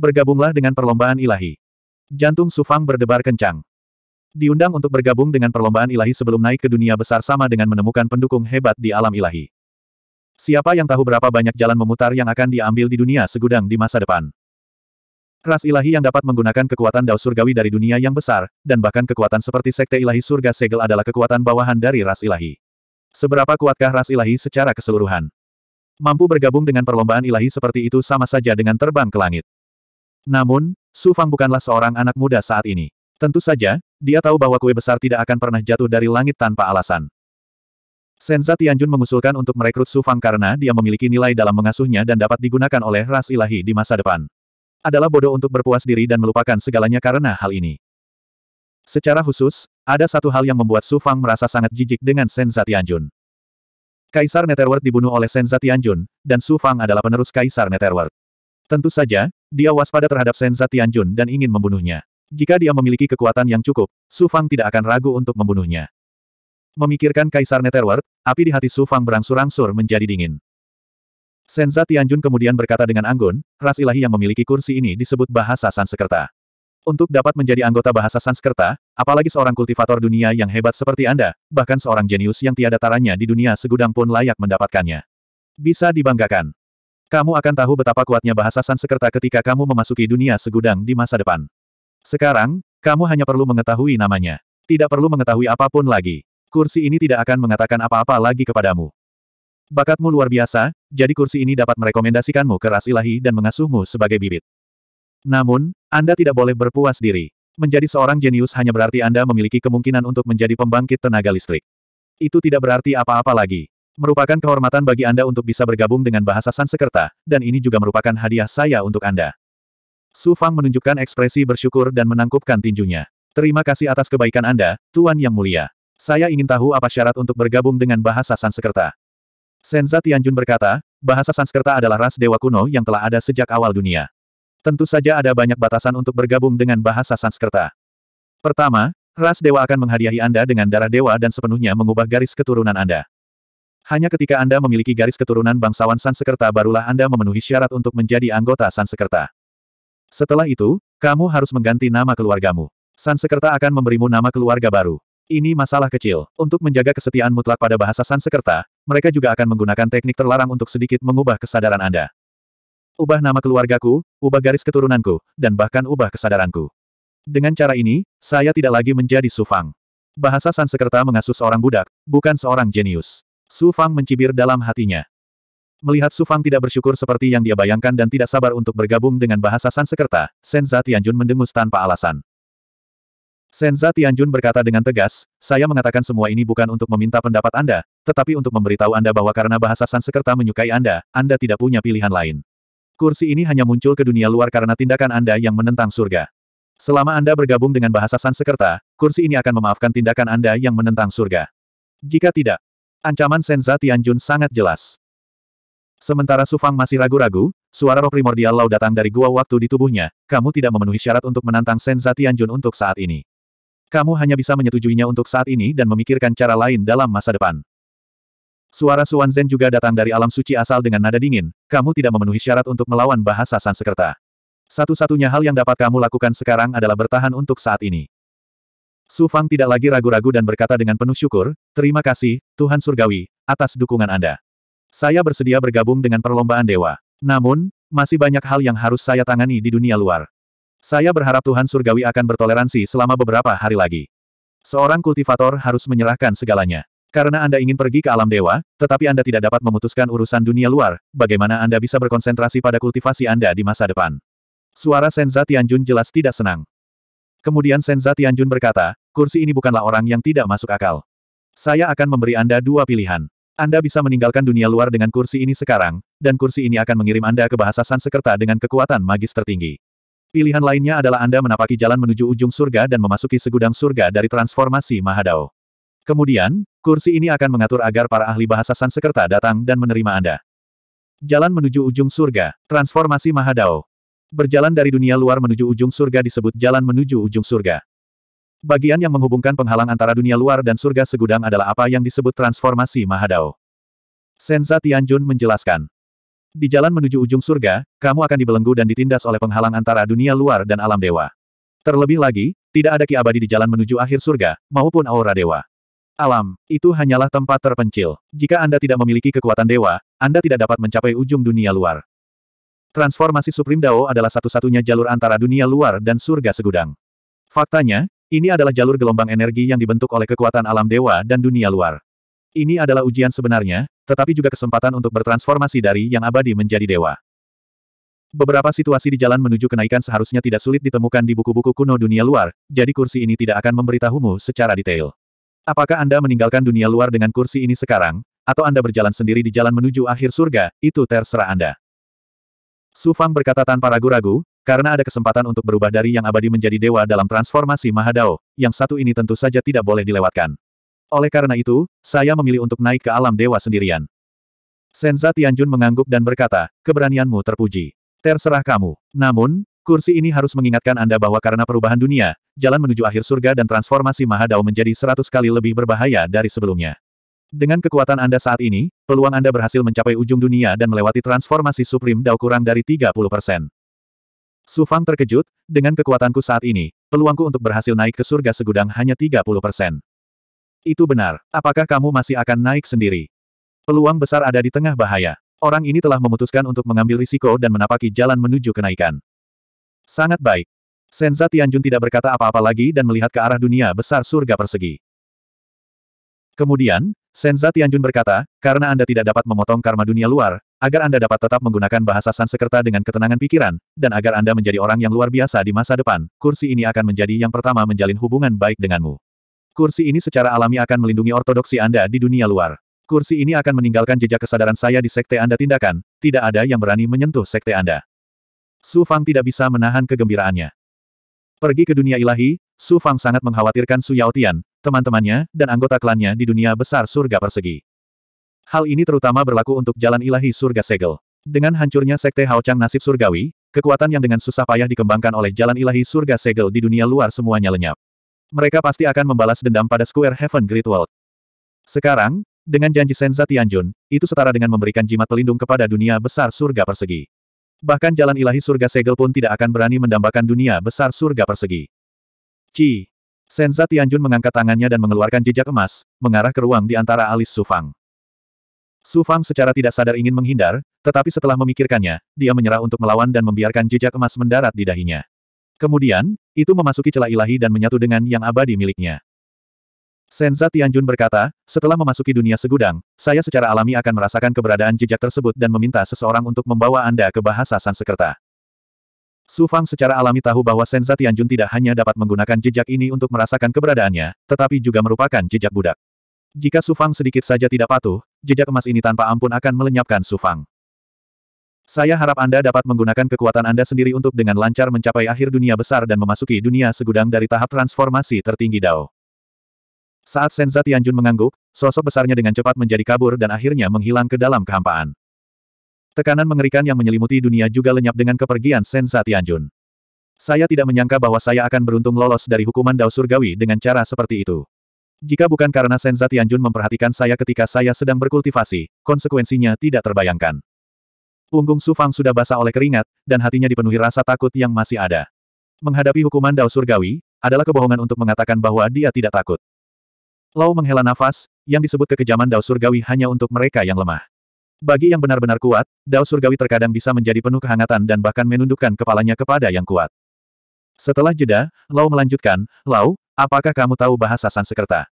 bergabunglah dengan perlombaan ilahi. Jantung Sufang berdebar kencang. Diundang untuk bergabung dengan perlombaan ilahi sebelum naik ke dunia besar sama dengan menemukan pendukung hebat di alam ilahi. Siapa yang tahu berapa banyak jalan memutar yang akan diambil di dunia segudang di masa depan. Ras ilahi yang dapat menggunakan kekuatan dao surgawi dari dunia yang besar, dan bahkan kekuatan seperti sekte ilahi surga segel adalah kekuatan bawahan dari ras ilahi. Seberapa kuatkah ras ilahi secara keseluruhan? Mampu bergabung dengan perlombaan ilahi seperti itu sama saja dengan terbang ke langit. Namun, Su Fang bukanlah seorang anak muda saat ini. Tentu saja, dia tahu bahwa kue besar tidak akan pernah jatuh dari langit tanpa alasan. Senza Tianjun mengusulkan untuk merekrut Su Fang karena dia memiliki nilai dalam mengasuhnya dan dapat digunakan oleh ras ilahi di masa depan. Adalah bodoh untuk berpuas diri dan melupakan segalanya karena hal ini. Secara khusus, ada satu hal yang membuat Su Fang merasa sangat jijik dengan Senza Tianjun. Kaisar Netherworld dibunuh oleh Senza Tianjun, dan Su Fang adalah penerus Kaisar Netherworld. Tentu saja, dia waspada terhadap Senza Tianjun dan ingin membunuhnya. Jika dia memiliki kekuatan yang cukup, Su Fang tidak akan ragu untuk membunuhnya. Memikirkan Kaisar Netherworld, api di hati Su Fang berangsur-angsur menjadi dingin. Senza Tianjun kemudian berkata dengan anggun, ras ilahi yang memiliki kursi ini disebut bahasa Sanskerta. Untuk dapat menjadi anggota bahasa Sanskerta, apalagi seorang kultivator dunia yang hebat seperti Anda, bahkan seorang jenius yang tiada taranya di dunia segudang pun layak mendapatkannya. Bisa dibanggakan. Kamu akan tahu betapa kuatnya bahasa Sansekerta ketika kamu memasuki dunia segudang di masa depan. Sekarang, kamu hanya perlu mengetahui namanya. Tidak perlu mengetahui apapun lagi. Kursi ini tidak akan mengatakan apa-apa lagi kepadamu. Bakatmu luar biasa, jadi kursi ini dapat merekomendasikanmu ke ras ilahi dan mengasuhmu sebagai bibit. Namun, Anda tidak boleh berpuas diri. Menjadi seorang jenius hanya berarti Anda memiliki kemungkinan untuk menjadi pembangkit tenaga listrik. Itu tidak berarti apa-apa lagi. Merupakan kehormatan bagi Anda untuk bisa bergabung dengan bahasa Sansekerta, dan ini juga merupakan hadiah saya untuk Anda. Su Fang menunjukkan ekspresi bersyukur dan menangkupkan tinjunya. Terima kasih atas kebaikan Anda, Tuan Yang Mulia. Saya ingin tahu apa syarat untuk bergabung dengan bahasa Sansekerta. Senza Tianjun berkata, bahasa Sanskerta adalah ras dewa kuno yang telah ada sejak awal dunia. Tentu saja ada banyak batasan untuk bergabung dengan bahasa Sanskerta. Pertama, ras dewa akan menghadiahi Anda dengan darah dewa dan sepenuhnya mengubah garis keturunan Anda. Hanya ketika Anda memiliki garis keturunan bangsawan Sansekerta barulah Anda memenuhi syarat untuk menjadi anggota Sansekerta. Setelah itu, kamu harus mengganti nama keluargamu. Sansekerta akan memberimu nama keluarga baru. Ini masalah kecil. Untuk menjaga kesetiaan mutlak pada bahasa Sansekerta, mereka juga akan menggunakan teknik terlarang untuk sedikit mengubah kesadaran Anda. Ubah nama keluargaku, ubah garis keturunanku, dan bahkan ubah kesadaranku. Dengan cara ini, saya tidak lagi menjadi Sufang. Bahasa Sansekerta mengasuh seorang budak, bukan seorang jenius. Su Fang mencibir dalam hatinya. Melihat Su Fang tidak bersyukur seperti yang dia bayangkan dan tidak sabar untuk bergabung dengan bahasa Sansekerta, Senza Tianjun mendengus tanpa alasan. Senza Tianjun berkata dengan tegas, saya mengatakan semua ini bukan untuk meminta pendapat Anda, tetapi untuk memberitahu Anda bahwa karena bahasa Sansekerta menyukai Anda, Anda tidak punya pilihan lain. Kursi ini hanya muncul ke dunia luar karena tindakan Anda yang menentang surga. Selama Anda bergabung dengan bahasa Sansekerta, kursi ini akan memaafkan tindakan Anda yang menentang surga. Jika tidak, Ancaman Senza Tianjun sangat jelas. Sementara Sufang masih ragu-ragu, suara roh primordial Lau datang dari gua waktu di tubuhnya, kamu tidak memenuhi syarat untuk menantang Senza Tianjun untuk saat ini. Kamu hanya bisa menyetujuinya untuk saat ini dan memikirkan cara lain dalam masa depan. Suara Suan Zen juga datang dari alam suci asal dengan nada dingin, kamu tidak memenuhi syarat untuk melawan bahasa Sansekerta. Satu-satunya hal yang dapat kamu lakukan sekarang adalah bertahan untuk saat ini. Su Fang tidak lagi ragu-ragu dan berkata dengan penuh syukur, terima kasih, Tuhan Surgawi, atas dukungan Anda. Saya bersedia bergabung dengan perlombaan dewa. Namun, masih banyak hal yang harus saya tangani di dunia luar. Saya berharap Tuhan Surgawi akan bertoleransi selama beberapa hari lagi. Seorang kultivator harus menyerahkan segalanya. Karena Anda ingin pergi ke alam dewa, tetapi Anda tidak dapat memutuskan urusan dunia luar, bagaimana Anda bisa berkonsentrasi pada kultivasi Anda di masa depan. Suara Senza Tianjun jelas tidak senang. Kemudian Senza Tianjun berkata, kursi ini bukanlah orang yang tidak masuk akal. Saya akan memberi Anda dua pilihan. Anda bisa meninggalkan dunia luar dengan kursi ini sekarang, dan kursi ini akan mengirim Anda ke bahasa Sansekerta dengan kekuatan magis tertinggi. Pilihan lainnya adalah Anda menapaki jalan menuju ujung surga dan memasuki segudang surga dari transformasi Mahadao. Kemudian, kursi ini akan mengatur agar para ahli bahasa Sansekerta datang dan menerima Anda. Jalan menuju ujung surga, transformasi Mahadao. Berjalan dari dunia luar menuju ujung surga disebut jalan menuju ujung surga. Bagian yang menghubungkan penghalang antara dunia luar dan surga segudang adalah apa yang disebut transformasi Mahadao. Senza Tianjun menjelaskan. Di jalan menuju ujung surga, kamu akan dibelenggu dan ditindas oleh penghalang antara dunia luar dan alam dewa. Terlebih lagi, tidak ada ki abadi di jalan menuju akhir surga, maupun aura dewa. Alam, itu hanyalah tempat terpencil. Jika Anda tidak memiliki kekuatan dewa, Anda tidak dapat mencapai ujung dunia luar. Transformasi Supreme Dao adalah satu-satunya jalur antara dunia luar dan surga segudang. Faktanya, ini adalah jalur gelombang energi yang dibentuk oleh kekuatan alam dewa dan dunia luar. Ini adalah ujian sebenarnya, tetapi juga kesempatan untuk bertransformasi dari yang abadi menjadi dewa. Beberapa situasi di jalan menuju kenaikan seharusnya tidak sulit ditemukan di buku-buku kuno dunia luar, jadi kursi ini tidak akan memberitahumu secara detail. Apakah Anda meninggalkan dunia luar dengan kursi ini sekarang, atau Anda berjalan sendiri di jalan menuju akhir surga, itu terserah Anda. Su Fang berkata tanpa ragu-ragu, karena ada kesempatan untuk berubah dari yang abadi menjadi dewa dalam transformasi Mahadao, yang satu ini tentu saja tidak boleh dilewatkan. Oleh karena itu, saya memilih untuk naik ke alam dewa sendirian. Senza Tianjun mengangguk dan berkata, keberanianmu terpuji. Terserah kamu. Namun, kursi ini harus mengingatkan Anda bahwa karena perubahan dunia, jalan menuju akhir surga dan transformasi Mahadao menjadi seratus kali lebih berbahaya dari sebelumnya. Dengan kekuatan Anda saat ini, peluang Anda berhasil mencapai ujung dunia dan melewati transformasi Supreme Dao kurang dari 30%. Su Fang terkejut, dengan kekuatanku saat ini, peluangku untuk berhasil naik ke surga segudang hanya 30 persen. Itu benar. Apakah kamu masih akan naik sendiri? Peluang besar ada di tengah bahaya. Orang ini telah memutuskan untuk mengambil risiko dan menapaki jalan menuju kenaikan. Sangat baik. Senza Tianjun tidak berkata apa-apa lagi dan melihat ke arah dunia besar surga persegi. Kemudian, Senza Tianjun berkata, karena Anda tidak dapat memotong karma dunia luar, agar Anda dapat tetap menggunakan bahasa Sansekerta dengan ketenangan pikiran, dan agar Anda menjadi orang yang luar biasa di masa depan, kursi ini akan menjadi yang pertama menjalin hubungan baik denganmu. Kursi ini secara alami akan melindungi ortodoksi Anda di dunia luar. Kursi ini akan meninggalkan jejak kesadaran saya di sekte Anda tindakan, tidak ada yang berani menyentuh sekte Anda. Su Fang tidak bisa menahan kegembiraannya. Pergi ke dunia ilahi, Su Fang sangat mengkhawatirkan Su Tian, teman-temannya, dan anggota klannya di dunia besar surga persegi. Hal ini terutama berlaku untuk jalan ilahi surga segel. Dengan hancurnya sekte Haochang nasib surgawi, kekuatan yang dengan susah payah dikembangkan oleh jalan ilahi surga segel di dunia luar semuanya lenyap. Mereka pasti akan membalas dendam pada Square Heaven Great World. Sekarang, dengan janji Senza Tianjun, itu setara dengan memberikan jimat pelindung kepada dunia besar surga persegi. Bahkan jalan ilahi surga segel pun tidak akan berani mendambakan dunia besar surga persegi. Ci. Senza Tianjun mengangkat tangannya dan mengeluarkan jejak emas, mengarah ke ruang di antara alis Sufang. Su Fang secara tidak sadar ingin menghindar, tetapi setelah memikirkannya, dia menyerah untuk melawan dan membiarkan jejak emas mendarat di dahinya. Kemudian, itu memasuki celah ilahi dan menyatu dengan yang abadi miliknya. Senza Tianjun berkata, setelah memasuki dunia segudang, saya secara alami akan merasakan keberadaan jejak tersebut dan meminta seseorang untuk membawa Anda ke bahasa Sansekerta. Su Fang secara alami tahu bahwa Senza Tianjun tidak hanya dapat menggunakan jejak ini untuk merasakan keberadaannya, tetapi juga merupakan jejak budak. Jika Su Fang sedikit saja tidak patuh, jejak emas ini tanpa ampun akan melenyapkan Sufang. Saya harap Anda dapat menggunakan kekuatan Anda sendiri untuk dengan lancar mencapai akhir dunia besar dan memasuki dunia segudang dari tahap transformasi tertinggi Dao. Saat Senza Tianjun mengangguk, sosok besarnya dengan cepat menjadi kabur dan akhirnya menghilang ke dalam kehampaan. Tekanan mengerikan yang menyelimuti dunia juga lenyap dengan kepergian Senza Tianjun. Saya tidak menyangka bahwa saya akan beruntung lolos dari hukuman Dao Surgawi dengan cara seperti itu. Jika bukan karena Senza Tianjun memperhatikan saya ketika saya sedang berkultivasi, konsekuensinya tidak terbayangkan. Punggung Su Fang sudah basah oleh keringat, dan hatinya dipenuhi rasa takut yang masih ada. Menghadapi hukuman Dao Surgawi, adalah kebohongan untuk mengatakan bahwa dia tidak takut. Lau menghela nafas, yang disebut kekejaman Dao Surgawi hanya untuk mereka yang lemah. Bagi yang benar-benar kuat, Dao Surgawi terkadang bisa menjadi penuh kehangatan dan bahkan menundukkan kepalanya kepada yang kuat. Setelah jeda, Lau melanjutkan, Lau, Apakah kamu tahu bahasa Sansekerta?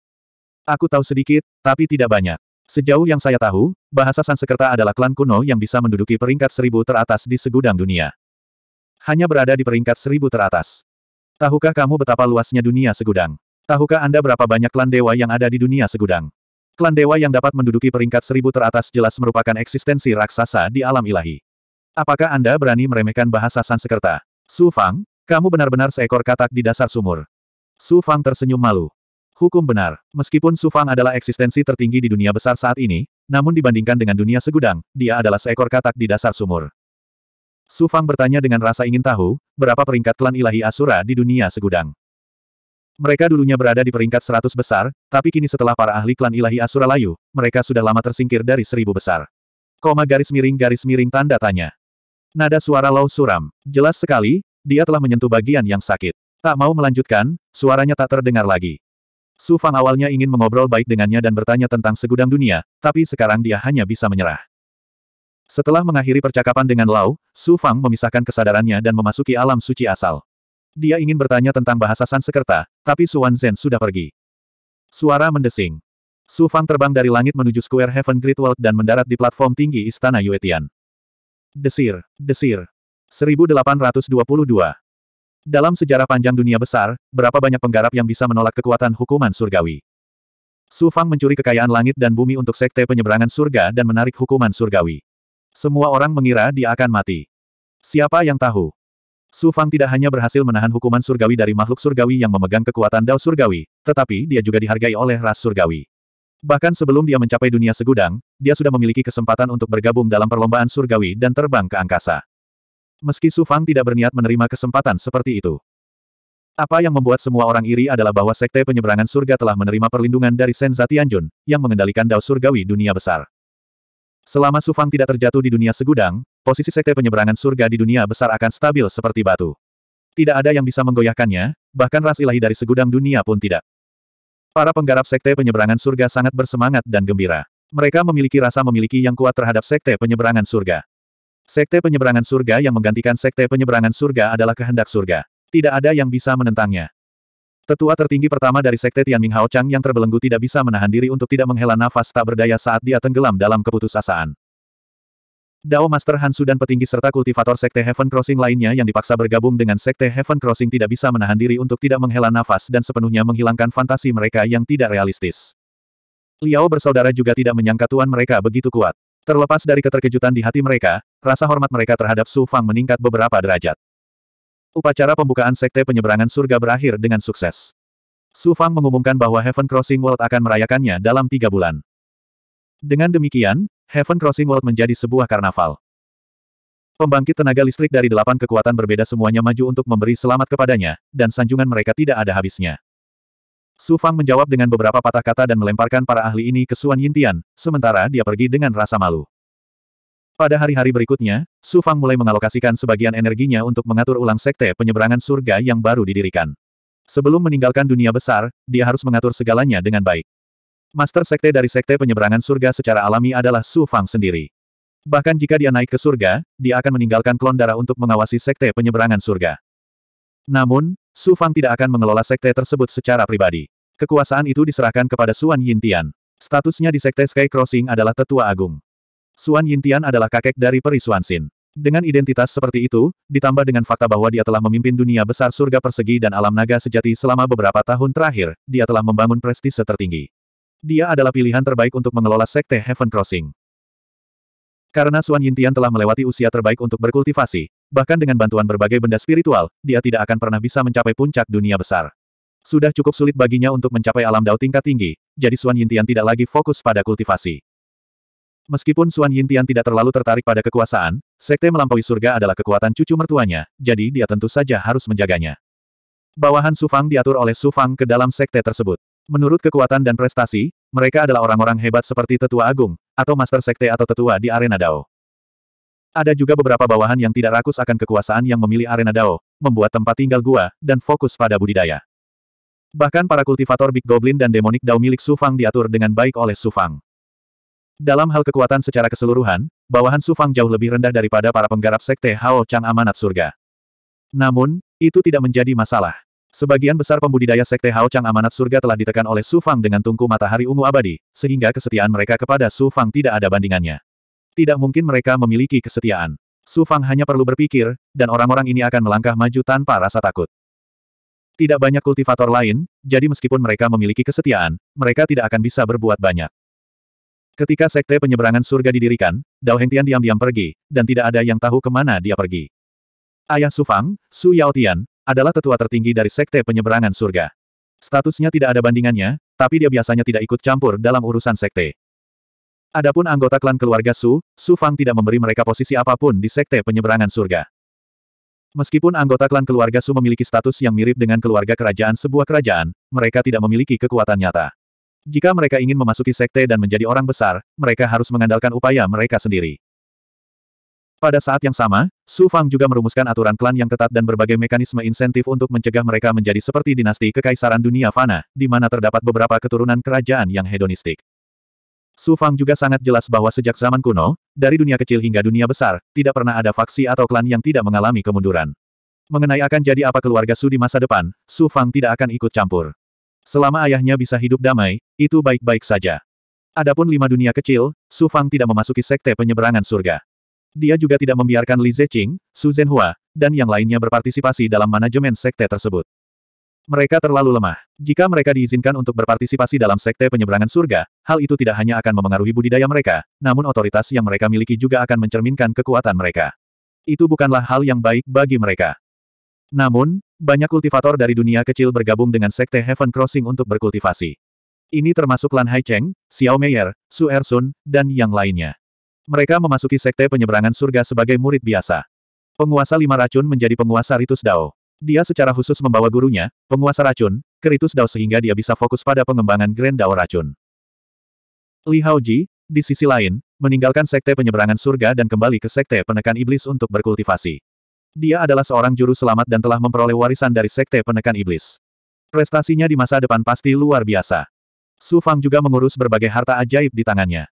Aku tahu sedikit, tapi tidak banyak. Sejauh yang saya tahu, bahasa Sansekerta adalah klan kuno yang bisa menduduki peringkat seribu teratas di segudang dunia. Hanya berada di peringkat seribu teratas. Tahukah kamu betapa luasnya dunia segudang? Tahukah Anda berapa banyak klan dewa yang ada di dunia segudang? Klan dewa yang dapat menduduki peringkat seribu teratas jelas merupakan eksistensi raksasa di alam ilahi. Apakah Anda berani meremehkan bahasa Sansekerta? Su Fang, kamu benar-benar seekor katak di dasar sumur. Su Fang tersenyum malu. Hukum benar, meskipun Su Fang adalah eksistensi tertinggi di dunia besar saat ini, namun dibandingkan dengan dunia segudang, dia adalah seekor katak di dasar sumur. Su Fang bertanya dengan rasa ingin tahu, berapa peringkat klan ilahi Asura di dunia segudang. Mereka dulunya berada di peringkat 100 besar, tapi kini setelah para ahli klan ilahi Asura layu, mereka sudah lama tersingkir dari seribu besar. Koma garis miring garis miring tanda tanya. Nada suara Lau suram. Jelas sekali, dia telah menyentuh bagian yang sakit. Tak mau melanjutkan, suaranya tak terdengar lagi. Su Fang awalnya ingin mengobrol baik dengannya dan bertanya tentang segudang dunia, tapi sekarang dia hanya bisa menyerah. Setelah mengakhiri percakapan dengan Lau, Su Fang memisahkan kesadarannya dan memasuki alam suci asal. Dia ingin bertanya tentang bahasa Sansekerta, tapi Suan Zhen sudah pergi. Suara mendesing. Su Fang terbang dari langit menuju Square Heaven Great World dan mendarat di platform tinggi Istana Yuetian. Desir, desir. 1822. Dalam sejarah panjang dunia besar, berapa banyak penggarap yang bisa menolak kekuatan hukuman surgawi? Su Fang mencuri kekayaan langit dan bumi untuk sekte penyeberangan surga dan menarik hukuman surgawi. Semua orang mengira dia akan mati. Siapa yang tahu? Su Fang tidak hanya berhasil menahan hukuman surgawi dari makhluk surgawi yang memegang kekuatan Dao surgawi, tetapi dia juga dihargai oleh ras surgawi. Bahkan sebelum dia mencapai dunia segudang, dia sudah memiliki kesempatan untuk bergabung dalam perlombaan surgawi dan terbang ke angkasa meski Su Fang tidak berniat menerima kesempatan seperti itu. Apa yang membuat semua orang iri adalah bahwa Sekte Penyeberangan Surga telah menerima perlindungan dari Senza Tianjun, yang mengendalikan Dao Surgawi dunia besar. Selama Su Fang tidak terjatuh di dunia segudang, posisi Sekte Penyeberangan Surga di dunia besar akan stabil seperti batu. Tidak ada yang bisa menggoyahkannya, bahkan ras ilahi dari segudang dunia pun tidak. Para penggarap Sekte Penyeberangan Surga sangat bersemangat dan gembira. Mereka memiliki rasa memiliki yang kuat terhadap Sekte Penyeberangan Surga. Sekte penyeberangan surga yang menggantikan sekte penyeberangan surga adalah kehendak surga. Tidak ada yang bisa menentangnya. Tetua tertinggi pertama dari sekte Tianming Hao Chang yang terbelenggu tidak bisa menahan diri untuk tidak menghela nafas tak berdaya saat dia tenggelam dalam keputusasaan. Dao Master Hansu dan petinggi serta kultivator sekte Heaven Crossing lainnya yang dipaksa bergabung dengan sekte Heaven Crossing tidak bisa menahan diri untuk tidak menghela nafas dan sepenuhnya menghilangkan fantasi mereka yang tidak realistis. Liao bersaudara juga tidak menyangka tuan mereka begitu kuat. Terlepas dari keterkejutan di hati mereka, rasa hormat mereka terhadap Su Fang meningkat beberapa derajat. Upacara pembukaan Sekte Penyeberangan Surga berakhir dengan sukses. Su Fang mengumumkan bahwa Heaven Crossing World akan merayakannya dalam tiga bulan. Dengan demikian, Heaven Crossing World menjadi sebuah karnaval. Pembangkit tenaga listrik dari delapan kekuatan berbeda semuanya maju untuk memberi selamat kepadanya, dan sanjungan mereka tidak ada habisnya. Su Fang menjawab dengan beberapa patah kata dan melemparkan para ahli ini ke Suan Yintian, sementara dia pergi dengan rasa malu. Pada hari-hari berikutnya, Su Fang mulai mengalokasikan sebagian energinya untuk mengatur ulang sekte penyeberangan surga yang baru didirikan. Sebelum meninggalkan dunia besar, dia harus mengatur segalanya dengan baik. Master sekte dari sekte penyeberangan surga secara alami adalah Su Fang sendiri. Bahkan jika dia naik ke surga, dia akan meninggalkan klon darah untuk mengawasi sekte penyeberangan surga. Namun, Su Fang tidak akan mengelola sekte tersebut secara pribadi. Kekuasaan itu diserahkan kepada Suan Yintian. Statusnya di sekte Sky Crossing adalah tetua agung. Suan Yintian adalah kakek dari peri Suan Xin. Dengan identitas seperti itu, ditambah dengan fakta bahwa dia telah memimpin dunia besar surga persegi dan alam naga sejati selama beberapa tahun terakhir, dia telah membangun prestise tertinggi. Dia adalah pilihan terbaik untuk mengelola sekte Heaven Crossing. Karena Suan Yintian telah melewati usia terbaik untuk berkultivasi, bahkan dengan bantuan berbagai benda spiritual, dia tidak akan pernah bisa mencapai puncak dunia besar. Sudah cukup sulit baginya untuk mencapai alam dao tingkat tinggi, jadi Suan Yintian tidak lagi fokus pada kultivasi. Meskipun Suan Yintian tidak terlalu tertarik pada kekuasaan, sekte melampaui surga adalah kekuatan cucu mertuanya, jadi dia tentu saja harus menjaganya. Bawahan Sufang diatur oleh Sufang ke dalam sekte tersebut. Menurut kekuatan dan prestasi, mereka adalah orang-orang hebat seperti Tetua Agung, atau Master Sekte atau tetua di arena Dao. Ada juga beberapa bawahan yang tidak rakus akan kekuasaan yang memilih arena Dao, membuat tempat tinggal gua, dan fokus pada budidaya. Bahkan para kultivator Big Goblin dan Demonic Dao milik Sufang diatur dengan baik oleh Sufang. Dalam hal kekuatan secara keseluruhan, bawahan Sufang jauh lebih rendah daripada para penggarap sekte Hao Chang Amanat Surga. Namun, itu tidak menjadi masalah. Sebagian besar pembudidaya Sekte Hao Chang amanat surga telah ditekan oleh Su Fang dengan tungku matahari ungu abadi, sehingga kesetiaan mereka kepada Su Fang tidak ada bandingannya. Tidak mungkin mereka memiliki kesetiaan. Su Fang hanya perlu berpikir, dan orang-orang ini akan melangkah maju tanpa rasa takut. Tidak banyak kultivator lain, jadi meskipun mereka memiliki kesetiaan, mereka tidak akan bisa berbuat banyak. Ketika Sekte Penyeberangan Surga didirikan, Dao Hengtian diam-diam pergi, dan tidak ada yang tahu kemana dia pergi. Ayah Su Fang, Su Yao Tian adalah tetua tertinggi dari Sekte Penyeberangan Surga. Statusnya tidak ada bandingannya, tapi dia biasanya tidak ikut campur dalam urusan Sekte. Adapun anggota klan keluarga Su, Su Fang tidak memberi mereka posisi apapun di Sekte Penyeberangan Surga. Meskipun anggota klan keluarga Su memiliki status yang mirip dengan keluarga kerajaan sebuah kerajaan, mereka tidak memiliki kekuatan nyata. Jika mereka ingin memasuki sekte dan menjadi orang besar, mereka harus mengandalkan upaya mereka sendiri. Pada saat yang sama, Su Fang juga merumuskan aturan klan yang ketat dan berbagai mekanisme insentif untuk mencegah mereka menjadi seperti dinasti kekaisaran dunia fana, di mana terdapat beberapa keturunan kerajaan yang hedonistik. Su Fang juga sangat jelas bahwa sejak zaman kuno, dari dunia kecil hingga dunia besar, tidak pernah ada faksi atau klan yang tidak mengalami kemunduran. Mengenai akan jadi apa keluarga Su di masa depan, Su Fang tidak akan ikut campur. Selama ayahnya bisa hidup damai, itu baik-baik saja. Adapun lima dunia kecil, Su Fang tidak memasuki sekte penyeberangan surga. Dia juga tidak membiarkan Li Zeqing, Su Zhenhua, dan yang lainnya berpartisipasi dalam manajemen sekte tersebut. Mereka terlalu lemah. Jika mereka diizinkan untuk berpartisipasi dalam sekte penyeberangan surga, hal itu tidak hanya akan memengaruhi budidaya mereka, namun otoritas yang mereka miliki juga akan mencerminkan kekuatan mereka. Itu bukanlah hal yang baik bagi mereka. Namun, banyak kultivator dari dunia kecil bergabung dengan sekte Heaven Crossing untuk berkultivasi. Ini termasuk Lan Haicheng, Xiao Meier, Su Ersun, dan yang lainnya. Mereka memasuki sekte penyeberangan surga sebagai murid biasa. Penguasa lima racun menjadi penguasa Ritus Dao. Dia secara khusus membawa gurunya, penguasa racun, ke Ritus Dao sehingga dia bisa fokus pada pengembangan Grand Dao racun. Li Haoji, di sisi lain, meninggalkan sekte penyeberangan surga dan kembali ke sekte penekan iblis untuk berkultivasi. Dia adalah seorang juru selamat dan telah memperoleh warisan dari sekte penekan iblis. Prestasinya di masa depan pasti luar biasa. Su Fang juga mengurus berbagai harta ajaib di tangannya.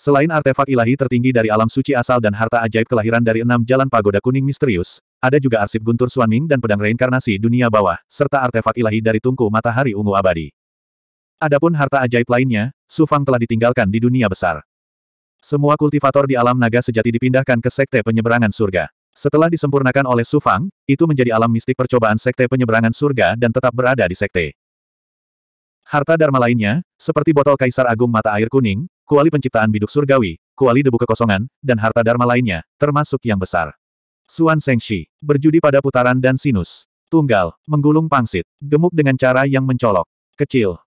Selain artefak ilahi tertinggi dari alam suci asal dan harta ajaib kelahiran dari enam jalan pagoda kuning misterius, ada juga arsip guntur Suanming dan pedang reinkarnasi dunia bawah, serta artefak ilahi dari tungku matahari ungu abadi. Adapun harta ajaib lainnya, Sufang telah ditinggalkan di dunia besar. Semua kultivator di alam naga sejati dipindahkan ke sekte penyeberangan surga. Setelah disempurnakan oleh Sufang, itu menjadi alam mistik percobaan sekte penyeberangan surga dan tetap berada di sekte. Harta Dharma lainnya, seperti botol Kaisar Agung Mata Air Kuning, kuali penciptaan biduk surgawi, kuali debu kekosongan, dan harta dharma lainnya, termasuk yang besar. Suan Sengshi, berjudi pada putaran dan sinus. Tunggal, menggulung pangsit, gemuk dengan cara yang mencolok. Kecil.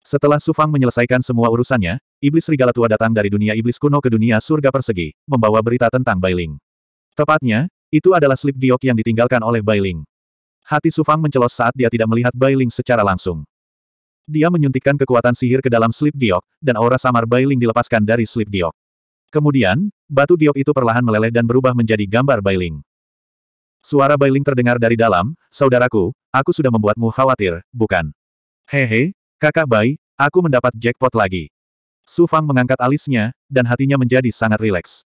Setelah Sufang menyelesaikan semua urusannya, iblis serigala tua datang dari dunia iblis kuno ke dunia surga persegi, membawa berita tentang Bailing. Tepatnya, itu adalah slip giok yang ditinggalkan oleh Bailing. Hati Sufang mencelos saat dia tidak melihat Bailing secara langsung. Dia menyuntikkan kekuatan sihir ke dalam slip giok, dan aura samar Bailing dilepaskan dari slip giok. Kemudian, batu giok itu perlahan meleleh dan berubah menjadi gambar Bailing. Suara Bailing terdengar dari dalam, Saudaraku, aku sudah membuatmu khawatir, bukan? Hehe, kakak Bai, aku mendapat jackpot lagi. Su Fang mengangkat alisnya, dan hatinya menjadi sangat rileks.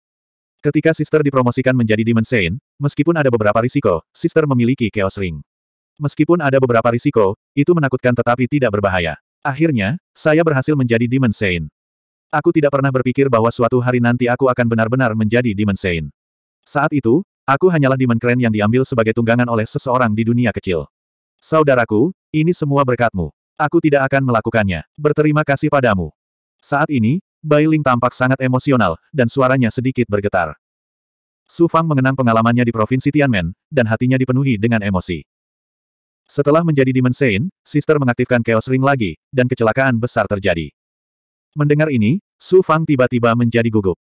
Ketika Sister dipromosikan menjadi Demon Saint, meskipun ada beberapa risiko, Sister memiliki Chaos Ring. Meskipun ada beberapa risiko, itu menakutkan tetapi tidak berbahaya. Akhirnya, saya berhasil menjadi Demon Saint. Aku tidak pernah berpikir bahwa suatu hari nanti aku akan benar-benar menjadi Demon Saint. Saat itu, aku hanyalah Demon Crane yang diambil sebagai tunggangan oleh seseorang di dunia kecil. Saudaraku, ini semua berkatmu. Aku tidak akan melakukannya. Berterima kasih padamu. Saat ini, Ling tampak sangat emosional, dan suaranya sedikit bergetar. Su Fang mengenang pengalamannya di Provinsi Tianmen, dan hatinya dipenuhi dengan emosi. Setelah menjadi Demon suster Sister mengaktifkan Chaos Ring lagi, dan kecelakaan besar terjadi. Mendengar ini, Su Fang tiba-tiba menjadi gugup.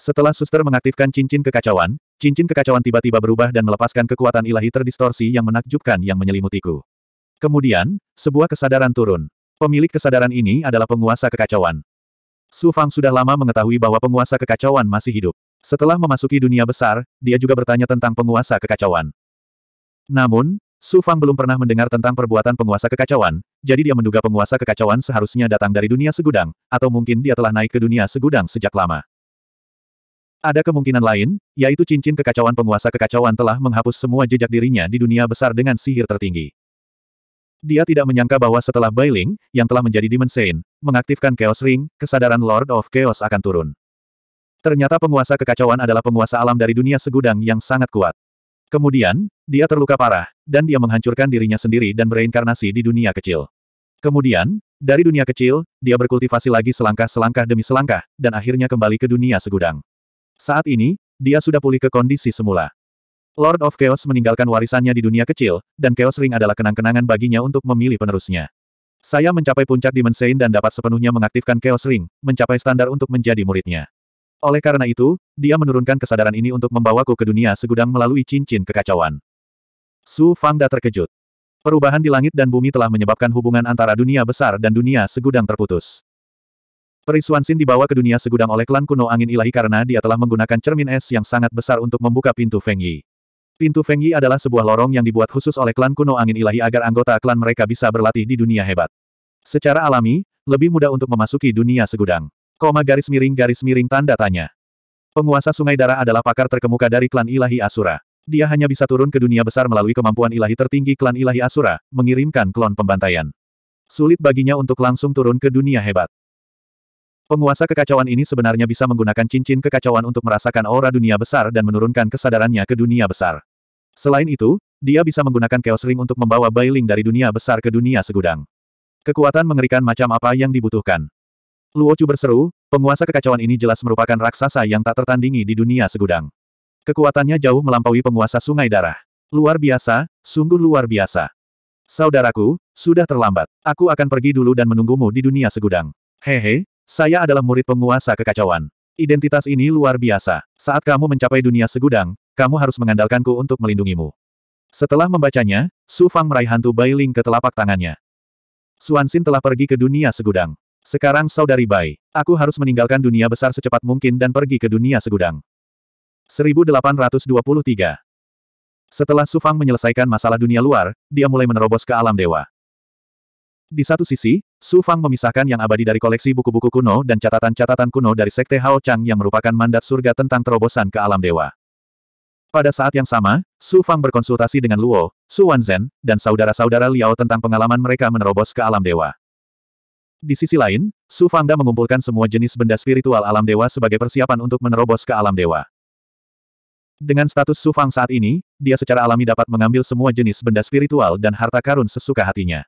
Setelah Suster mengaktifkan cincin kekacauan, cincin kekacauan tiba-tiba berubah dan melepaskan kekuatan ilahi terdistorsi yang menakjubkan yang menyelimutiku. Kemudian, sebuah kesadaran turun. Pemilik kesadaran ini adalah penguasa kekacauan. Su Fang sudah lama mengetahui bahwa penguasa kekacauan masih hidup. Setelah memasuki dunia besar, dia juga bertanya tentang penguasa kekacauan. Namun, Su Fang belum pernah mendengar tentang perbuatan penguasa kekacauan, jadi dia menduga penguasa kekacauan seharusnya datang dari dunia segudang, atau mungkin dia telah naik ke dunia segudang sejak lama. Ada kemungkinan lain, yaitu cincin kekacauan penguasa kekacauan telah menghapus semua jejak dirinya di dunia besar dengan sihir tertinggi. Dia tidak menyangka bahwa setelah Bailing, yang telah menjadi Demon Saint, mengaktifkan Chaos Ring, kesadaran Lord of Chaos akan turun. Ternyata penguasa kekacauan adalah penguasa alam dari dunia segudang yang sangat kuat. Kemudian, dia terluka parah, dan dia menghancurkan dirinya sendiri dan bereinkarnasi di dunia kecil. Kemudian, dari dunia kecil, dia berkultivasi lagi selangkah-selangkah demi selangkah, dan akhirnya kembali ke dunia segudang. Saat ini, dia sudah pulih ke kondisi semula. Lord of Chaos meninggalkan warisannya di dunia kecil, dan Chaos Ring adalah kenang-kenangan baginya untuk memilih penerusnya. Saya mencapai puncak di Mensein dan dapat sepenuhnya mengaktifkan Chaos Ring, mencapai standar untuk menjadi muridnya. Oleh karena itu, dia menurunkan kesadaran ini untuk membawaku ke dunia segudang melalui cincin kekacauan. Su Fangda terkejut. Perubahan di langit dan bumi telah menyebabkan hubungan antara dunia besar dan dunia segudang terputus. Perisuan Sin dibawa ke dunia segudang oleh klan kuno angin ilahi karena dia telah menggunakan cermin es yang sangat besar untuk membuka pintu Feng Yi. Pintu Feng Yi adalah sebuah lorong yang dibuat khusus oleh klan kuno angin ilahi agar anggota klan mereka bisa berlatih di dunia hebat. Secara alami, lebih mudah untuk memasuki dunia segudang. Koma garis miring garis miring tanda tanya. Penguasa Sungai Darah adalah pakar terkemuka dari klan Ilahi Asura. Dia hanya bisa turun ke dunia besar melalui kemampuan ilahi tertinggi klan Ilahi Asura, mengirimkan klon pembantaian. Sulit baginya untuk langsung turun ke dunia hebat. Penguasa kekacauan ini sebenarnya bisa menggunakan cincin kekacauan untuk merasakan aura dunia besar dan menurunkan kesadarannya ke dunia besar. Selain itu, dia bisa menggunakan Chaos Ring untuk membawa Bailing dari dunia besar ke dunia segudang. Kekuatan mengerikan macam apa yang dibutuhkan. Luocu berseru, penguasa kekacauan ini jelas merupakan raksasa yang tak tertandingi di dunia segudang. Kekuatannya jauh melampaui penguasa sungai darah. Luar biasa, sungguh luar biasa. Saudaraku, sudah terlambat. Aku akan pergi dulu dan menunggumu di dunia segudang. Hehe, saya adalah murid penguasa kekacauan. Identitas ini luar biasa. Saat kamu mencapai dunia segudang, kamu harus mengandalkanku untuk melindungimu. Setelah membacanya, Su Fang meraih hantu Bailing ke telapak tangannya. Suansin telah pergi ke dunia segudang. Sekarang saudari Bai, aku harus meninggalkan dunia besar secepat mungkin dan pergi ke dunia segudang. 1823 Setelah Sufang menyelesaikan masalah dunia luar, dia mulai menerobos ke alam dewa. Di satu sisi, Su Fang memisahkan yang abadi dari koleksi buku-buku kuno dan catatan-catatan kuno dari Sekte Hao Chang yang merupakan mandat surga tentang terobosan ke alam dewa. Pada saat yang sama, Su Fang berkonsultasi dengan Luo, Su Wanzhen, dan saudara-saudara Liao tentang pengalaman mereka menerobos ke alam dewa. Di sisi lain, Su Fangda mengumpulkan semua jenis benda spiritual alam dewa sebagai persiapan untuk menerobos ke alam dewa. Dengan status Su Fang saat ini, dia secara alami dapat mengambil semua jenis benda spiritual dan harta karun sesuka hatinya.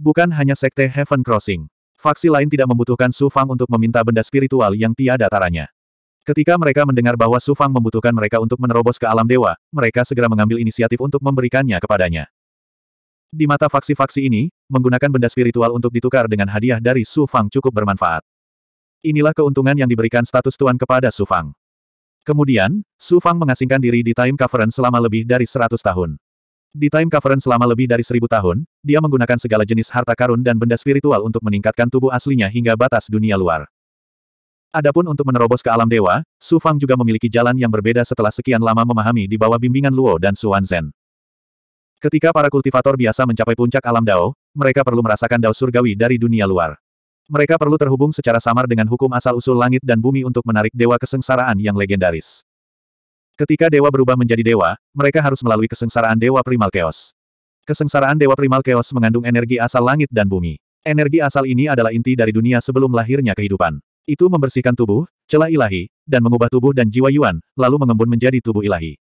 Bukan hanya sekte Heaven Crossing. Faksi lain tidak membutuhkan Su Fang untuk meminta benda spiritual yang tiada taranya. Ketika mereka mendengar bahwa Su Fang membutuhkan mereka untuk menerobos ke alam dewa, mereka segera mengambil inisiatif untuk memberikannya kepadanya. Di mata faksi-faksi ini, menggunakan benda spiritual untuk ditukar dengan hadiah dari Su Fang cukup bermanfaat. Inilah keuntungan yang diberikan status tuan kepada Su Fang. Kemudian, Su Fang mengasingkan diri di Time Cavern selama lebih dari 100 tahun. Di Time Cavern selama lebih dari 1000 tahun, dia menggunakan segala jenis harta karun dan benda spiritual untuk meningkatkan tubuh aslinya hingga batas dunia luar. Adapun untuk menerobos ke alam dewa, Su Fang juga memiliki jalan yang berbeda setelah sekian lama memahami di bawah bimbingan Luo dan Su Zhen. Ketika para kultivator biasa mencapai puncak alam Dao, mereka perlu merasakan Dao surgawi dari dunia luar. Mereka perlu terhubung secara samar dengan hukum asal-usul langit dan bumi untuk menarik dewa kesengsaraan yang legendaris. Ketika dewa berubah menjadi dewa, mereka harus melalui kesengsaraan dewa primal chaos. Kesengsaraan dewa primal chaos mengandung energi asal langit dan bumi. Energi asal ini adalah inti dari dunia sebelum lahirnya kehidupan. Itu membersihkan tubuh, celah ilahi, dan mengubah tubuh dan jiwa Yuan, lalu mengembun menjadi tubuh ilahi.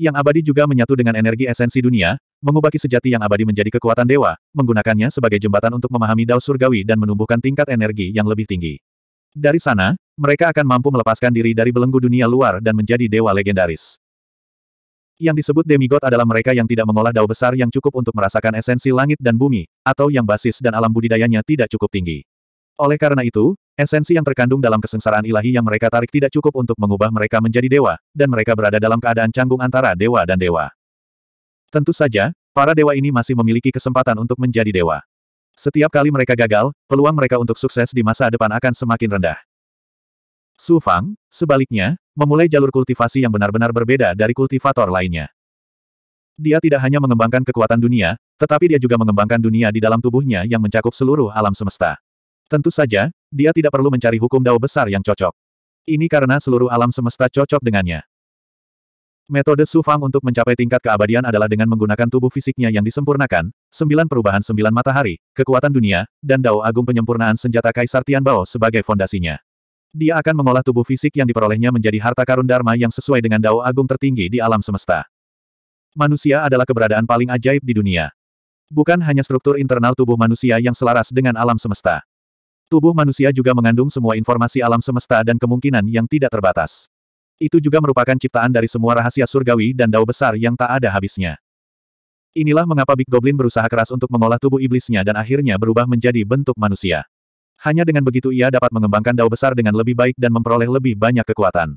Yang abadi juga menyatu dengan energi esensi dunia, mengubah sejati yang abadi menjadi kekuatan dewa, menggunakannya sebagai jembatan untuk memahami dao surgawi dan menumbuhkan tingkat energi yang lebih tinggi. Dari sana, mereka akan mampu melepaskan diri dari belenggu dunia luar dan menjadi dewa legendaris. Yang disebut demigod adalah mereka yang tidak mengolah dao besar yang cukup untuk merasakan esensi langit dan bumi, atau yang basis dan alam budidayanya tidak cukup tinggi. Oleh karena itu, esensi yang terkandung dalam kesengsaraan ilahi yang mereka tarik tidak cukup untuk mengubah mereka menjadi dewa, dan mereka berada dalam keadaan canggung antara dewa dan dewa. Tentu saja, para dewa ini masih memiliki kesempatan untuk menjadi dewa. Setiap kali mereka gagal, peluang mereka untuk sukses di masa depan akan semakin rendah. Su Fang, sebaliknya, memulai jalur kultivasi yang benar-benar berbeda dari kultivator lainnya. Dia tidak hanya mengembangkan kekuatan dunia, tetapi dia juga mengembangkan dunia di dalam tubuhnya yang mencakup seluruh alam semesta. Tentu saja, dia tidak perlu mencari hukum dao besar yang cocok. Ini karena seluruh alam semesta cocok dengannya. Metode Su Fang untuk mencapai tingkat keabadian adalah dengan menggunakan tubuh fisiknya yang disempurnakan, sembilan perubahan sembilan matahari, kekuatan dunia, dan dao agung penyempurnaan senjata Kaisar Bao sebagai fondasinya. Dia akan mengolah tubuh fisik yang diperolehnya menjadi harta karun dharma yang sesuai dengan dao agung tertinggi di alam semesta. Manusia adalah keberadaan paling ajaib di dunia. Bukan hanya struktur internal tubuh manusia yang selaras dengan alam semesta. Tubuh manusia juga mengandung semua informasi alam semesta dan kemungkinan yang tidak terbatas. Itu juga merupakan ciptaan dari semua rahasia surgawi dan dao besar yang tak ada habisnya. Inilah mengapa Big Goblin berusaha keras untuk mengolah tubuh iblisnya dan akhirnya berubah menjadi bentuk manusia. Hanya dengan begitu ia dapat mengembangkan dao besar dengan lebih baik dan memperoleh lebih banyak kekuatan.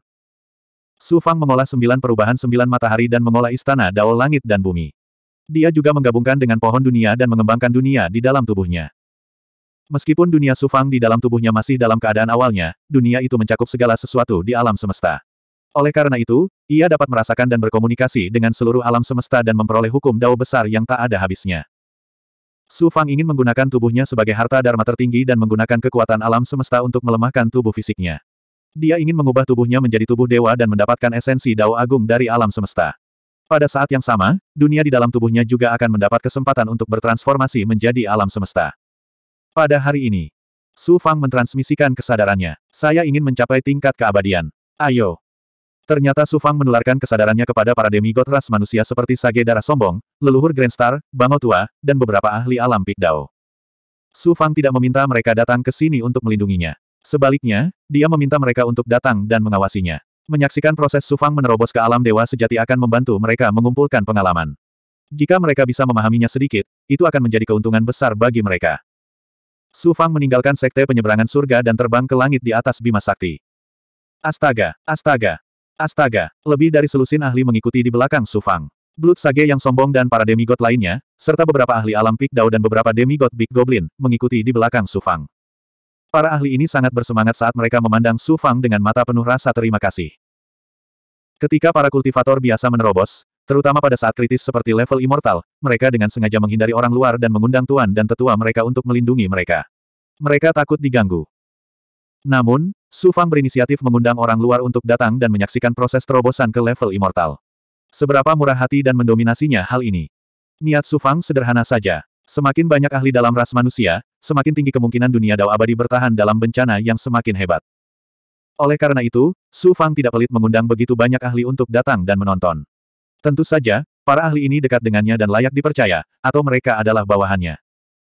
Su Fang mengolah sembilan perubahan sembilan matahari dan mengolah istana dao langit dan bumi. Dia juga menggabungkan dengan pohon dunia dan mengembangkan dunia di dalam tubuhnya. Meskipun dunia Sufang di dalam tubuhnya masih dalam keadaan awalnya, dunia itu mencakup segala sesuatu di alam semesta. Oleh karena itu, ia dapat merasakan dan berkomunikasi dengan seluruh alam semesta dan memperoleh hukum dao besar yang tak ada habisnya. Su Fang ingin menggunakan tubuhnya sebagai harta dharma tertinggi dan menggunakan kekuatan alam semesta untuk melemahkan tubuh fisiknya. Dia ingin mengubah tubuhnya menjadi tubuh dewa dan mendapatkan esensi dao agung dari alam semesta. Pada saat yang sama, dunia di dalam tubuhnya juga akan mendapat kesempatan untuk bertransformasi menjadi alam semesta. Pada hari ini, Su Fang mentransmisikan kesadarannya. Saya ingin mencapai tingkat keabadian. Ayo. Ternyata Su Fang menularkan kesadarannya kepada para demigod ras manusia seperti Sage Darah Sombong, leluhur Grand Star, Bango Tua, dan beberapa ahli alam Pikdao. Su Fang tidak meminta mereka datang ke sini untuk melindunginya. Sebaliknya, dia meminta mereka untuk datang dan mengawasinya. Menyaksikan proses Su Fang menerobos ke alam dewa sejati akan membantu mereka mengumpulkan pengalaman. Jika mereka bisa memahaminya sedikit, itu akan menjadi keuntungan besar bagi mereka. Su Fang meninggalkan sekte penyeberangan surga dan terbang ke langit di atas Bima Sakti. Astaga, astaga, astaga, lebih dari selusin ahli mengikuti di belakang Su Fang. Blood Sage yang sombong dan para demigod lainnya, serta beberapa ahli alam Pik Dao dan beberapa demigod Big Goblin, mengikuti di belakang Su Fang. Para ahli ini sangat bersemangat saat mereka memandang Su Fang dengan mata penuh rasa terima kasih. Ketika para kultivator biasa menerobos, terutama pada saat kritis seperti level immortal, mereka dengan sengaja menghindari orang luar dan mengundang tuan dan tetua mereka untuk melindungi mereka. Mereka takut diganggu. Namun, Su Fang berinisiatif mengundang orang luar untuk datang dan menyaksikan proses terobosan ke level immortal. Seberapa murah hati dan mendominasinya hal ini. Niat Su Fang sederhana saja. Semakin banyak ahli dalam ras manusia, semakin tinggi kemungkinan dunia Dao abadi bertahan dalam bencana yang semakin hebat. Oleh karena itu, Su Fang tidak pelit mengundang begitu banyak ahli untuk datang dan menonton. Tentu saja, para ahli ini dekat dengannya dan layak dipercaya, atau mereka adalah bawahannya.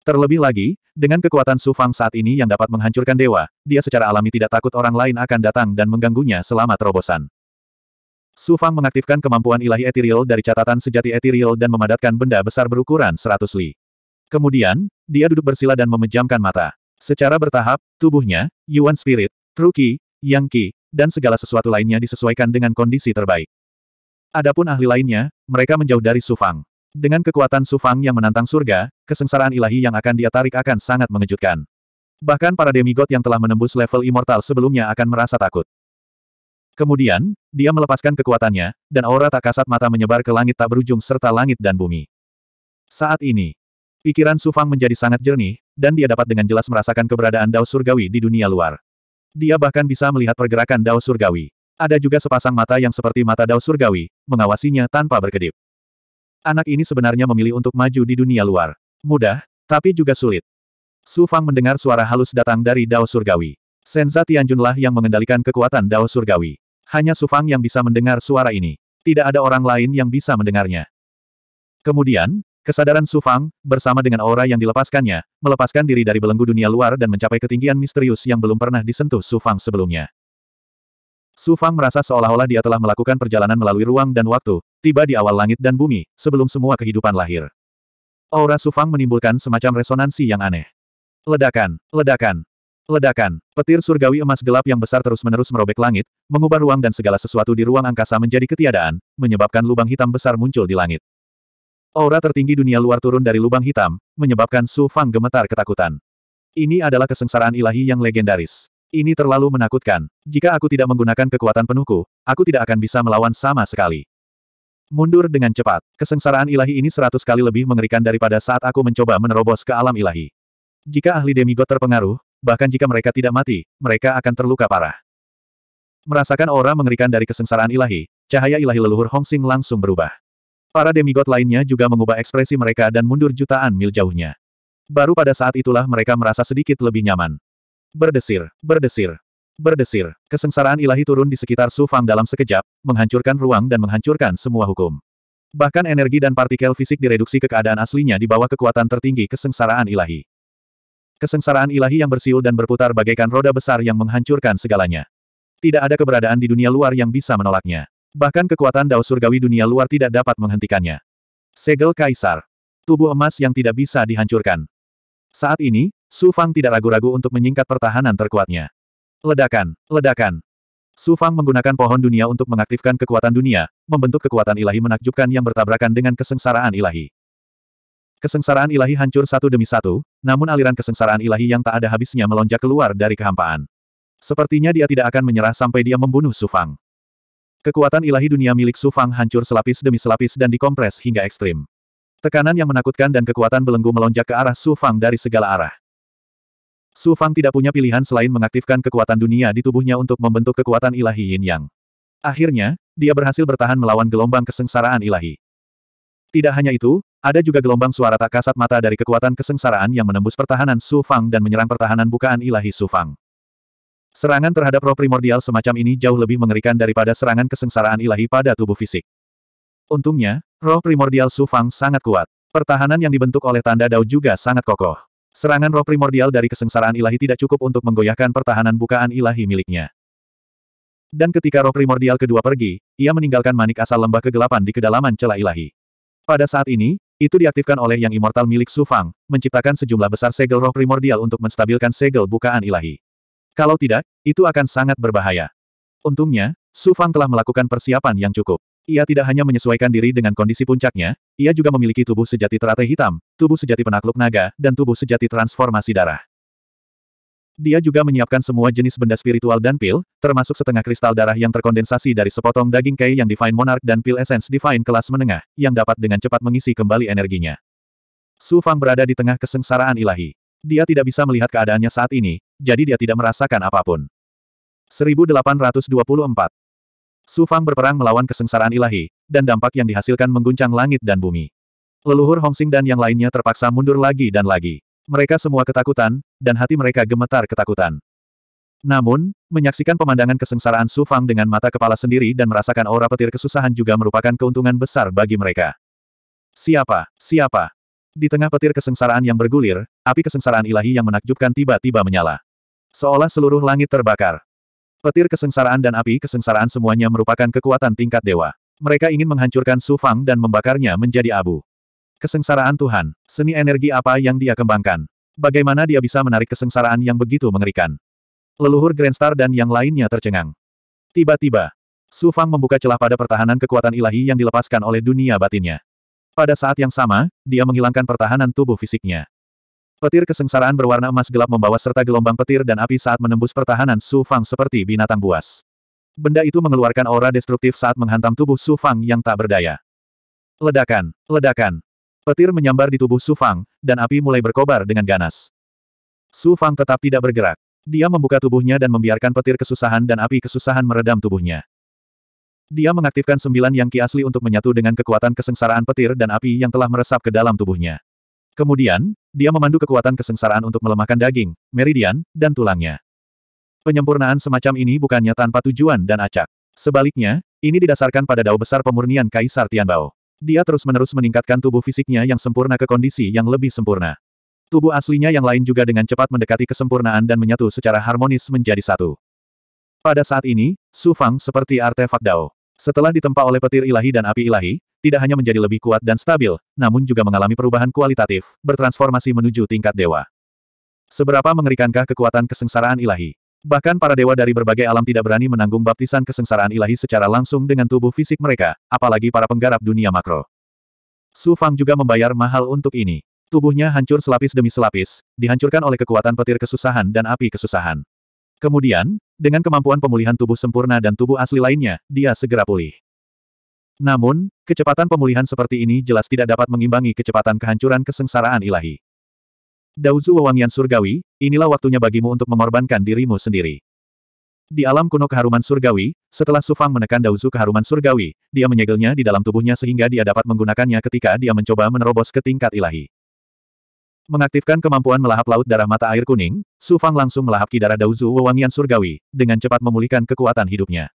Terlebih lagi, dengan kekuatan Su Fang saat ini yang dapat menghancurkan dewa, dia secara alami tidak takut orang lain akan datang dan mengganggunya selama terobosan. Su Fang mengaktifkan kemampuan ilahi etiril dari catatan sejati etiril dan memadatkan benda besar berukuran 100 li. Kemudian, dia duduk bersila dan memejamkan mata. Secara bertahap, tubuhnya, Yuan Spirit, Truki yang qi, dan segala sesuatu lainnya disesuaikan dengan kondisi terbaik. Adapun ahli lainnya, mereka menjauh dari Sufang. Dengan kekuatan Sufang yang menantang surga, kesengsaraan ilahi yang akan dia tarik akan sangat mengejutkan. Bahkan para demigod yang telah menembus level immortal sebelumnya akan merasa takut. Kemudian, dia melepaskan kekuatannya, dan aura tak kasat mata menyebar ke langit tak berujung serta langit dan bumi. Saat ini, pikiran Sufang menjadi sangat jernih, dan dia dapat dengan jelas merasakan keberadaan Dao Surgawi di dunia luar. Dia bahkan bisa melihat pergerakan dao surgawi. Ada juga sepasang mata yang seperti mata dao surgawi, mengawasinya tanpa berkedip. Anak ini sebenarnya memilih untuk maju di dunia luar. Mudah, tapi juga sulit. Su Fang mendengar suara halus datang dari dao surgawi. Senza Tianjunlah yang mengendalikan kekuatan dao surgawi. Hanya Su Fang yang bisa mendengar suara ini. Tidak ada orang lain yang bisa mendengarnya. Kemudian, Kesadaran Su Fang, bersama dengan aura yang dilepaskannya, melepaskan diri dari belenggu dunia luar dan mencapai ketinggian misterius yang belum pernah disentuh Su Fang sebelumnya. Su Fang merasa seolah-olah dia telah melakukan perjalanan melalui ruang dan waktu, tiba di awal langit dan bumi, sebelum semua kehidupan lahir. Aura Su Fang menimbulkan semacam resonansi yang aneh. Ledakan, ledakan, Ledakan, petir surgawi emas gelap yang besar terus-menerus merobek langit, mengubah ruang dan segala sesuatu di ruang angkasa menjadi ketiadaan, menyebabkan lubang hitam besar muncul di langit. Aura tertinggi dunia luar turun dari lubang hitam, menyebabkan Su Fang gemetar ketakutan. Ini adalah kesengsaraan ilahi yang legendaris. Ini terlalu menakutkan. Jika aku tidak menggunakan kekuatan penuhku, aku tidak akan bisa melawan sama sekali. Mundur dengan cepat. Kesengsaraan ilahi ini seratus kali lebih mengerikan daripada saat aku mencoba menerobos ke alam ilahi. Jika ahli demigod terpengaruh, bahkan jika mereka tidak mati, mereka akan terluka parah. Merasakan aura mengerikan dari kesengsaraan ilahi, cahaya ilahi leluhur Sing langsung berubah. Para demigod lainnya juga mengubah ekspresi mereka dan mundur jutaan mil jauhnya. Baru pada saat itulah mereka merasa sedikit lebih nyaman. Berdesir, berdesir, berdesir. Kesengsaraan ilahi turun di sekitar Su Fang dalam sekejap, menghancurkan ruang dan menghancurkan semua hukum. Bahkan energi dan partikel fisik direduksi ke keadaan aslinya di bawah kekuatan tertinggi kesengsaraan ilahi. Kesengsaraan ilahi yang bersiul dan berputar bagaikan roda besar yang menghancurkan segalanya. Tidak ada keberadaan di dunia luar yang bisa menolaknya. Bahkan kekuatan dao surgawi dunia luar tidak dapat menghentikannya. Segel Kaisar. Tubuh emas yang tidak bisa dihancurkan. Saat ini, Su Fang tidak ragu-ragu untuk menyingkat pertahanan terkuatnya. Ledakan, ledakan. Su Fang menggunakan pohon dunia untuk mengaktifkan kekuatan dunia, membentuk kekuatan ilahi menakjubkan yang bertabrakan dengan kesengsaraan ilahi. Kesengsaraan ilahi hancur satu demi satu, namun aliran kesengsaraan ilahi yang tak ada habisnya melonjak keluar dari kehampaan. Sepertinya dia tidak akan menyerah sampai dia membunuh Su Fang. Kekuatan ilahi dunia milik Su Fang hancur selapis demi selapis dan dikompres hingga ekstrim. Tekanan yang menakutkan dan kekuatan belenggu melonjak ke arah Su Fang dari segala arah. Su Fang tidak punya pilihan selain mengaktifkan kekuatan dunia di tubuhnya untuk membentuk kekuatan ilahi Yin Yang. Akhirnya, dia berhasil bertahan melawan gelombang kesengsaraan ilahi. Tidak hanya itu, ada juga gelombang suara tak kasat mata dari kekuatan kesengsaraan yang menembus pertahanan Su Fang dan menyerang pertahanan bukaan ilahi Su Fang. Serangan terhadap roh primordial semacam ini jauh lebih mengerikan daripada serangan kesengsaraan ilahi pada tubuh fisik. Untungnya, roh primordial Su Fang sangat kuat. Pertahanan yang dibentuk oleh tanda Dao juga sangat kokoh. Serangan roh primordial dari kesengsaraan ilahi tidak cukup untuk menggoyahkan pertahanan bukaan ilahi miliknya. Dan ketika roh primordial kedua pergi, ia meninggalkan manik asal lembah kegelapan di kedalaman celah ilahi. Pada saat ini, itu diaktifkan oleh yang immortal milik Su Fang, menciptakan sejumlah besar segel roh primordial untuk menstabilkan segel bukaan ilahi. Kalau tidak, itu akan sangat berbahaya. Untungnya, Su Fang telah melakukan persiapan yang cukup. Ia tidak hanya menyesuaikan diri dengan kondisi puncaknya, ia juga memiliki tubuh sejati teratai hitam, tubuh sejati penakluk naga, dan tubuh sejati transformasi darah. Dia juga menyiapkan semua jenis benda spiritual dan pil, termasuk setengah kristal darah yang terkondensasi dari sepotong daging kei yang Divine Monarch dan pil Essence Divine kelas menengah, yang dapat dengan cepat mengisi kembali energinya. Su Fang berada di tengah kesengsaraan ilahi. Dia tidak bisa melihat keadaannya saat ini, jadi dia tidak merasakan apapun. 1824 Su Fang berperang melawan kesengsaraan ilahi, dan dampak yang dihasilkan mengguncang langit dan bumi. Leluhur Xing dan yang lainnya terpaksa mundur lagi dan lagi. Mereka semua ketakutan, dan hati mereka gemetar ketakutan. Namun, menyaksikan pemandangan kesengsaraan Su Fang dengan mata kepala sendiri dan merasakan aura petir kesusahan juga merupakan keuntungan besar bagi mereka. Siapa, siapa, di tengah petir kesengsaraan yang bergulir, api kesengsaraan ilahi yang menakjubkan tiba-tiba menyala. Seolah seluruh langit terbakar. Petir kesengsaraan dan api kesengsaraan semuanya merupakan kekuatan tingkat dewa. Mereka ingin menghancurkan Su Fang dan membakarnya menjadi abu. Kesengsaraan Tuhan, seni energi apa yang dia kembangkan? Bagaimana dia bisa menarik kesengsaraan yang begitu mengerikan? Leluhur Grandstar dan yang lainnya tercengang. Tiba-tiba, Su Fang membuka celah pada pertahanan kekuatan ilahi yang dilepaskan oleh dunia batinnya. Pada saat yang sama, dia menghilangkan pertahanan tubuh fisiknya. Petir kesengsaraan berwarna emas gelap membawa serta gelombang petir dan api saat menembus pertahanan Su Fang seperti binatang buas. Benda itu mengeluarkan aura destruktif saat menghantam tubuh Su Fang yang tak berdaya. Ledakan, ledakan. Petir menyambar di tubuh Su Fang, dan api mulai berkobar dengan ganas. Su Fang tetap tidak bergerak. Dia membuka tubuhnya dan membiarkan petir kesusahan dan api kesusahan meredam tubuhnya. Dia mengaktifkan sembilan yang ki asli untuk menyatu dengan kekuatan kesengsaraan petir dan api yang telah meresap ke dalam tubuhnya. Kemudian, dia memandu kekuatan kesengsaraan untuk melemahkan daging, meridian, dan tulangnya. Penyempurnaan semacam ini bukannya tanpa tujuan dan acak. Sebaliknya, ini didasarkan pada dao besar pemurnian Kaisar Tianbao. Dia terus-menerus meningkatkan tubuh fisiknya yang sempurna ke kondisi yang lebih sempurna. Tubuh aslinya yang lain juga dengan cepat mendekati kesempurnaan dan menyatu secara harmonis menjadi satu. Pada saat ini, Su Fang seperti artefak Dao. Setelah ditempa oleh petir ilahi dan api ilahi, tidak hanya menjadi lebih kuat dan stabil, namun juga mengalami perubahan kualitatif, bertransformasi menuju tingkat dewa. Seberapa mengerikankah kekuatan kesengsaraan ilahi? Bahkan para dewa dari berbagai alam tidak berani menanggung baptisan kesengsaraan ilahi secara langsung dengan tubuh fisik mereka, apalagi para penggarap dunia makro. Su Fang juga membayar mahal untuk ini. Tubuhnya hancur selapis demi selapis, dihancurkan oleh kekuatan petir kesusahan dan api kesusahan. Kemudian, dengan kemampuan pemulihan tubuh sempurna dan tubuh asli lainnya, dia segera pulih. Namun, kecepatan pemulihan seperti ini jelas tidak dapat mengimbangi kecepatan kehancuran kesengsaraan ilahi. Dauzu wewangian surgawi, inilah waktunya bagimu untuk mengorbankan dirimu sendiri. Di alam kuno keharuman surgawi, setelah Sufang menekan Dauzu keharuman surgawi, dia menyegelnya di dalam tubuhnya sehingga dia dapat menggunakannya ketika dia mencoba menerobos ke tingkat ilahi. Mengaktifkan kemampuan melahap laut darah mata air kuning, Su Fang langsung melahap darah Dauzu wewangian surgawi, dengan cepat memulihkan kekuatan hidupnya.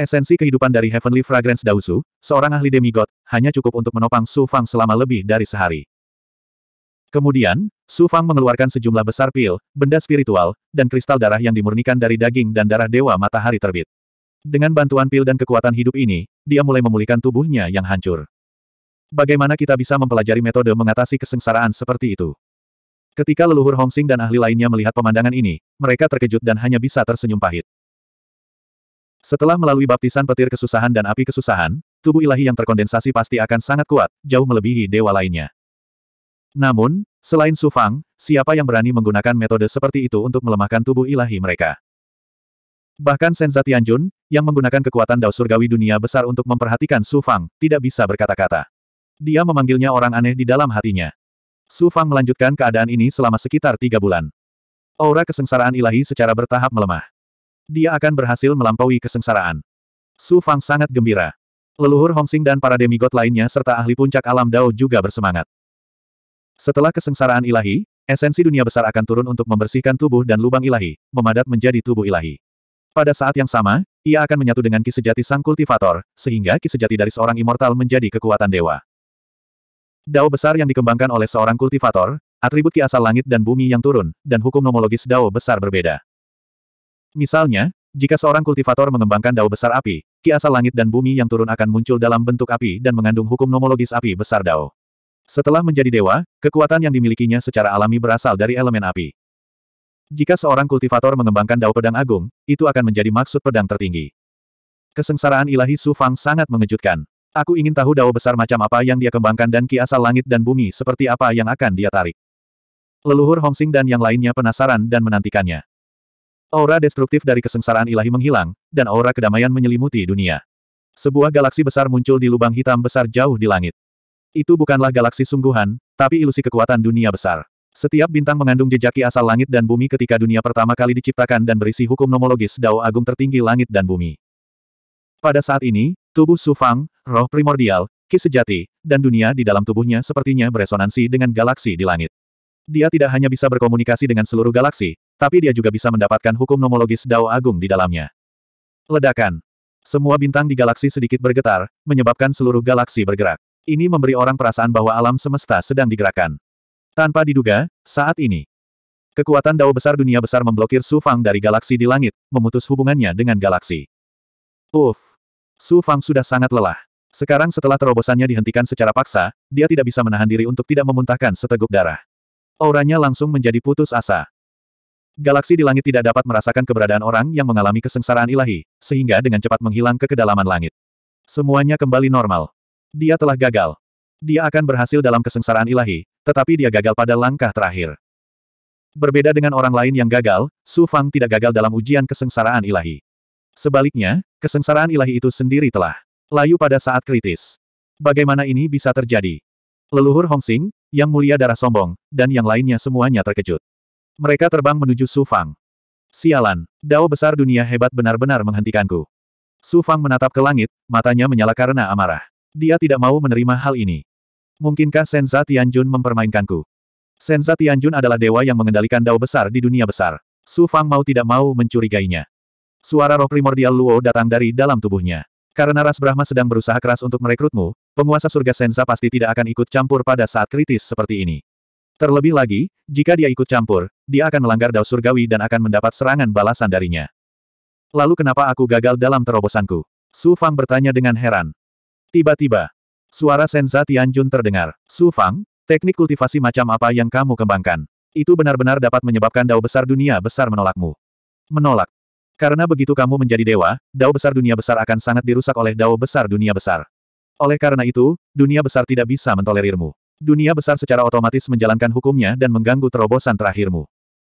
Esensi kehidupan dari Heavenly Fragrance Dauzu, seorang ahli demigod, hanya cukup untuk menopang Su Fang selama lebih dari sehari. Kemudian, Su Fang mengeluarkan sejumlah besar pil, benda spiritual, dan kristal darah yang dimurnikan dari daging dan darah dewa matahari terbit. Dengan bantuan pil dan kekuatan hidup ini, dia mulai memulihkan tubuhnya yang hancur. Bagaimana kita bisa mempelajari metode mengatasi kesengsaraan seperti itu? Ketika leluhur Hongsing dan ahli lainnya melihat pemandangan ini, mereka terkejut dan hanya bisa tersenyum pahit. Setelah melalui baptisan petir kesusahan dan api kesusahan, tubuh ilahi yang terkondensasi pasti akan sangat kuat, jauh melebihi dewa lainnya. Namun, selain Su Fang, siapa yang berani menggunakan metode seperti itu untuk melemahkan tubuh ilahi mereka? Bahkan Senza Tianjun, yang menggunakan kekuatan dao surgawi dunia besar untuk memperhatikan Su Fang, tidak bisa berkata-kata. Dia memanggilnya orang aneh di dalam hatinya. Su Fang melanjutkan keadaan ini selama sekitar tiga bulan. Aura kesengsaraan ilahi secara bertahap melemah. Dia akan berhasil melampaui kesengsaraan. Su Fang sangat gembira. Leluhur Hongxing dan para demigod lainnya serta ahli puncak alam Dao juga bersemangat. Setelah kesengsaraan ilahi, esensi dunia besar akan turun untuk membersihkan tubuh dan lubang ilahi, memadat menjadi tubuh ilahi. Pada saat yang sama, ia akan menyatu dengan ki sejati sang kultivator, sehingga ki sejati dari seorang immortal menjadi kekuatan dewa. Dao besar yang dikembangkan oleh seorang kultivator, atribut ki asal langit dan bumi yang turun, dan hukum nomologis dao besar berbeda. Misalnya, jika seorang kultivator mengembangkan dao besar api, ki asal langit dan bumi yang turun akan muncul dalam bentuk api dan mengandung hukum nomologis api besar dao. Setelah menjadi dewa, kekuatan yang dimilikinya secara alami berasal dari elemen api. Jika seorang kultivator mengembangkan dao pedang agung, itu akan menjadi maksud pedang tertinggi. Kesengsaraan ilahi Su Fang sangat mengejutkan. Aku ingin tahu dao besar macam apa yang dia kembangkan dan ki asal langit dan bumi seperti apa yang akan dia tarik. Leluhur Hongxing dan yang lainnya penasaran dan menantikannya. Aura destruktif dari kesengsaraan ilahi menghilang, dan aura kedamaian menyelimuti dunia. Sebuah galaksi besar muncul di lubang hitam besar jauh di langit. Itu bukanlah galaksi sungguhan, tapi ilusi kekuatan dunia besar. Setiap bintang mengandung jejaki asal langit dan bumi ketika dunia pertama kali diciptakan dan berisi hukum nomologis Dao Agung tertinggi langit dan bumi. Pada saat ini, Tubuh Su Fang, roh primordial, ki sejati, dan dunia di dalam tubuhnya sepertinya beresonansi dengan galaksi di langit. Dia tidak hanya bisa berkomunikasi dengan seluruh galaksi, tapi dia juga bisa mendapatkan hukum nomologis Dao Agung di dalamnya. Ledakan. Semua bintang di galaksi sedikit bergetar, menyebabkan seluruh galaksi bergerak. Ini memberi orang perasaan bahwa alam semesta sedang digerakkan. Tanpa diduga, saat ini. Kekuatan Dao besar dunia besar memblokir Su Fang dari galaksi di langit, memutus hubungannya dengan galaksi. Uff, Su Fang sudah sangat lelah. Sekarang setelah terobosannya dihentikan secara paksa, dia tidak bisa menahan diri untuk tidak memuntahkan seteguk darah. Auranya langsung menjadi putus asa. Galaksi di langit tidak dapat merasakan keberadaan orang yang mengalami kesengsaraan ilahi, sehingga dengan cepat menghilang ke kedalaman langit. Semuanya kembali normal. Dia telah gagal. Dia akan berhasil dalam kesengsaraan ilahi, tetapi dia gagal pada langkah terakhir. Berbeda dengan orang lain yang gagal, Su Fang tidak gagal dalam ujian kesengsaraan ilahi. Sebaliknya, Kesengsaraan ilahi itu sendiri telah layu pada saat kritis. Bagaimana ini bisa terjadi? Leluhur Hong Xing, yang mulia darah sombong, dan yang lainnya semuanya terkejut. Mereka terbang menuju Su Fang. Sialan, dao besar dunia hebat benar-benar menghentikanku. Su Fang menatap ke langit, matanya menyala karena amarah. Dia tidak mau menerima hal ini. Mungkinkah Senza Tianjun mempermainkanku? Senza Tianjun adalah dewa yang mengendalikan dao besar di dunia besar. Su Fang mau tidak mau mencurigainya. Suara roh primordial Luo datang dari dalam tubuhnya. Karena Ras Brahma sedang berusaha keras untuk merekrutmu, penguasa surga Senza pasti tidak akan ikut campur pada saat kritis seperti ini. Terlebih lagi, jika dia ikut campur, dia akan melanggar dao surgawi dan akan mendapat serangan balasan darinya. Lalu kenapa aku gagal dalam terobosanku? Su Fang bertanya dengan heran. Tiba-tiba, suara Senza Tianjun terdengar. Su Fang, teknik kultivasi macam apa yang kamu kembangkan? Itu benar-benar dapat menyebabkan dao besar dunia besar menolakmu. Menolak. Karena begitu kamu menjadi dewa, dao besar dunia besar akan sangat dirusak oleh dao besar dunia besar. Oleh karena itu, dunia besar tidak bisa mentolerirmu. Dunia besar secara otomatis menjalankan hukumnya dan mengganggu terobosan terakhirmu.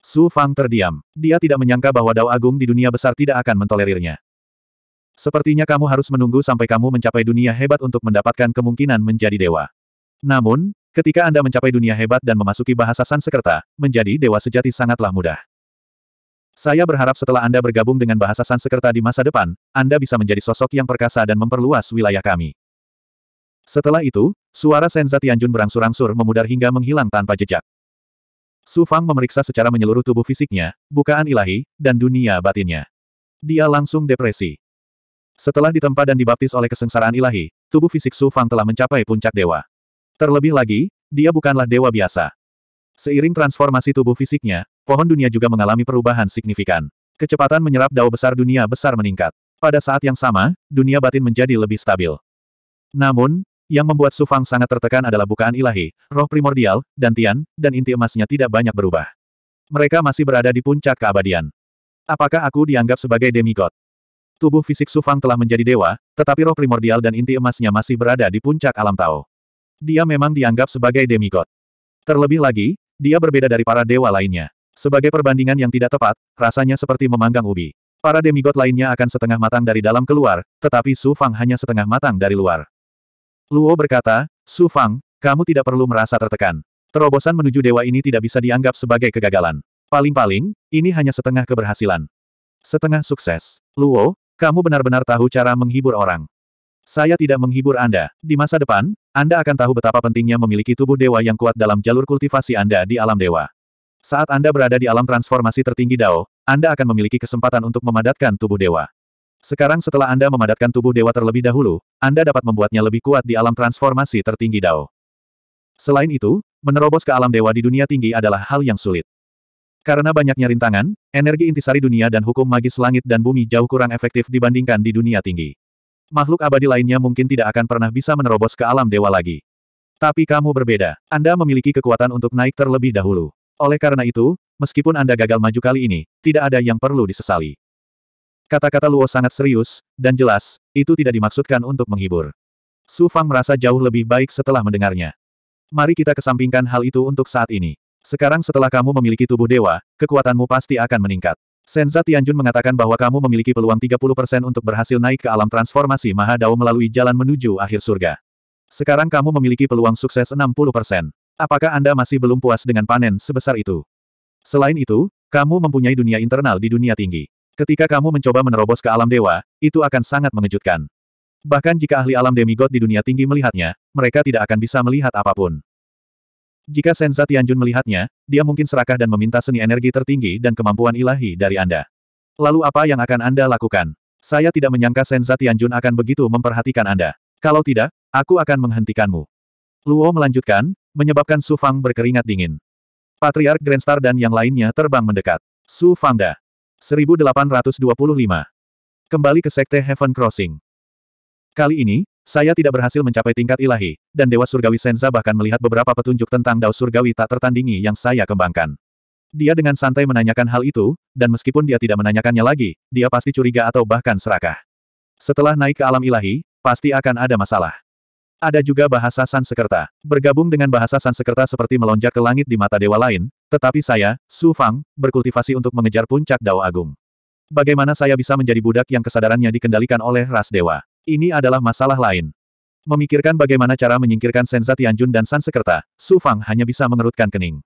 Su Fang terdiam. Dia tidak menyangka bahwa dao agung di dunia besar tidak akan mentolerirnya. Sepertinya kamu harus menunggu sampai kamu mencapai dunia hebat untuk mendapatkan kemungkinan menjadi dewa. Namun, ketika Anda mencapai dunia hebat dan memasuki bahasa Sansekerta, menjadi dewa sejati sangatlah mudah. Saya berharap setelah Anda bergabung dengan bahasa Sansekerta di masa depan, Anda bisa menjadi sosok yang perkasa dan memperluas wilayah kami. Setelah itu, suara Senza Tianjun berangsur-angsur memudar hingga menghilang tanpa jejak. Su Fang memeriksa secara menyeluruh tubuh fisiknya, bukaan ilahi, dan dunia batinnya. Dia langsung depresi. Setelah ditempa dan dibaptis oleh kesengsaraan ilahi, tubuh fisik Su Fang telah mencapai puncak dewa. Terlebih lagi, dia bukanlah dewa biasa. Seiring transformasi tubuh fisiknya, pohon dunia juga mengalami perubahan signifikan. Kecepatan menyerap dao besar dunia besar meningkat. Pada saat yang sama, dunia batin menjadi lebih stabil. Namun, yang membuat Su Fang sangat tertekan adalah bukaan ilahi, roh primordial, dan Tian, dan inti emasnya tidak banyak berubah. Mereka masih berada di puncak keabadian. Apakah aku dianggap sebagai demigod? Tubuh fisik Sufang telah menjadi dewa, tetapi roh primordial dan inti emasnya masih berada di puncak alam Tao. Dia memang dianggap sebagai demigod. Terlebih lagi, dia berbeda dari para dewa lainnya. Sebagai perbandingan yang tidak tepat, rasanya seperti memanggang ubi. Para demigod lainnya akan setengah matang dari dalam keluar, tetapi Su Fang hanya setengah matang dari luar. Luo berkata, Su Fang, kamu tidak perlu merasa tertekan. Terobosan menuju dewa ini tidak bisa dianggap sebagai kegagalan. Paling-paling, ini hanya setengah keberhasilan. Setengah sukses. Luo, kamu benar-benar tahu cara menghibur orang. Saya tidak menghibur Anda. Di masa depan, Anda akan tahu betapa pentingnya memiliki tubuh dewa yang kuat dalam jalur kultivasi Anda di alam dewa. Saat Anda berada di alam transformasi tertinggi Dao, Anda akan memiliki kesempatan untuk memadatkan tubuh dewa. Sekarang setelah Anda memadatkan tubuh dewa terlebih dahulu, Anda dapat membuatnya lebih kuat di alam transformasi tertinggi Dao. Selain itu, menerobos ke alam dewa di dunia tinggi adalah hal yang sulit. Karena banyaknya rintangan, energi intisari dunia dan hukum magis langit dan bumi jauh kurang efektif dibandingkan di dunia tinggi. Makhluk abadi lainnya mungkin tidak akan pernah bisa menerobos ke alam dewa lagi. Tapi kamu berbeda. Anda memiliki kekuatan untuk naik terlebih dahulu. Oleh karena itu, meskipun Anda gagal maju kali ini, tidak ada yang perlu disesali. Kata-kata Luo sangat serius, dan jelas, itu tidak dimaksudkan untuk menghibur. Su Fang merasa jauh lebih baik setelah mendengarnya. Mari kita kesampingkan hal itu untuk saat ini. Sekarang setelah kamu memiliki tubuh dewa, kekuatanmu pasti akan meningkat. Senza Tianjun mengatakan bahwa kamu memiliki peluang 30% untuk berhasil naik ke alam transformasi Maha Dao melalui jalan menuju akhir surga. Sekarang kamu memiliki peluang sukses Apakah Anda masih belum puas dengan panen sebesar itu? Selain itu, kamu mempunyai dunia internal di dunia tinggi. Ketika kamu mencoba menerobos ke alam dewa, itu akan sangat mengejutkan. Bahkan jika ahli alam demigod di dunia tinggi melihatnya, mereka tidak akan bisa melihat apapun. Jika Senza Tianjun melihatnya, dia mungkin serakah dan meminta seni energi tertinggi dan kemampuan ilahi dari Anda. Lalu apa yang akan Anda lakukan? Saya tidak menyangka Senza Tianjun akan begitu memperhatikan Anda. Kalau tidak, aku akan menghentikanmu. Luo melanjutkan, menyebabkan Su Fang berkeringat dingin. Patriark Grandstar dan yang lainnya terbang mendekat. Su Fangda. 1825. Kembali ke Sekte Heaven Crossing. Kali ini, saya tidak berhasil mencapai tingkat ilahi, dan Dewa Surgawi Senza bahkan melihat beberapa petunjuk tentang Dao Surgawi tak tertandingi yang saya kembangkan. Dia dengan santai menanyakan hal itu, dan meskipun dia tidak menanyakannya lagi, dia pasti curiga atau bahkan serakah. Setelah naik ke alam ilahi, pasti akan ada masalah. Ada juga bahasa Sansekerta. Bergabung dengan bahasa Sansekerta seperti melonjak ke langit di mata dewa lain, tetapi saya, Su Fang, berkultivasi untuk mengejar puncak Dao Agung. Bagaimana saya bisa menjadi budak yang kesadarannya dikendalikan oleh ras dewa? Ini adalah masalah lain. Memikirkan bagaimana cara menyingkirkan Senza Tianjun dan Sansekerta, Su Fang hanya bisa mengerutkan kening.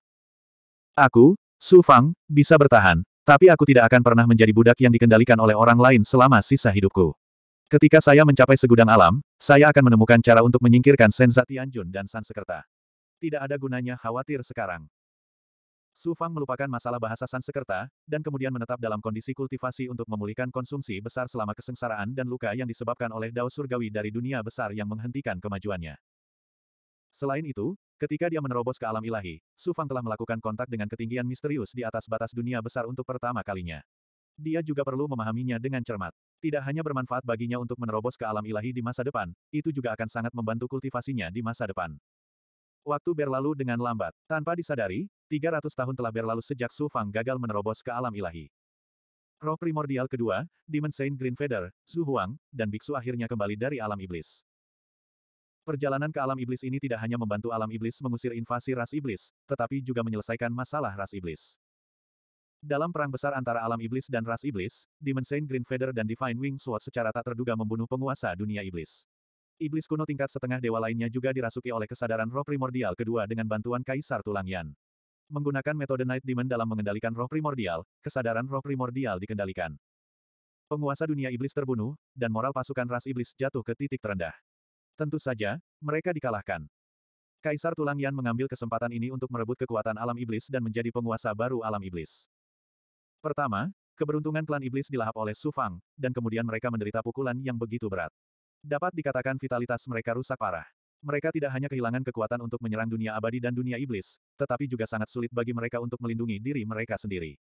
Aku, Su Fang, bisa bertahan, tapi aku tidak akan pernah menjadi budak yang dikendalikan oleh orang lain selama sisa hidupku. Ketika saya mencapai segudang alam, saya akan menemukan cara untuk menyingkirkan Senza Tianjun dan Sansekerta. Tidak ada gunanya khawatir sekarang. Su Fang melupakan masalah bahasa Sansekerta, dan kemudian menetap dalam kondisi kultivasi untuk memulihkan konsumsi besar selama kesengsaraan dan luka yang disebabkan oleh dao surgawi dari dunia besar yang menghentikan kemajuannya. Selain itu, ketika dia menerobos ke alam ilahi, Su Fang telah melakukan kontak dengan ketinggian misterius di atas batas dunia besar untuk pertama kalinya. Dia juga perlu memahaminya dengan cermat. Tidak hanya bermanfaat baginya untuk menerobos ke alam ilahi di masa depan, itu juga akan sangat membantu kultivasinya di masa depan. Waktu berlalu dengan lambat. Tanpa disadari, 300 tahun telah berlalu sejak Su Fang gagal menerobos ke alam ilahi. Roh primordial kedua, Demon Saint Green Feather, Su Huang, dan Biksu akhirnya kembali dari alam iblis. Perjalanan ke alam iblis ini tidak hanya membantu alam iblis mengusir invasi ras iblis, tetapi juga menyelesaikan masalah ras iblis. Dalam perang besar antara alam iblis dan ras iblis, Saint Green Feather dan Divine Wing Sword secara tak terduga membunuh penguasa dunia iblis. Iblis kuno tingkat setengah dewa lainnya juga dirasuki oleh kesadaran roh primordial kedua dengan bantuan Kaisar Tulang Yan. Menggunakan metode Night Demon dalam mengendalikan roh primordial, kesadaran roh primordial dikendalikan. Penguasa dunia iblis terbunuh, dan moral pasukan ras iblis jatuh ke titik terendah. Tentu saja, mereka dikalahkan. Kaisar Tulang Yan mengambil kesempatan ini untuk merebut kekuatan alam iblis dan menjadi penguasa baru alam iblis. Pertama, keberuntungan klan iblis dilahap oleh Su Fang, dan kemudian mereka menderita pukulan yang begitu berat. Dapat dikatakan vitalitas mereka rusak parah. Mereka tidak hanya kehilangan kekuatan untuk menyerang dunia abadi dan dunia iblis, tetapi juga sangat sulit bagi mereka untuk melindungi diri mereka sendiri.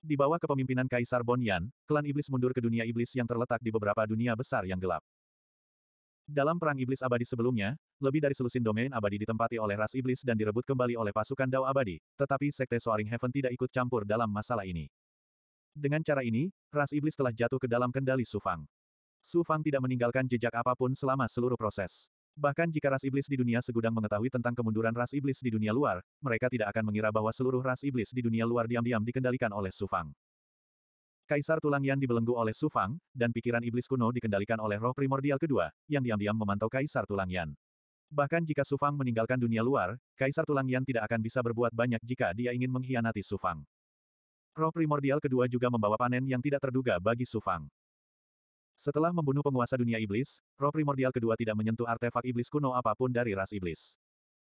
Di bawah kepemimpinan Kaisar Bonian, klan iblis mundur ke dunia iblis yang terletak di beberapa dunia besar yang gelap. Dalam perang iblis abadi sebelumnya, lebih dari selusin domain abadi ditempati oleh ras iblis dan direbut kembali oleh pasukan Dao abadi, tetapi Sekte Soaring Heaven tidak ikut campur dalam masalah ini. Dengan cara ini, ras iblis telah jatuh ke dalam kendali Sufang. Sufang tidak meninggalkan jejak apapun selama seluruh proses. Bahkan jika ras iblis di dunia segudang mengetahui tentang kemunduran ras iblis di dunia luar, mereka tidak akan mengira bahwa seluruh ras iblis di dunia luar diam-diam dikendalikan oleh Sufang. Kaisar Tulang Yan dibelenggu oleh Sufang, dan pikiran iblis kuno dikendalikan oleh roh primordial kedua, yang diam-diam memantau Kaisar Tulang Yan. Bahkan jika Sufang meninggalkan dunia luar, Kaisar Tulang Yan tidak akan bisa berbuat banyak jika dia ingin mengkhianati Sufang. Roh primordial kedua juga membawa panen yang tidak terduga bagi Su Fang. Setelah membunuh penguasa dunia iblis, roh primordial kedua tidak menyentuh artefak iblis kuno apapun dari ras iblis.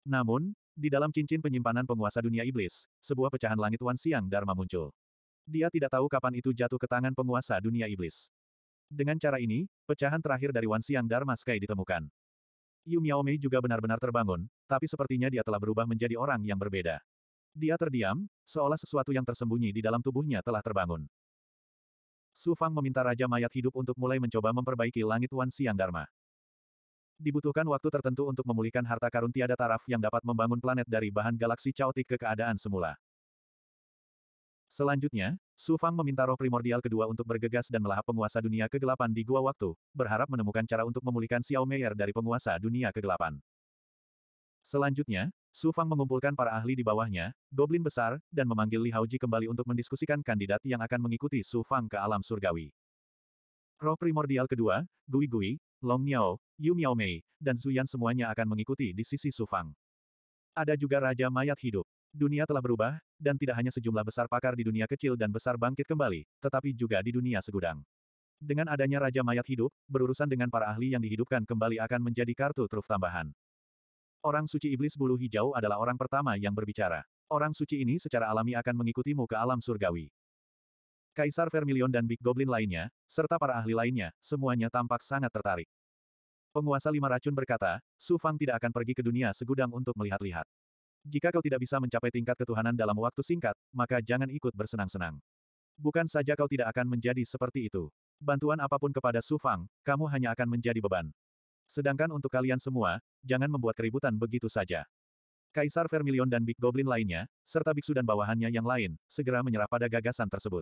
Namun, di dalam cincin penyimpanan penguasa dunia iblis, sebuah pecahan langit Wan Siang Dharma muncul. Dia tidak tahu kapan itu jatuh ke tangan penguasa dunia iblis. Dengan cara ini, pecahan terakhir dari Wan Siang Dharma Sky ditemukan. Yu Miaomei juga benar-benar terbangun, tapi sepertinya dia telah berubah menjadi orang yang berbeda. Dia terdiam, seolah sesuatu yang tersembunyi di dalam tubuhnya telah terbangun. Su Fang meminta Raja Mayat Hidup untuk mulai mencoba memperbaiki langit Wan Siang Dharma. Dibutuhkan waktu tertentu untuk memulihkan harta karun tiada taraf yang dapat membangun planet dari bahan galaksi caotik ke keadaan semula. Selanjutnya, Su Fang meminta roh primordial kedua untuk bergegas dan melahap penguasa dunia kegelapan di gua waktu, berharap menemukan cara untuk memulihkan Xiao Meier dari penguasa dunia kegelapan. Selanjutnya, Su Fang mengumpulkan para ahli di bawahnya, Goblin besar, dan memanggil Li Haoji kembali untuk mendiskusikan kandidat yang akan mengikuti Su Fang ke alam surgawi. Roh primordial kedua, Gui Gui, Long Miao, Yu Miao Mei, dan Yan semuanya akan mengikuti di sisi Su Fang. Ada juga Raja Mayat Hidup. Dunia telah berubah, dan tidak hanya sejumlah besar pakar di dunia kecil dan besar bangkit kembali, tetapi juga di dunia segudang. Dengan adanya Raja Mayat Hidup, berurusan dengan para ahli yang dihidupkan kembali akan menjadi kartu truf tambahan. Orang suci iblis bulu hijau adalah orang pertama yang berbicara. Orang suci ini secara alami akan mengikutimu ke alam surgawi. Kaisar Vermilion dan Big Goblin lainnya, serta para ahli lainnya, semuanya tampak sangat tertarik. Penguasa lima racun berkata, Su Fang tidak akan pergi ke dunia segudang untuk melihat-lihat. Jika kau tidak bisa mencapai tingkat ketuhanan dalam waktu singkat, maka jangan ikut bersenang-senang. Bukan saja kau tidak akan menjadi seperti itu. Bantuan apapun kepada Su Fang, kamu hanya akan menjadi beban. Sedangkan untuk kalian semua, jangan membuat keributan begitu saja. Kaisar Vermilion dan Big Goblin lainnya, serta biksu dan bawahannya yang lain, segera menyerah pada gagasan tersebut.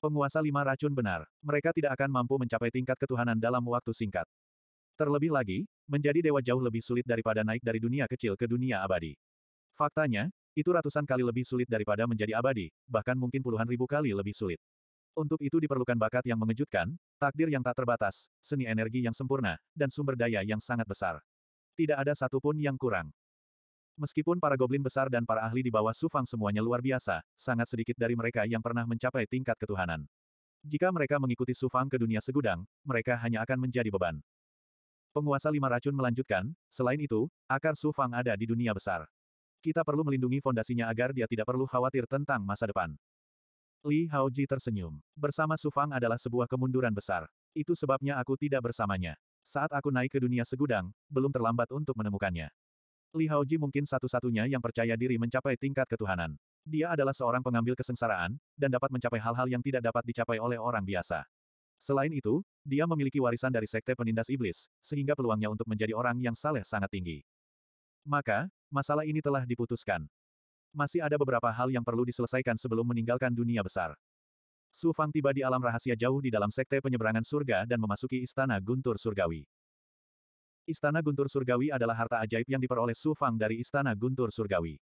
Penguasa lima racun benar, mereka tidak akan mampu mencapai tingkat ketuhanan dalam waktu singkat. Terlebih lagi, menjadi dewa jauh lebih sulit daripada naik dari dunia kecil ke dunia abadi. Faktanya, itu ratusan kali lebih sulit daripada menjadi abadi, bahkan mungkin puluhan ribu kali lebih sulit. Untuk itu diperlukan bakat yang mengejutkan, takdir yang tak terbatas, seni energi yang sempurna, dan sumber daya yang sangat besar. Tidak ada satupun yang kurang. Meskipun para goblin besar dan para ahli di bawah Sufang semuanya luar biasa, sangat sedikit dari mereka yang pernah mencapai tingkat ketuhanan. Jika mereka mengikuti Sufang ke dunia segudang, mereka hanya akan menjadi beban. Penguasa lima racun melanjutkan, selain itu, akar Sufang ada di dunia besar. Kita perlu melindungi fondasinya agar dia tidak perlu khawatir tentang masa depan. Li Haoji tersenyum. Bersama Su Fang adalah sebuah kemunduran besar. Itu sebabnya aku tidak bersamanya. Saat aku naik ke dunia segudang, belum terlambat untuk menemukannya. Li Haoji mungkin satu-satunya yang percaya diri mencapai tingkat ketuhanan. Dia adalah seorang pengambil kesengsaraan, dan dapat mencapai hal-hal yang tidak dapat dicapai oleh orang biasa. Selain itu, dia memiliki warisan dari sekte penindas iblis, sehingga peluangnya untuk menjadi orang yang saleh sangat tinggi. Maka, masalah ini telah diputuskan. Masih ada beberapa hal yang perlu diselesaikan sebelum meninggalkan dunia besar. Su Fang tiba di alam rahasia jauh di dalam sekte penyeberangan surga dan memasuki istana guntur surgawi. Istana guntur surgawi adalah harta ajaib yang diperoleh Su Fang dari istana guntur surgawi.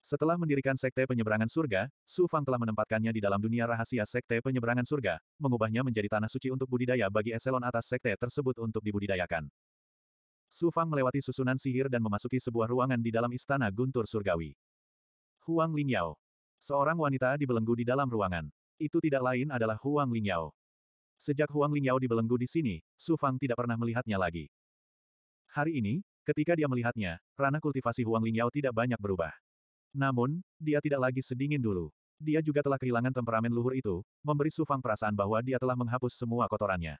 Setelah mendirikan sekte penyeberangan surga, Su Fang telah menempatkannya di dalam dunia rahasia sekte penyeberangan surga, mengubahnya menjadi tanah suci untuk budidaya bagi eselon atas sekte tersebut untuk dibudidayakan. Su Fang melewati susunan sihir dan memasuki sebuah ruangan di dalam istana guntur surgawi. Huang Lingyao. Seorang wanita dibelenggu di dalam ruangan. Itu tidak lain adalah Huang Lingyao. Sejak Huang Lingyao dibelenggu di sini, Su Fang tidak pernah melihatnya lagi. Hari ini, ketika dia melihatnya, ranah kultivasi Huang Lingyao tidak banyak berubah. Namun, dia tidak lagi sedingin dulu. Dia juga telah kehilangan temperamen luhur itu, memberi Su Fang perasaan bahwa dia telah menghapus semua kotorannya.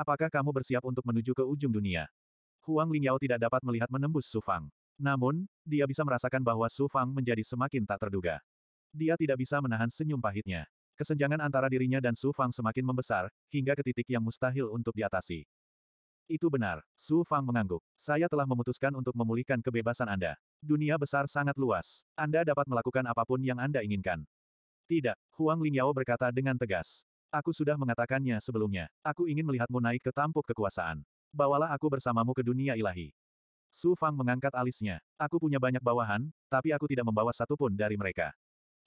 Apakah kamu bersiap untuk menuju ke ujung dunia? Huang Lingyao tidak dapat melihat menembus Su Fang. Namun, dia bisa merasakan bahwa Su Fang menjadi semakin tak terduga. Dia tidak bisa menahan senyum pahitnya. Kesenjangan antara dirinya dan Su Fang semakin membesar, hingga ke titik yang mustahil untuk diatasi. Itu benar, Su Fang mengangguk. Saya telah memutuskan untuk memulihkan kebebasan Anda. Dunia besar sangat luas. Anda dapat melakukan apapun yang Anda inginkan. Tidak, Huang Lingyao berkata dengan tegas. Aku sudah mengatakannya sebelumnya. Aku ingin melihatmu naik ke tampuk kekuasaan. Bawalah aku bersamamu ke dunia ilahi. Su Fang mengangkat alisnya. Aku punya banyak bawahan, tapi aku tidak membawa satupun dari mereka.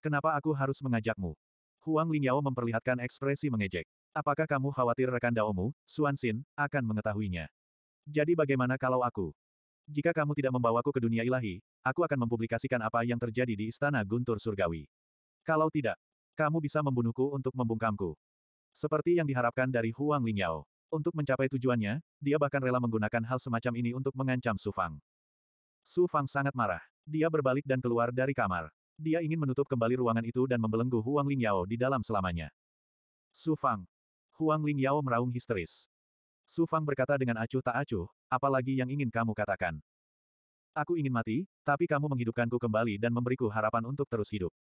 Kenapa aku harus mengajakmu? Huang Lingyao memperlihatkan ekspresi mengejek. Apakah kamu khawatir rekan Daomu, Suan Xin, akan mengetahuinya? Jadi bagaimana kalau aku? Jika kamu tidak membawaku ke dunia ilahi, aku akan mempublikasikan apa yang terjadi di Istana Guntur Surgawi. Kalau tidak, kamu bisa membunuhku untuk membungkamku. Seperti yang diharapkan dari Huang Lingyao. Untuk mencapai tujuannya, dia bahkan rela menggunakan hal semacam ini untuk mengancam Su Fang. Su Fang sangat marah. Dia berbalik dan keluar dari kamar. Dia ingin menutup kembali ruangan itu dan membelenggu Huang Lingyao di dalam selamanya. Su Fang. Huang Lingyao meraung histeris. Su Fang berkata dengan acuh tak acuh, apalagi yang ingin kamu katakan. Aku ingin mati, tapi kamu menghidupkanku kembali dan memberiku harapan untuk terus hidup.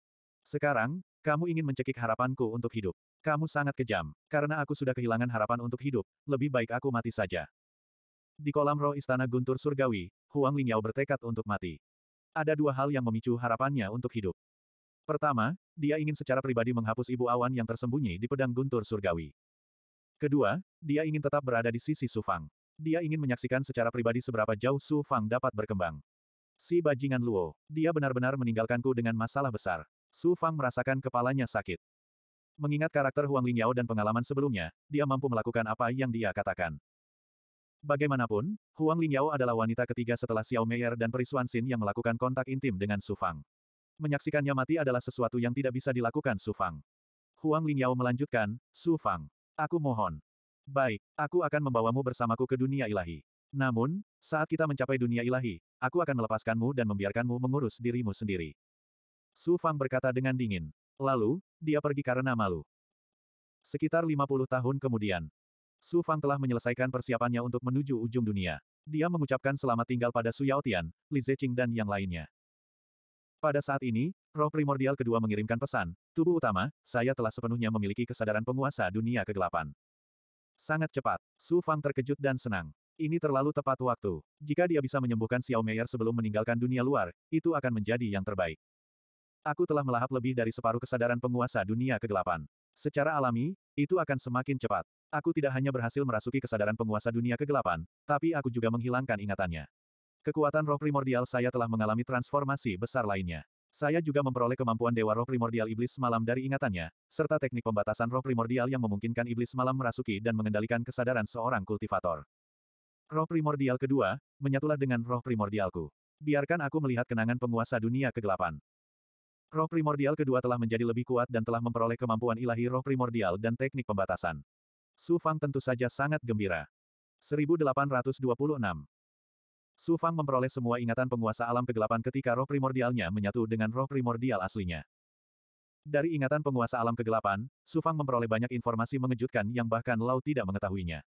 Sekarang, kamu ingin mencekik harapanku untuk hidup. Kamu sangat kejam. Karena aku sudah kehilangan harapan untuk hidup, lebih baik aku mati saja. Di kolam roh istana guntur surgawi, Huang Lingyao bertekad untuk mati. Ada dua hal yang memicu harapannya untuk hidup. Pertama, dia ingin secara pribadi menghapus ibu awan yang tersembunyi di pedang guntur surgawi. Kedua, dia ingin tetap berada di sisi Su Fang. Dia ingin menyaksikan secara pribadi seberapa jauh Su Fang dapat berkembang. Si bajingan Luo, dia benar-benar meninggalkanku dengan masalah besar. Su Fang merasakan kepalanya sakit. Mengingat karakter Huang Lingyao dan pengalaman sebelumnya, dia mampu melakukan apa yang dia katakan. Bagaimanapun, Huang Lingyao adalah wanita ketiga setelah Xiao Meier dan Perisuan Xin yang melakukan kontak intim dengan Su Fang. Menyaksikannya mati adalah sesuatu yang tidak bisa dilakukan Su Fang. Huang Lingyao melanjutkan, Su Fang, aku mohon. Baik, aku akan membawamu bersamaku ke dunia ilahi. Namun, saat kita mencapai dunia ilahi, aku akan melepaskanmu dan membiarkanmu mengurus dirimu sendiri. Su Fang berkata dengan dingin. Lalu, dia pergi karena malu. Sekitar 50 tahun kemudian, Su Fang telah menyelesaikan persiapannya untuk menuju ujung dunia. Dia mengucapkan selamat tinggal pada Su Yaotian, Li Zeqing dan yang lainnya. Pada saat ini, roh primordial kedua mengirimkan pesan, tubuh utama, saya telah sepenuhnya memiliki kesadaran penguasa dunia kegelapan. Sangat cepat, Su Fang terkejut dan senang. Ini terlalu tepat waktu. Jika dia bisa menyembuhkan Xiao Meier sebelum meninggalkan dunia luar, itu akan menjadi yang terbaik. Aku telah melahap lebih dari separuh kesadaran penguasa dunia kegelapan. Secara alami, itu akan semakin cepat. Aku tidak hanya berhasil merasuki kesadaran penguasa dunia kegelapan, tapi aku juga menghilangkan ingatannya. Kekuatan roh primordial saya telah mengalami transformasi besar lainnya. Saya juga memperoleh kemampuan Dewa Roh Primordial Iblis Malam dari ingatannya, serta teknik pembatasan roh primordial yang memungkinkan Iblis Malam merasuki dan mengendalikan kesadaran seorang kultivator. Roh primordial kedua, menyatulah dengan roh primordialku. Biarkan aku melihat kenangan penguasa dunia kegelapan. Roh primordial kedua telah menjadi lebih kuat dan telah memperoleh kemampuan ilahi roh primordial dan teknik pembatasan. Su Fang tentu saja sangat gembira. 1826 Su Fang memperoleh semua ingatan penguasa alam kegelapan ketika roh primordialnya menyatu dengan roh primordial aslinya. Dari ingatan penguasa alam kegelapan, Su Fang memperoleh banyak informasi mengejutkan yang bahkan Lau tidak mengetahuinya.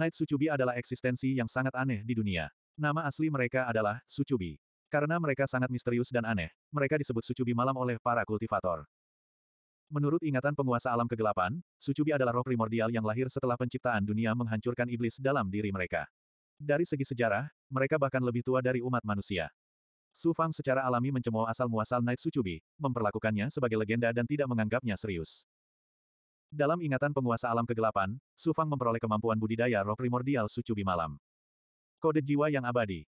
Night Sucubi adalah eksistensi yang sangat aneh di dunia. Nama asli mereka adalah Sucubi. Karena mereka sangat misterius dan aneh, mereka disebut sucubi malam oleh para kultivator. Menurut ingatan penguasa alam kegelapan, sucubi adalah roh primordial yang lahir setelah penciptaan dunia menghancurkan iblis dalam diri mereka. Dari segi sejarah, mereka bahkan lebih tua dari umat manusia. Su Fang secara alami mencemooh asal-muasal Night Sucubi, memperlakukannya sebagai legenda dan tidak menganggapnya serius. Dalam ingatan penguasa alam kegelapan, Su Fang memperoleh kemampuan budidaya roh primordial Sucubi malam. Kode jiwa yang abadi.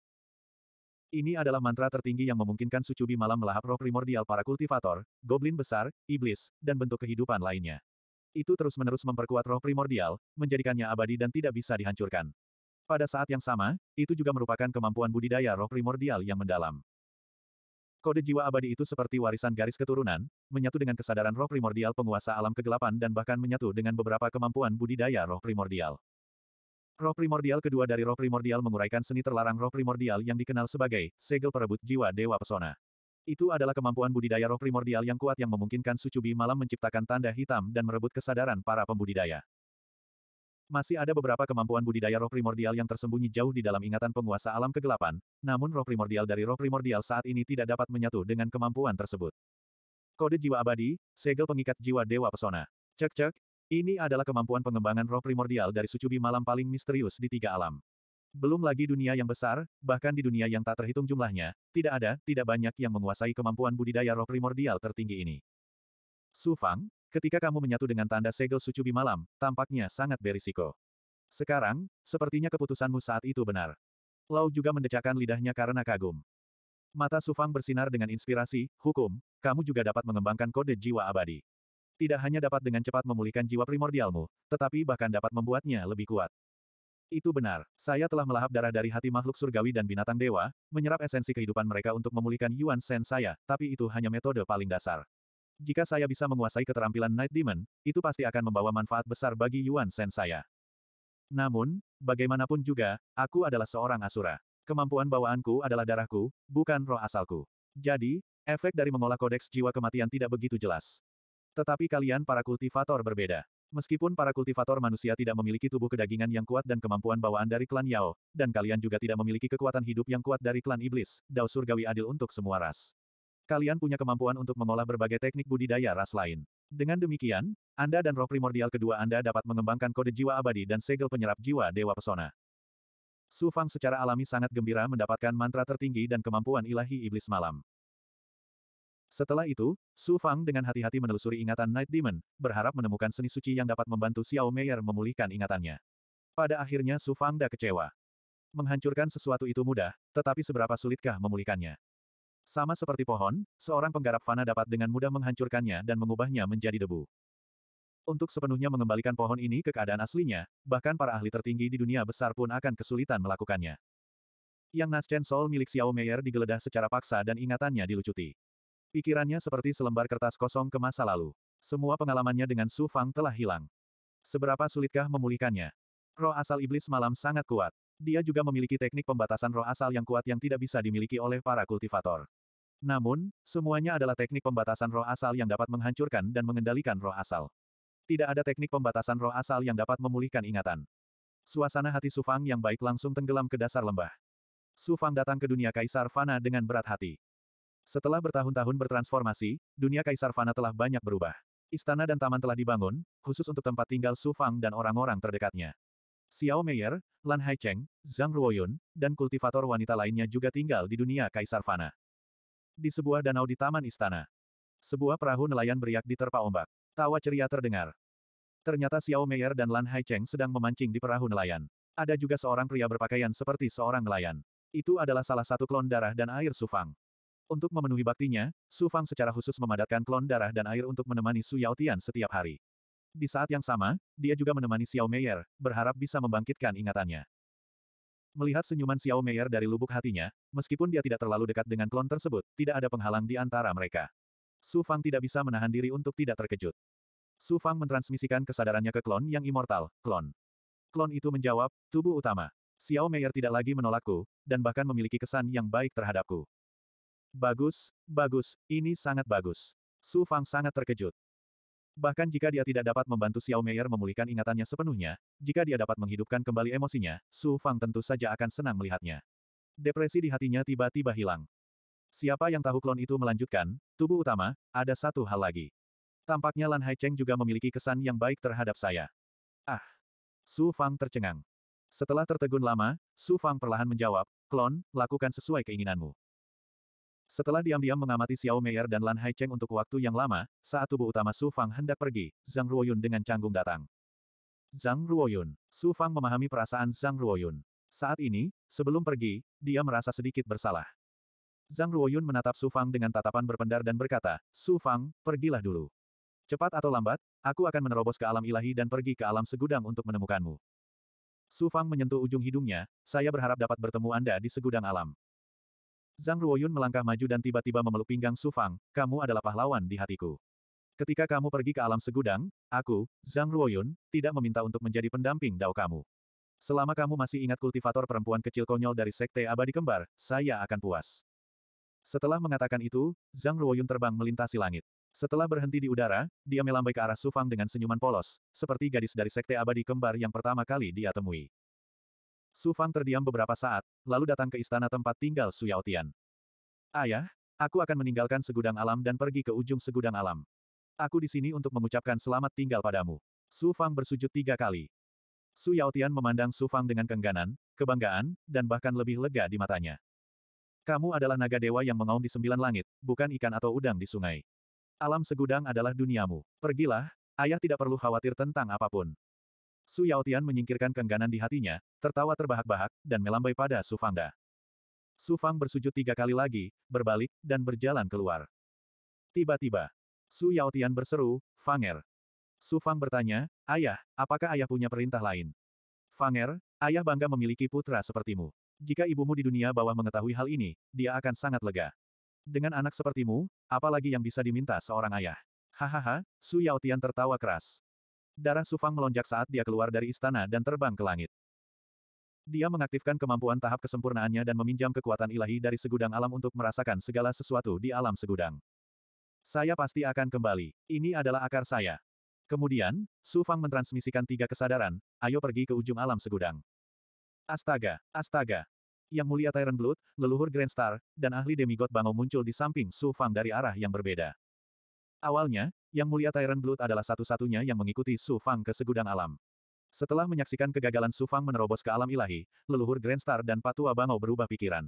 Ini adalah mantra tertinggi yang memungkinkan Sucubi malam melahap roh primordial para kultivator, goblin besar, iblis, dan bentuk kehidupan lainnya. Itu terus-menerus memperkuat roh primordial, menjadikannya abadi dan tidak bisa dihancurkan. Pada saat yang sama, itu juga merupakan kemampuan budidaya roh primordial yang mendalam. Kode jiwa abadi itu seperti warisan garis keturunan, menyatu dengan kesadaran roh primordial penguasa alam kegelapan dan bahkan menyatu dengan beberapa kemampuan budidaya roh primordial. Roh primordial kedua dari roh primordial menguraikan seni terlarang roh primordial yang dikenal sebagai segel perebut jiwa dewa pesona. Itu adalah kemampuan budidaya roh primordial yang kuat yang memungkinkan Sucubi malam menciptakan tanda hitam dan merebut kesadaran para pembudidaya. Masih ada beberapa kemampuan budidaya roh primordial yang tersembunyi jauh di dalam ingatan penguasa alam kegelapan, namun roh primordial dari roh primordial saat ini tidak dapat menyatu dengan kemampuan tersebut. Kode jiwa abadi, segel pengikat jiwa dewa pesona. Cek-cek, ini adalah kemampuan pengembangan roh primordial dari sucubi malam paling misterius di tiga alam. Belum lagi dunia yang besar, bahkan di dunia yang tak terhitung jumlahnya, tidak ada, tidak banyak yang menguasai kemampuan budidaya roh primordial tertinggi ini. Su Fang, ketika kamu menyatu dengan tanda segel sucubi malam, tampaknya sangat berisiko. Sekarang, sepertinya keputusanmu saat itu benar. Lau juga mendecakkan lidahnya karena kagum. Mata Su Fang bersinar dengan inspirasi, hukum, kamu juga dapat mengembangkan kode jiwa abadi tidak hanya dapat dengan cepat memulihkan jiwa primordialmu, tetapi bahkan dapat membuatnya lebih kuat. Itu benar, saya telah melahap darah dari hati makhluk surgawi dan binatang dewa, menyerap esensi kehidupan mereka untuk memulihkan Yuan Sen saya, tapi itu hanya metode paling dasar. Jika saya bisa menguasai keterampilan Night Demon, itu pasti akan membawa manfaat besar bagi Yuan Sen saya. Namun, bagaimanapun juga, aku adalah seorang asura. Kemampuan bawaanku adalah darahku, bukan roh asalku. Jadi, efek dari mengolah kodeks jiwa kematian tidak begitu jelas. Tetapi kalian para kultivator berbeda. Meskipun para kultivator manusia tidak memiliki tubuh kedagingan yang kuat dan kemampuan bawaan dari klan Yao, dan kalian juga tidak memiliki kekuatan hidup yang kuat dari klan iblis, Dao Surgawi adil untuk semua ras. Kalian punya kemampuan untuk mengolah berbagai teknik budidaya ras lain. Dengan demikian, Anda dan roh primordial kedua Anda dapat mengembangkan kode jiwa abadi dan segel penyerap jiwa Dewa Pesona. Su Fang secara alami sangat gembira mendapatkan mantra tertinggi dan kemampuan ilahi iblis malam. Setelah itu, Su Fang dengan hati-hati menelusuri ingatan Night Demon, berharap menemukan seni suci yang dapat membantu Xiao Meier memulihkan ingatannya. Pada akhirnya Su Fang da kecewa. Menghancurkan sesuatu itu mudah, tetapi seberapa sulitkah memulihkannya? Sama seperti pohon, seorang penggarap fana dapat dengan mudah menghancurkannya dan mengubahnya menjadi debu. Untuk sepenuhnya mengembalikan pohon ini ke keadaan aslinya, bahkan para ahli tertinggi di dunia besar pun akan kesulitan melakukannya. Yang Naschen Soul milik Xiao Meier digeledah secara paksa dan ingatannya dilucuti. Pikirannya seperti selembar kertas kosong ke masa lalu. Semua pengalamannya dengan Su Fang telah hilang. Seberapa sulitkah memulihkannya? Roh asal iblis malam sangat kuat. Dia juga memiliki teknik pembatasan roh asal yang kuat yang tidak bisa dimiliki oleh para kultivator. Namun, semuanya adalah teknik pembatasan roh asal yang dapat menghancurkan dan mengendalikan roh asal. Tidak ada teknik pembatasan roh asal yang dapat memulihkan ingatan. Suasana hati Sufang yang baik langsung tenggelam ke dasar lembah. Sufang datang ke dunia Kaisar Fana dengan berat hati. Setelah bertahun-tahun bertransformasi, dunia Kaisar Fana telah banyak berubah. Istana dan taman telah dibangun, khusus untuk tempat tinggal Su Fang dan orang-orang terdekatnya. Xiao Meier, Lan Haicheng, Zhang Ruoyun, dan kultivator wanita lainnya juga tinggal di dunia Kaisar Fana. Di sebuah danau di taman istana. Sebuah perahu nelayan beriak diterpa ombak. Tawa ceria terdengar. Ternyata Xiao Meier dan Lan Haicheng sedang memancing di perahu nelayan. Ada juga seorang pria berpakaian seperti seorang nelayan. Itu adalah salah satu klon darah dan air sufang. Untuk memenuhi baktinya, Su Fang secara khusus memadatkan klon darah dan air untuk menemani Su Yao Tian setiap hari. Di saat yang sama, dia juga menemani Xiao Meier, berharap bisa membangkitkan ingatannya. Melihat senyuman Xiao Meier dari lubuk hatinya, meskipun dia tidak terlalu dekat dengan klon tersebut, tidak ada penghalang di antara mereka. Su Fang tidak bisa menahan diri untuk tidak terkejut. Su Fang mentransmisikan kesadarannya ke klon yang immortal, klon. Klon itu menjawab, tubuh utama. Xiao Meier tidak lagi menolakku, dan bahkan memiliki kesan yang baik terhadapku. Bagus, bagus, ini sangat bagus. Su Fang sangat terkejut. Bahkan jika dia tidak dapat membantu Xiao Meier memulihkan ingatannya sepenuhnya, jika dia dapat menghidupkan kembali emosinya, Su Fang tentu saja akan senang melihatnya. Depresi di hatinya tiba-tiba hilang. Siapa yang tahu klon itu melanjutkan, tubuh utama, ada satu hal lagi. Tampaknya Lan Haicheng juga memiliki kesan yang baik terhadap saya. Ah! Su Fang tercengang. Setelah tertegun lama, Su Fang perlahan menjawab, klon, lakukan sesuai keinginanmu. Setelah diam-diam mengamati Xiao Meier dan Lan Haicheng untuk waktu yang lama, saat tubuh utama Su Fang hendak pergi, Zhang Ruoyun dengan canggung datang. Zhang Ruoyun. Su Fang memahami perasaan Zhang Ruoyun. Saat ini, sebelum pergi, dia merasa sedikit bersalah. Zhang Ruoyun menatap Su Fang dengan tatapan berpendar dan berkata, Su Fang, pergilah dulu. Cepat atau lambat, aku akan menerobos ke alam ilahi dan pergi ke alam segudang untuk menemukanmu. Su Fang menyentuh ujung hidungnya, saya berharap dapat bertemu Anda di segudang alam. Zhang Ruoyun melangkah maju dan tiba-tiba memeluk pinggang Su Fang, kamu adalah pahlawan di hatiku. Ketika kamu pergi ke alam segudang, aku, Zhang Ruoyun, tidak meminta untuk menjadi pendamping dao kamu. Selama kamu masih ingat kultivator perempuan kecil konyol dari Sekte Abadi Kembar, saya akan puas. Setelah mengatakan itu, Zhang Ruoyun terbang melintasi langit. Setelah berhenti di udara, dia melambai ke arah Su Fang dengan senyuman polos, seperti gadis dari Sekte Abadi Kembar yang pertama kali dia temui. Su Fang terdiam beberapa saat, lalu datang ke istana tempat tinggal Su Yaotian. Ayah, aku akan meninggalkan segudang alam dan pergi ke ujung segudang alam. Aku di sini untuk mengucapkan selamat tinggal padamu. Su Fang bersujud tiga kali. Su Yaotian memandang Su Fang dengan kengganan, kebanggaan, dan bahkan lebih lega di matanya. Kamu adalah naga dewa yang mengaum di sembilan langit, bukan ikan atau udang di sungai. Alam segudang adalah duniamu. Pergilah, ayah tidak perlu khawatir tentang apapun. Su Yaotian menyingkirkan kengganan di hatinya, tertawa terbahak-bahak, dan melambai pada Su Fangda. Su Fang bersujud tiga kali lagi, berbalik, dan berjalan keluar. Tiba-tiba, Su Yaotian berseru, Fanger. Su Fang bertanya, Ayah, apakah ayah punya perintah lain? Fanger, ayah bangga memiliki putra sepertimu. Jika ibumu di dunia bawah mengetahui hal ini, dia akan sangat lega. Dengan anak sepertimu, apalagi yang bisa diminta seorang ayah? Hahaha, Su Yaotian tertawa keras. Darah Sufang melonjak saat dia keluar dari istana dan terbang ke langit. Dia mengaktifkan kemampuan tahap kesempurnaannya dan meminjam kekuatan ilahi dari segudang alam untuk merasakan segala sesuatu di alam segudang. Saya pasti akan kembali. Ini adalah akar saya. Kemudian, Su Fang mentransmisikan tiga kesadaran, ayo pergi ke ujung alam segudang. Astaga, astaga. Yang mulia Tyrant Blood, leluhur Grand Star, dan ahli demigod bangau muncul di samping Su Fang dari arah yang berbeda. Awalnya, Yang Mulia Tyrant Blood adalah satu-satunya yang mengikuti Su Fang ke segudang alam. Setelah menyaksikan kegagalan Su Fang menerobos ke alam ilahi, leluhur Grand Star dan Patua Bangau berubah pikiran.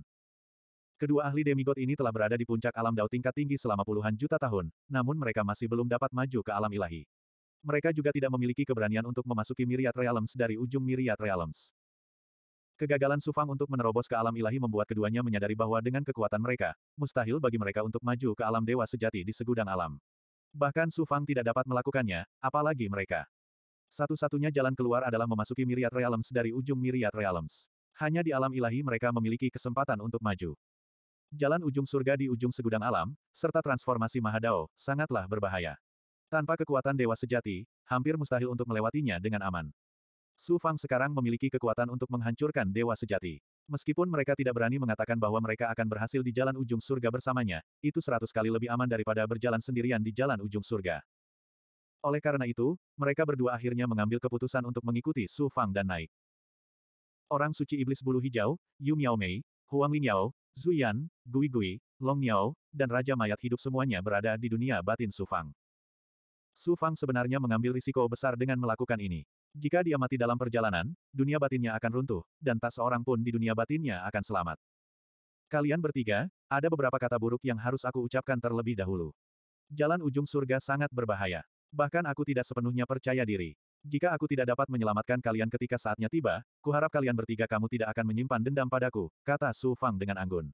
Kedua ahli demigod ini telah berada di puncak alam dao tingkat tinggi selama puluhan juta tahun, namun mereka masih belum dapat maju ke alam ilahi. Mereka juga tidak memiliki keberanian untuk memasuki Myriad Realms dari ujung Myriad Realms. Kegagalan Sufang untuk menerobos ke alam ilahi membuat keduanya menyadari bahwa dengan kekuatan mereka, mustahil bagi mereka untuk maju ke alam dewa sejati di segudang alam. Bahkan Su Fang tidak dapat melakukannya, apalagi mereka. Satu-satunya jalan keluar adalah memasuki Myriad Realms dari ujung Myriad Realms. Hanya di alam ilahi mereka memiliki kesempatan untuk maju. Jalan ujung surga di ujung segudang alam, serta transformasi Mahadao, sangatlah berbahaya. Tanpa kekuatan dewa sejati, hampir mustahil untuk melewatinya dengan aman. Su Fang sekarang memiliki kekuatan untuk menghancurkan dewa sejati. Meskipun mereka tidak berani mengatakan bahwa mereka akan berhasil di jalan ujung surga bersamanya, itu seratus kali lebih aman daripada berjalan sendirian di jalan ujung surga. Oleh karena itu, mereka berdua akhirnya mengambil keputusan untuk mengikuti Su Fang dan naik. Orang suci iblis bulu hijau, Yu Miao Mei, Huang Zhu Yan, Gui Gui, Long Niao, dan Raja Mayat hidup semuanya berada di dunia batin Su Fang. Su Fang sebenarnya mengambil risiko besar dengan melakukan ini. Jika dia mati dalam perjalanan, dunia batinnya akan runtuh, dan tak seorang pun di dunia batinnya akan selamat. Kalian bertiga, ada beberapa kata buruk yang harus aku ucapkan terlebih dahulu. Jalan ujung surga sangat berbahaya. Bahkan aku tidak sepenuhnya percaya diri. Jika aku tidak dapat menyelamatkan kalian ketika saatnya tiba, kuharap kalian bertiga kamu tidak akan menyimpan dendam padaku, kata Su Fang dengan anggun.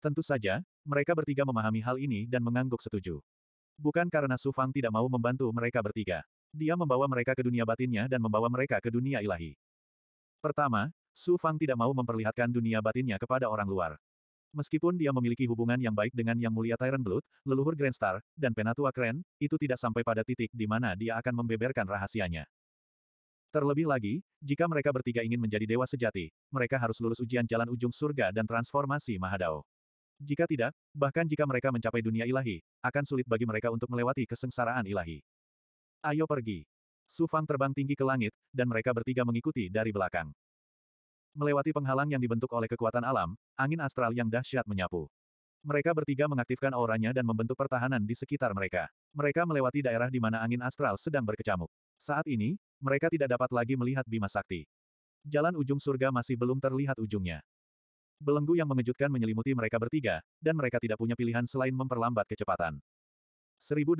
Tentu saja, mereka bertiga memahami hal ini dan mengangguk setuju. Bukan karena Su Fang tidak mau membantu mereka bertiga. Dia membawa mereka ke dunia batinnya dan membawa mereka ke dunia ilahi. Pertama, Su Fang tidak mau memperlihatkan dunia batinnya kepada orang luar. Meskipun dia memiliki hubungan yang baik dengan Yang Mulia Tyrant Blood, leluhur Grand Star, dan Penatua Kren, itu tidak sampai pada titik di mana dia akan membeberkan rahasianya. Terlebih lagi, jika mereka bertiga ingin menjadi dewa sejati, mereka harus lulus ujian jalan ujung surga dan transformasi Mahadao. Jika tidak, bahkan jika mereka mencapai dunia ilahi, akan sulit bagi mereka untuk melewati kesengsaraan ilahi. Ayo pergi. Su Fang terbang tinggi ke langit, dan mereka bertiga mengikuti dari belakang. Melewati penghalang yang dibentuk oleh kekuatan alam, angin astral yang dahsyat menyapu. Mereka bertiga mengaktifkan auranya dan membentuk pertahanan di sekitar mereka. Mereka melewati daerah di mana angin astral sedang berkecamuk. Saat ini, mereka tidak dapat lagi melihat Bima Sakti. Jalan ujung surga masih belum terlihat ujungnya. Belenggu yang mengejutkan menyelimuti mereka bertiga, dan mereka tidak punya pilihan selain memperlambat kecepatan. 1827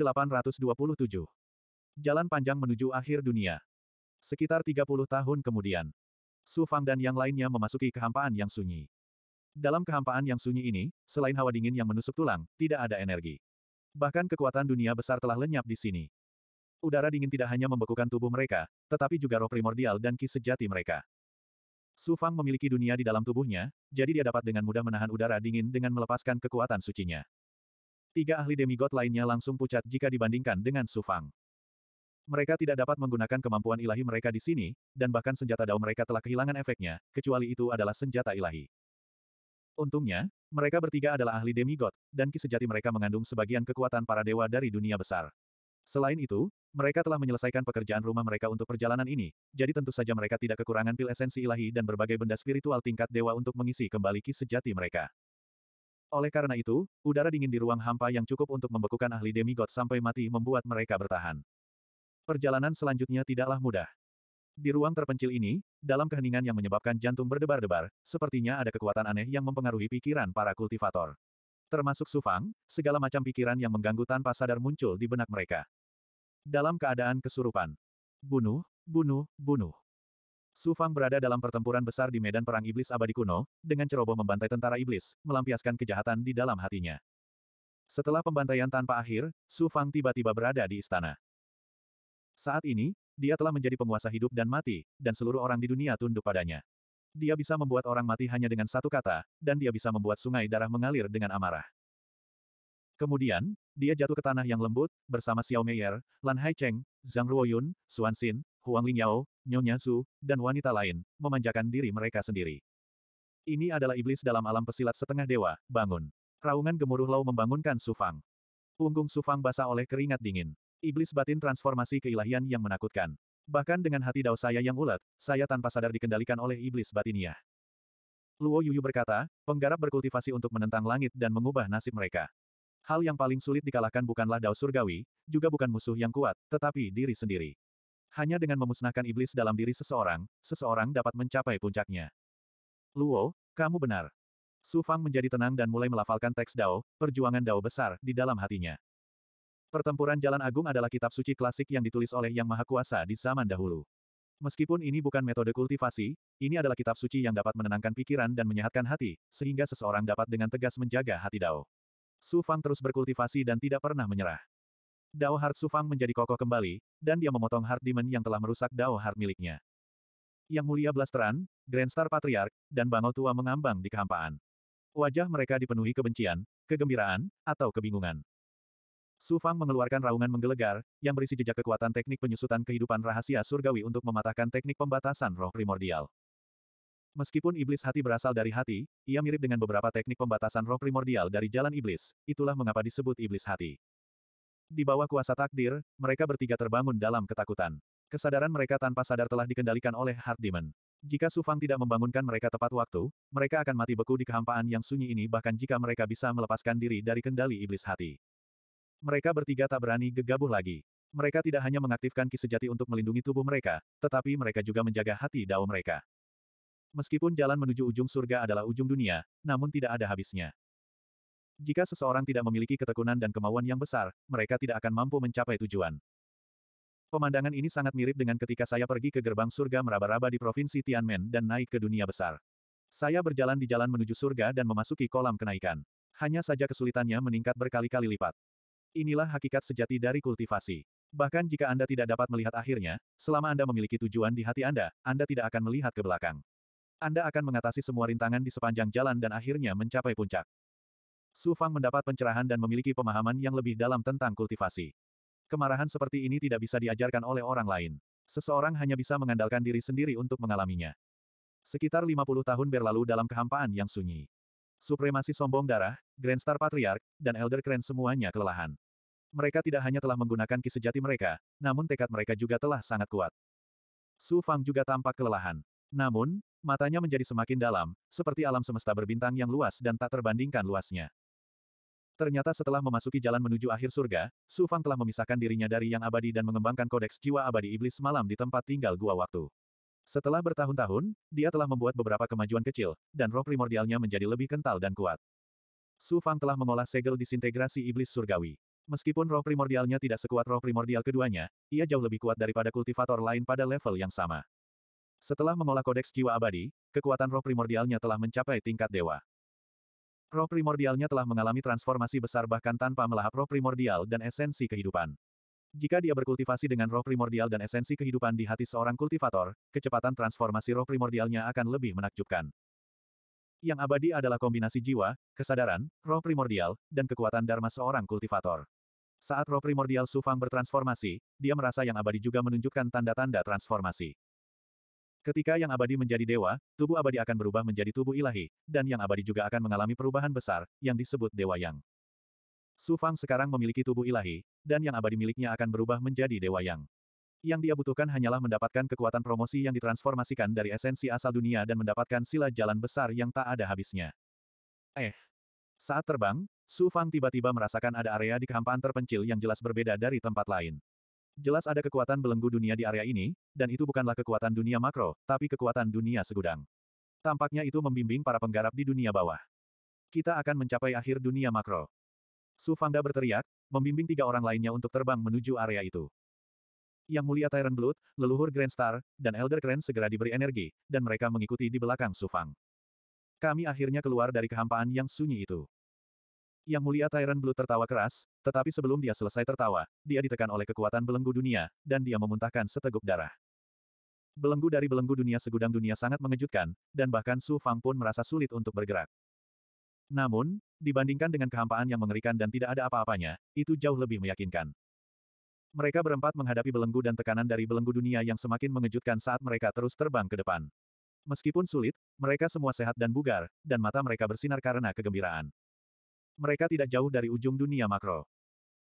Jalan panjang menuju akhir dunia. Sekitar 30 tahun kemudian, Su Fang dan yang lainnya memasuki kehampaan yang sunyi. Dalam kehampaan yang sunyi ini, selain hawa dingin yang menusuk tulang, tidak ada energi. Bahkan kekuatan dunia besar telah lenyap di sini. Udara dingin tidak hanya membekukan tubuh mereka, tetapi juga roh primordial dan ki sejati mereka. Su Fang memiliki dunia di dalam tubuhnya, jadi dia dapat dengan mudah menahan udara dingin dengan melepaskan kekuatan sucinya. Tiga ahli demigod lainnya langsung pucat jika dibandingkan dengan Su Fang. Mereka tidak dapat menggunakan kemampuan ilahi mereka di sini, dan bahkan senjata dao mereka telah kehilangan efeknya, kecuali itu adalah senjata ilahi. Untungnya, mereka bertiga adalah ahli demigod, dan ki sejati mereka mengandung sebagian kekuatan para dewa dari dunia besar. Selain itu, mereka telah menyelesaikan pekerjaan rumah mereka untuk perjalanan ini, jadi tentu saja mereka tidak kekurangan pil esensi ilahi dan berbagai benda spiritual tingkat dewa untuk mengisi kembali ki sejati mereka. Oleh karena itu, udara dingin di ruang hampa yang cukup untuk membekukan ahli demigod sampai mati membuat mereka bertahan. Perjalanan selanjutnya tidaklah mudah. Di ruang terpencil ini, dalam keheningan yang menyebabkan jantung berdebar-debar, sepertinya ada kekuatan aneh yang mempengaruhi pikiran para kultivator. Termasuk Sufang, segala macam pikiran yang mengganggu tanpa sadar muncul di benak mereka. Dalam keadaan kesurupan. Bunuh, bunuh, bunuh. Sufang berada dalam pertempuran besar di medan perang iblis abadi kuno, dengan ceroboh membantai tentara iblis, melampiaskan kejahatan di dalam hatinya. Setelah pembantaian tanpa akhir, Sufang tiba-tiba berada di istana. Saat ini, dia telah menjadi penguasa hidup dan mati, dan seluruh orang di dunia tunduk padanya. Dia bisa membuat orang mati hanya dengan satu kata, dan dia bisa membuat sungai darah mengalir dengan amarah. Kemudian, dia jatuh ke tanah yang lembut, bersama Xiao Meier, Lan Haicheng, Zhang Ruoyun, Xuan Xin, Huang Lingyao, Nyonya Su dan wanita lain, memanjakan diri mereka sendiri. Ini adalah iblis dalam alam pesilat setengah dewa, bangun. Raungan gemuruh Lau membangunkan Sufang. Punggung Sufang basah oleh keringat dingin. Iblis batin transformasi keilahian yang menakutkan. Bahkan dengan hati dao saya yang ulet, saya tanpa sadar dikendalikan oleh iblis batinnya. Luo Yuyu berkata, penggarap berkultivasi untuk menentang langit dan mengubah nasib mereka. Hal yang paling sulit dikalahkan bukanlah dao surgawi, juga bukan musuh yang kuat, tetapi diri sendiri. Hanya dengan memusnahkan iblis dalam diri seseorang, seseorang dapat mencapai puncaknya. Luo, kamu benar. Su Fang menjadi tenang dan mulai melafalkan teks Dao, perjuangan Dao besar, di dalam hatinya. Pertempuran Jalan Agung adalah kitab suci klasik yang ditulis oleh Yang Maha Kuasa di zaman dahulu. Meskipun ini bukan metode kultivasi, ini adalah kitab suci yang dapat menenangkan pikiran dan menyehatkan hati, sehingga seseorang dapat dengan tegas menjaga hati Dao. Su Fang terus berkultivasi dan tidak pernah menyerah. Dao Heart Su Fang menjadi kokoh kembali, dan dia memotong Heart Demon yang telah merusak Dao Heart miliknya. Yang Mulia Blasteran, Grand Star Patriarch, dan Bangau Tua mengambang di kehampaan. Wajah mereka dipenuhi kebencian, kegembiraan, atau kebingungan. Su Fang mengeluarkan raungan menggelegar, yang berisi jejak kekuatan teknik penyusutan kehidupan rahasia surgawi untuk mematahkan teknik pembatasan roh primordial. Meskipun iblis hati berasal dari hati, ia mirip dengan beberapa teknik pembatasan roh primordial dari jalan iblis, itulah mengapa disebut iblis hati. Di bawah kuasa takdir, mereka bertiga terbangun dalam ketakutan. Kesadaran mereka tanpa sadar telah dikendalikan oleh Heart Demon. Jika Su Fang tidak membangunkan mereka tepat waktu, mereka akan mati beku di kehampaan yang sunyi ini bahkan jika mereka bisa melepaskan diri dari kendali iblis hati. Mereka bertiga tak berani gegabah lagi. Mereka tidak hanya mengaktifkan ki sejati untuk melindungi tubuh mereka, tetapi mereka juga menjaga hati dao mereka. Meskipun jalan menuju ujung surga adalah ujung dunia, namun tidak ada habisnya. Jika seseorang tidak memiliki ketekunan dan kemauan yang besar, mereka tidak akan mampu mencapai tujuan. Pemandangan ini sangat mirip dengan ketika saya pergi ke gerbang surga meraba-raba di provinsi Tianmen dan naik ke dunia besar. Saya berjalan di jalan menuju surga dan memasuki kolam kenaikan. Hanya saja kesulitannya meningkat berkali-kali lipat. Inilah hakikat sejati dari kultivasi. Bahkan jika Anda tidak dapat melihat akhirnya, selama Anda memiliki tujuan di hati Anda, Anda tidak akan melihat ke belakang. Anda akan mengatasi semua rintangan di sepanjang jalan dan akhirnya mencapai puncak. Su Fang mendapat pencerahan dan memiliki pemahaman yang lebih dalam tentang kultivasi. Kemarahan seperti ini tidak bisa diajarkan oleh orang lain. Seseorang hanya bisa mengandalkan diri sendiri untuk mengalaminya. Sekitar 50 tahun berlalu dalam kehampaan yang sunyi. Supremasi sombong darah, Grand Star Patriarch, dan Elder Keren semuanya kelelahan. Mereka tidak hanya telah menggunakan ki sejati mereka, namun tekad mereka juga telah sangat kuat. Su Fang juga tampak kelelahan. Namun, matanya menjadi semakin dalam, seperti alam semesta berbintang yang luas dan tak terbandingkan luasnya. Ternyata setelah memasuki jalan menuju akhir surga, Su Fang telah memisahkan dirinya dari yang abadi dan mengembangkan kodeks jiwa abadi iblis malam di tempat tinggal gua waktu. Setelah bertahun-tahun, dia telah membuat beberapa kemajuan kecil, dan roh primordialnya menjadi lebih kental dan kuat. Su Fang telah mengolah segel disintegrasi iblis surgawi. Meskipun roh primordialnya tidak sekuat roh primordial keduanya, ia jauh lebih kuat daripada kultivator lain pada level yang sama. Setelah mengolah kodeks jiwa abadi, kekuatan roh primordialnya telah mencapai tingkat dewa. Roh primordialnya telah mengalami transformasi besar bahkan tanpa melahap roh primordial dan esensi kehidupan. Jika dia berkultivasi dengan roh primordial dan esensi kehidupan di hati seorang kultivator, kecepatan transformasi roh primordialnya akan lebih menakjubkan. Yang abadi adalah kombinasi jiwa, kesadaran, roh primordial, dan kekuatan dharma seorang kultivator. Saat roh primordial Sufang bertransformasi, dia merasa yang abadi juga menunjukkan tanda-tanda transformasi. Ketika yang abadi menjadi dewa, tubuh abadi akan berubah menjadi tubuh ilahi, dan yang abadi juga akan mengalami perubahan besar, yang disebut dewa yang. Su Fang sekarang memiliki tubuh ilahi, dan yang abadi miliknya akan berubah menjadi Dewa Yang. Yang dia butuhkan hanyalah mendapatkan kekuatan promosi yang ditransformasikan dari esensi asal dunia dan mendapatkan sila jalan besar yang tak ada habisnya. Eh. Saat terbang, Su Fang tiba-tiba merasakan ada area di kehampaan terpencil yang jelas berbeda dari tempat lain. Jelas ada kekuatan belenggu dunia di area ini, dan itu bukanlah kekuatan dunia makro, tapi kekuatan dunia segudang. Tampaknya itu membimbing para penggarap di dunia bawah. Kita akan mencapai akhir dunia makro. Su Fangda berteriak, membimbing tiga orang lainnya untuk terbang menuju area itu. Yang mulia Tyrant Blood, leluhur Grand Star, dan Elder Grand segera diberi energi, dan mereka mengikuti di belakang Su Fang. Kami akhirnya keluar dari kehampaan yang sunyi itu. Yang mulia Tyrant Blood tertawa keras, tetapi sebelum dia selesai tertawa, dia ditekan oleh kekuatan belenggu dunia, dan dia memuntahkan seteguk darah. Belenggu dari belenggu dunia segudang dunia sangat mengejutkan, dan bahkan Su Fang pun merasa sulit untuk bergerak. Namun, dibandingkan dengan kehampaan yang mengerikan dan tidak ada apa-apanya, itu jauh lebih meyakinkan. Mereka berempat menghadapi belenggu dan tekanan dari belenggu dunia yang semakin mengejutkan saat mereka terus terbang ke depan. Meskipun sulit, mereka semua sehat dan bugar, dan mata mereka bersinar karena kegembiraan. Mereka tidak jauh dari ujung dunia makro.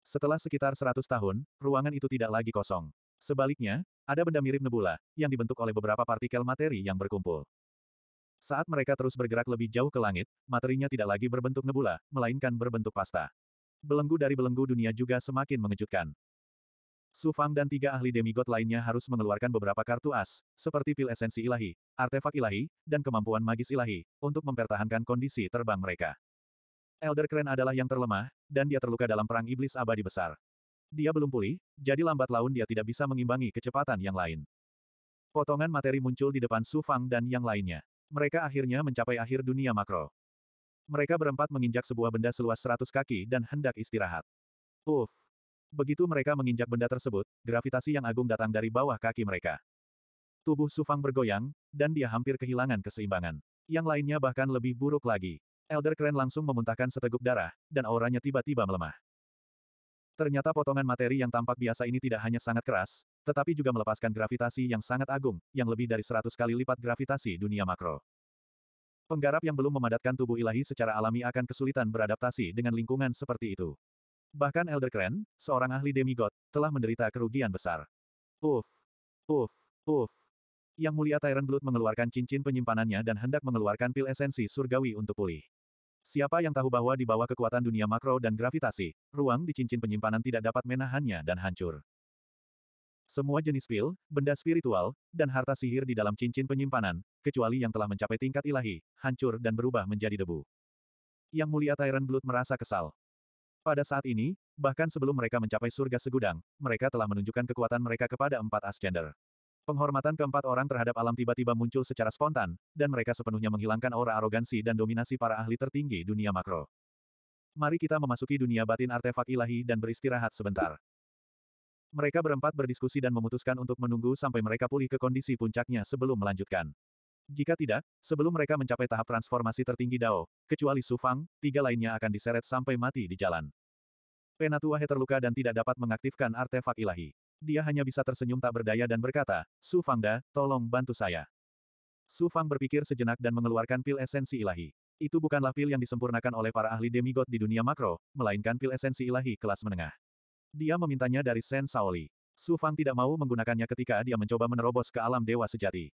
Setelah sekitar 100 tahun, ruangan itu tidak lagi kosong. Sebaliknya, ada benda mirip nebula, yang dibentuk oleh beberapa partikel materi yang berkumpul. Saat mereka terus bergerak lebih jauh ke langit, materinya tidak lagi berbentuk nebula, melainkan berbentuk pasta. Belenggu dari belenggu dunia juga semakin mengejutkan. Su Fang dan tiga ahli demigod lainnya harus mengeluarkan beberapa kartu as, seperti pil esensi ilahi, artefak ilahi, dan kemampuan magis ilahi, untuk mempertahankan kondisi terbang mereka. Elder Kren adalah yang terlemah, dan dia terluka dalam perang iblis abadi besar. Dia belum pulih, jadi lambat laun dia tidak bisa mengimbangi kecepatan yang lain. Potongan materi muncul di depan Su Fang dan yang lainnya. Mereka akhirnya mencapai akhir dunia makro. Mereka berempat menginjak sebuah benda seluas 100 kaki dan hendak istirahat. Uff! Begitu mereka menginjak benda tersebut, gravitasi yang agung datang dari bawah kaki mereka. Tubuh Sufang bergoyang, dan dia hampir kehilangan keseimbangan. Yang lainnya bahkan lebih buruk lagi. Elder Kren langsung memuntahkan seteguk darah, dan auranya tiba-tiba melemah. Ternyata potongan materi yang tampak biasa ini tidak hanya sangat keras, tetapi juga melepaskan gravitasi yang sangat agung, yang lebih dari 100 kali lipat gravitasi dunia makro. Penggarap yang belum memadatkan tubuh ilahi secara alami akan kesulitan beradaptasi dengan lingkungan seperti itu. Bahkan Elder Kren, seorang ahli demigod, telah menderita kerugian besar. Uff, uff, uff. Yang Mulia Tyrant Blood mengeluarkan cincin penyimpanannya dan hendak mengeluarkan pil esensi surgawi untuk pulih. Siapa yang tahu bahwa di bawah kekuatan dunia makro dan gravitasi, ruang di cincin penyimpanan tidak dapat menahannya dan hancur. Semua jenis pil, benda spiritual, dan harta sihir di dalam cincin penyimpanan, kecuali yang telah mencapai tingkat ilahi, hancur dan berubah menjadi debu. Yang mulia Tyrant Blood merasa kesal. Pada saat ini, bahkan sebelum mereka mencapai surga segudang, mereka telah menunjukkan kekuatan mereka kepada empat Ascender. Penghormatan keempat orang terhadap alam tiba-tiba muncul secara spontan, dan mereka sepenuhnya menghilangkan aura arogansi dan dominasi para ahli tertinggi dunia makro. Mari kita memasuki dunia batin artefak ilahi dan beristirahat sebentar. Mereka berempat berdiskusi dan memutuskan untuk menunggu sampai mereka pulih ke kondisi puncaknya sebelum melanjutkan. Jika tidak, sebelum mereka mencapai tahap transformasi tertinggi Dao, kecuali Su Fang, tiga lainnya akan diseret sampai mati di jalan. Penatua He terluka dan tidak dapat mengaktifkan artefak ilahi. Dia hanya bisa tersenyum tak berdaya dan berkata, Su Fang Da, tolong bantu saya. Su Fang berpikir sejenak dan mengeluarkan pil esensi ilahi. Itu bukanlah pil yang disempurnakan oleh para ahli demigod di dunia makro, melainkan pil esensi ilahi kelas menengah. Dia memintanya dari Sen Saoli. Su Fang tidak mau menggunakannya ketika dia mencoba menerobos ke alam dewa sejati.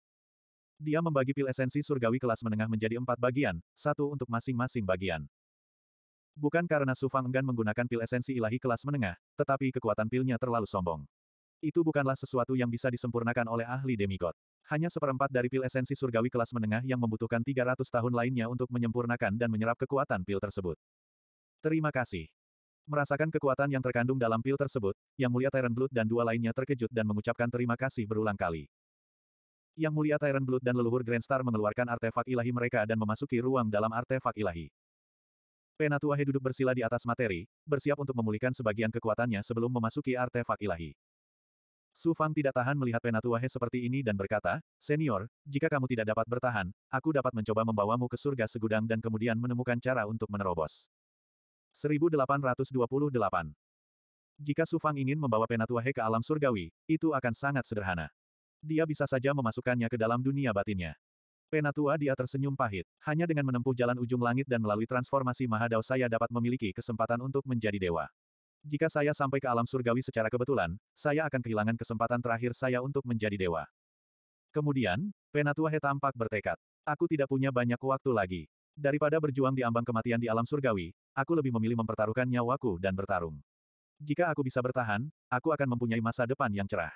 Dia membagi pil esensi surgawi kelas menengah menjadi empat bagian, satu untuk masing-masing bagian. Bukan karena Su Fang enggan menggunakan pil esensi ilahi kelas menengah, tetapi kekuatan pilnya terlalu sombong. Itu bukanlah sesuatu yang bisa disempurnakan oleh ahli demigod. Hanya seperempat dari pil esensi surgawi kelas menengah yang membutuhkan 300 tahun lainnya untuk menyempurnakan dan menyerap kekuatan pil tersebut. Terima kasih. Merasakan kekuatan yang terkandung dalam pil tersebut, Yang Mulia Tyrant Blood dan dua lainnya terkejut dan mengucapkan terima kasih berulang kali. Yang Mulia Tyrant Blood dan leluhur Grand Star mengeluarkan artefak ilahi mereka dan memasuki ruang dalam artefak ilahi. Penatua He duduk bersila di atas materi, bersiap untuk memulihkan sebagian kekuatannya sebelum memasuki artefak ilahi. Su Fang tidak tahan melihat Penatua He seperti ini dan berkata, Senior, jika kamu tidak dapat bertahan, aku dapat mencoba membawamu ke surga segudang dan kemudian menemukan cara untuk menerobos. 1828. Jika Sufang ingin membawa Penatua He ke alam surgawi, itu akan sangat sederhana. Dia bisa saja memasukkannya ke dalam dunia batinnya. Penatua dia tersenyum pahit. Hanya dengan menempuh jalan ujung langit dan melalui transformasi Mahadao saya dapat memiliki kesempatan untuk menjadi dewa. Jika saya sampai ke alam surgawi secara kebetulan, saya akan kehilangan kesempatan terakhir saya untuk menjadi dewa. Kemudian, Penatua He tampak bertekad. Aku tidak punya banyak waktu lagi. Daripada berjuang di ambang kematian di alam surgawi, aku lebih memilih mempertaruhkan nyawaku dan bertarung. Jika aku bisa bertahan, aku akan mempunyai masa depan yang cerah.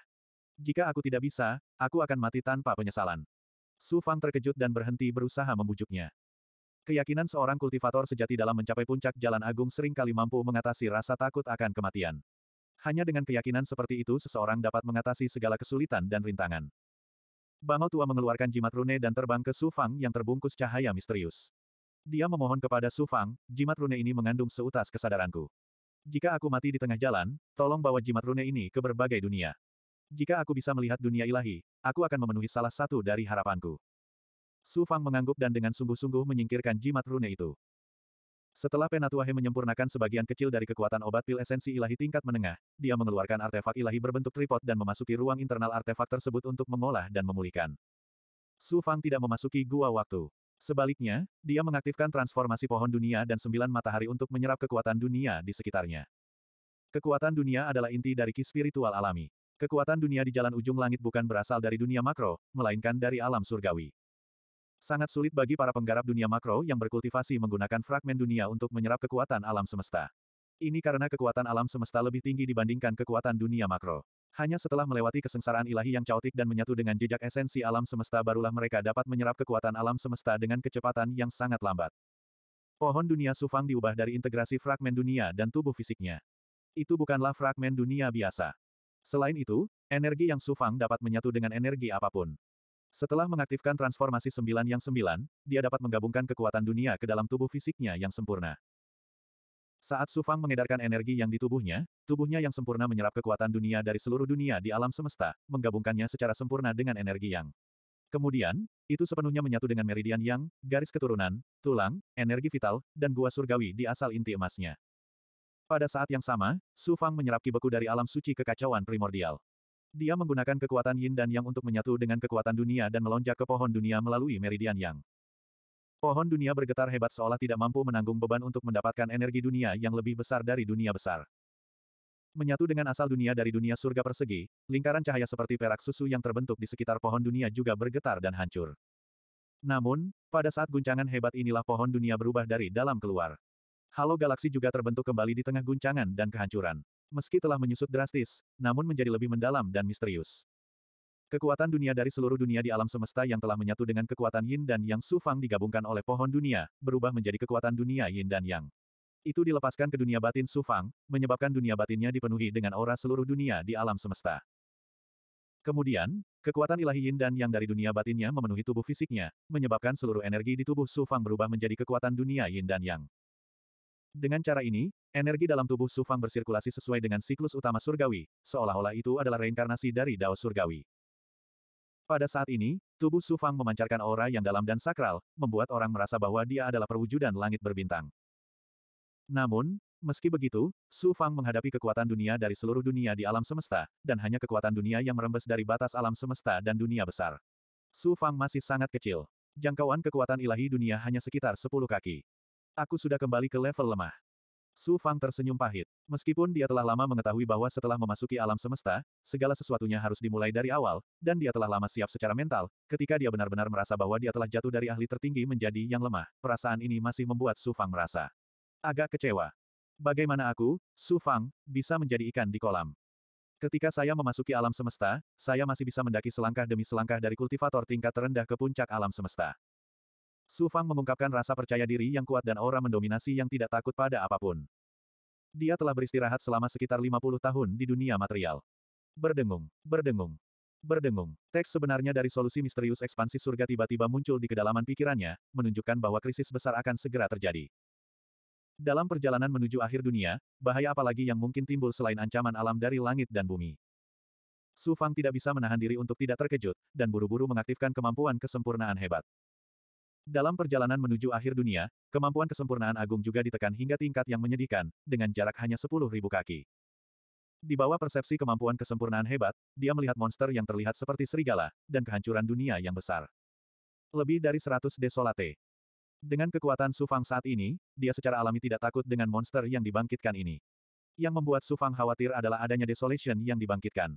Jika aku tidak bisa, aku akan mati tanpa penyesalan. Su Fang terkejut dan berhenti berusaha membujuknya. Keyakinan seorang kultivator sejati dalam mencapai puncak jalan agung seringkali mampu mengatasi rasa takut akan kematian. Hanya dengan keyakinan seperti itu seseorang dapat mengatasi segala kesulitan dan rintangan. Bangau tua mengeluarkan jimat rune dan terbang ke Su Fang yang terbungkus cahaya misterius. Dia memohon kepada Su Fang, jimat rune ini mengandung seutas kesadaranku. Jika aku mati di tengah jalan, tolong bawa jimat rune ini ke berbagai dunia. Jika aku bisa melihat dunia ilahi, aku akan memenuhi salah satu dari harapanku. Su Fang mengangguk dan dengan sungguh-sungguh menyingkirkan jimat rune itu. Setelah Penatuahe menyempurnakan sebagian kecil dari kekuatan obat pil esensi ilahi tingkat menengah, dia mengeluarkan artefak ilahi berbentuk tripod dan memasuki ruang internal artefak tersebut untuk mengolah dan memulihkan. Su Fang tidak memasuki gua waktu. Sebaliknya, dia mengaktifkan transformasi pohon dunia dan sembilan matahari untuk menyerap kekuatan dunia di sekitarnya. Kekuatan dunia adalah inti dari ki spiritual alami. Kekuatan dunia di jalan ujung langit bukan berasal dari dunia makro, melainkan dari alam surgawi. Sangat sulit bagi para penggarap dunia makro yang berkultivasi menggunakan fragmen dunia untuk menyerap kekuatan alam semesta. Ini karena kekuatan alam semesta lebih tinggi dibandingkan kekuatan dunia makro. Hanya setelah melewati kesengsaraan ilahi yang caotik dan menyatu dengan jejak esensi alam semesta barulah mereka dapat menyerap kekuatan alam semesta dengan kecepatan yang sangat lambat. Pohon dunia Sufang diubah dari integrasi fragmen dunia dan tubuh fisiknya. Itu bukanlah fragmen dunia biasa. Selain itu, energi yang Sufang dapat menyatu dengan energi apapun. Setelah mengaktifkan transformasi sembilan yang sembilan, dia dapat menggabungkan kekuatan dunia ke dalam tubuh fisiknya yang sempurna. Saat Sufang mengedarkan energi yang di tubuhnya, tubuhnya yang sempurna menyerap kekuatan dunia dari seluruh dunia di alam semesta, menggabungkannya secara sempurna dengan energi yang. Kemudian, itu sepenuhnya menyatu dengan meridian yang, garis keturunan, tulang, energi vital, dan gua surgawi di asal inti emasnya. Pada saat yang sama, Su Fang menyerap kibeku dari alam suci kekacauan primordial. Dia menggunakan kekuatan yin dan yang untuk menyatu dengan kekuatan dunia dan melonjak ke pohon dunia melalui meridian yang. Pohon dunia bergetar hebat seolah tidak mampu menanggung beban untuk mendapatkan energi dunia yang lebih besar dari dunia besar. Menyatu dengan asal dunia dari dunia surga persegi, lingkaran cahaya seperti perak susu yang terbentuk di sekitar pohon dunia juga bergetar dan hancur. Namun, pada saat guncangan hebat inilah pohon dunia berubah dari dalam keluar. Halo galaksi juga terbentuk kembali di tengah guncangan dan kehancuran. Meski telah menyusut drastis, namun menjadi lebih mendalam dan misterius. Kekuatan dunia dari seluruh dunia di alam semesta yang telah menyatu dengan kekuatan yin dan yang Su Fang digabungkan oleh pohon dunia, berubah menjadi kekuatan dunia yin dan yang. Itu dilepaskan ke dunia batin Su Fang, menyebabkan dunia batinnya dipenuhi dengan aura seluruh dunia di alam semesta. Kemudian, kekuatan ilahi yin dan yang dari dunia batinnya memenuhi tubuh fisiknya, menyebabkan seluruh energi di tubuh Su Fang berubah menjadi kekuatan dunia yin dan yang. Dengan cara ini, energi dalam tubuh Su Fang bersirkulasi sesuai dengan siklus utama surgawi, seolah-olah itu adalah reinkarnasi dari Dao surgawi. Pada saat ini, tubuh Su Fang memancarkan aura yang dalam dan sakral, membuat orang merasa bahwa dia adalah perwujudan langit berbintang. Namun, meski begitu, Su Fang menghadapi kekuatan dunia dari seluruh dunia di alam semesta, dan hanya kekuatan dunia yang merembes dari batas alam semesta dan dunia besar. Su Fang masih sangat kecil. Jangkauan kekuatan ilahi dunia hanya sekitar 10 kaki. Aku sudah kembali ke level lemah. Su Fang tersenyum pahit. Meskipun dia telah lama mengetahui bahwa setelah memasuki alam semesta, segala sesuatunya harus dimulai dari awal, dan dia telah lama siap secara mental, ketika dia benar-benar merasa bahwa dia telah jatuh dari ahli tertinggi menjadi yang lemah, perasaan ini masih membuat Su Fang merasa agak kecewa. Bagaimana aku, Su Fang, bisa menjadi ikan di kolam? Ketika saya memasuki alam semesta, saya masih bisa mendaki selangkah demi selangkah dari kultivator tingkat terendah ke puncak alam semesta. Su Fang mengungkapkan rasa percaya diri yang kuat dan aura mendominasi yang tidak takut pada apapun. Dia telah beristirahat selama sekitar 50 tahun di dunia material. Berdengung, berdengung, berdengung. Teks sebenarnya dari solusi misterius ekspansi surga tiba-tiba muncul di kedalaman pikirannya, menunjukkan bahwa krisis besar akan segera terjadi. Dalam perjalanan menuju akhir dunia, bahaya apalagi yang mungkin timbul selain ancaman alam dari langit dan bumi. Su Fang tidak bisa menahan diri untuk tidak terkejut, dan buru-buru mengaktifkan kemampuan kesempurnaan hebat. Dalam perjalanan menuju akhir dunia, kemampuan kesempurnaan agung juga ditekan hingga tingkat yang menyedihkan, dengan jarak hanya 10.000 kaki. Di bawah persepsi kemampuan kesempurnaan hebat, dia melihat monster yang terlihat seperti serigala, dan kehancuran dunia yang besar. Lebih dari 100 desolate. Dengan kekuatan Sufang saat ini, dia secara alami tidak takut dengan monster yang dibangkitkan ini. Yang membuat Sufang khawatir adalah adanya desolation yang dibangkitkan.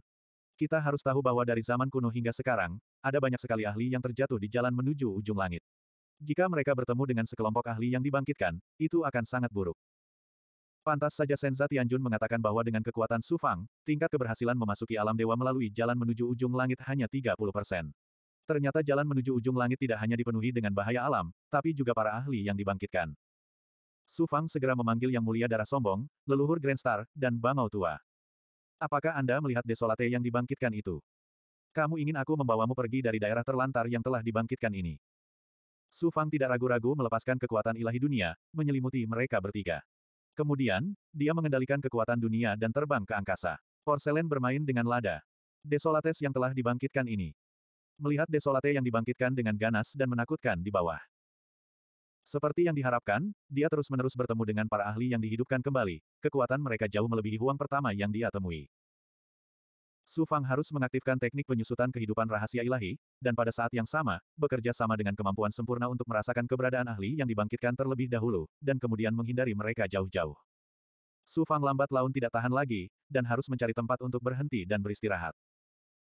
Kita harus tahu bahwa dari zaman kuno hingga sekarang, ada banyak sekali ahli yang terjatuh di jalan menuju ujung langit. Jika mereka bertemu dengan sekelompok ahli yang dibangkitkan, itu akan sangat buruk. Pantas saja Senza Tianjun mengatakan bahwa dengan kekuatan Su Fang, tingkat keberhasilan memasuki alam dewa melalui jalan menuju ujung langit hanya 30 persen. Ternyata jalan menuju ujung langit tidak hanya dipenuhi dengan bahaya alam, tapi juga para ahli yang dibangkitkan. Su Fang segera memanggil Yang Mulia Darah Sombong, leluhur Grand Star, dan Bangau Tua. Apakah Anda melihat desolate yang dibangkitkan itu? Kamu ingin aku membawamu pergi dari daerah terlantar yang telah dibangkitkan ini? Su Fang tidak ragu-ragu melepaskan kekuatan ilahi dunia, menyelimuti mereka bertiga. Kemudian, dia mengendalikan kekuatan dunia dan terbang ke angkasa. Porselen bermain dengan lada. Desolates yang telah dibangkitkan ini. Melihat Desolate yang dibangkitkan dengan ganas dan menakutkan di bawah. Seperti yang diharapkan, dia terus-menerus bertemu dengan para ahli yang dihidupkan kembali, kekuatan mereka jauh melebihi huang pertama yang dia temui. Su Fang harus mengaktifkan teknik penyusutan kehidupan rahasia ilahi, dan pada saat yang sama, bekerja sama dengan kemampuan sempurna untuk merasakan keberadaan ahli yang dibangkitkan terlebih dahulu, dan kemudian menghindari mereka jauh-jauh. Su Fang lambat laun tidak tahan lagi, dan harus mencari tempat untuk berhenti dan beristirahat.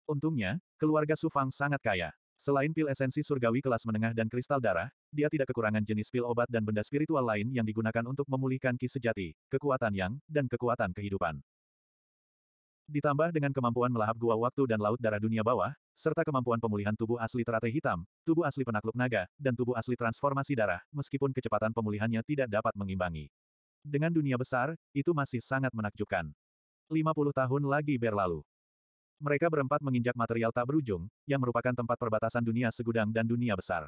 Untungnya, keluarga Su Fang sangat kaya. Selain pil esensi surgawi kelas menengah dan kristal darah, dia tidak kekurangan jenis pil obat dan benda spiritual lain yang digunakan untuk memulihkan ki sejati, kekuatan yang, dan kekuatan kehidupan. Ditambah dengan kemampuan melahap gua waktu dan laut darah dunia bawah, serta kemampuan pemulihan tubuh asli teratai hitam, tubuh asli penakluk naga, dan tubuh asli transformasi darah, meskipun kecepatan pemulihannya tidak dapat mengimbangi. Dengan dunia besar, itu masih sangat menakjubkan. 50 tahun lagi berlalu. Mereka berempat menginjak material tak berujung, yang merupakan tempat perbatasan dunia segudang dan dunia besar.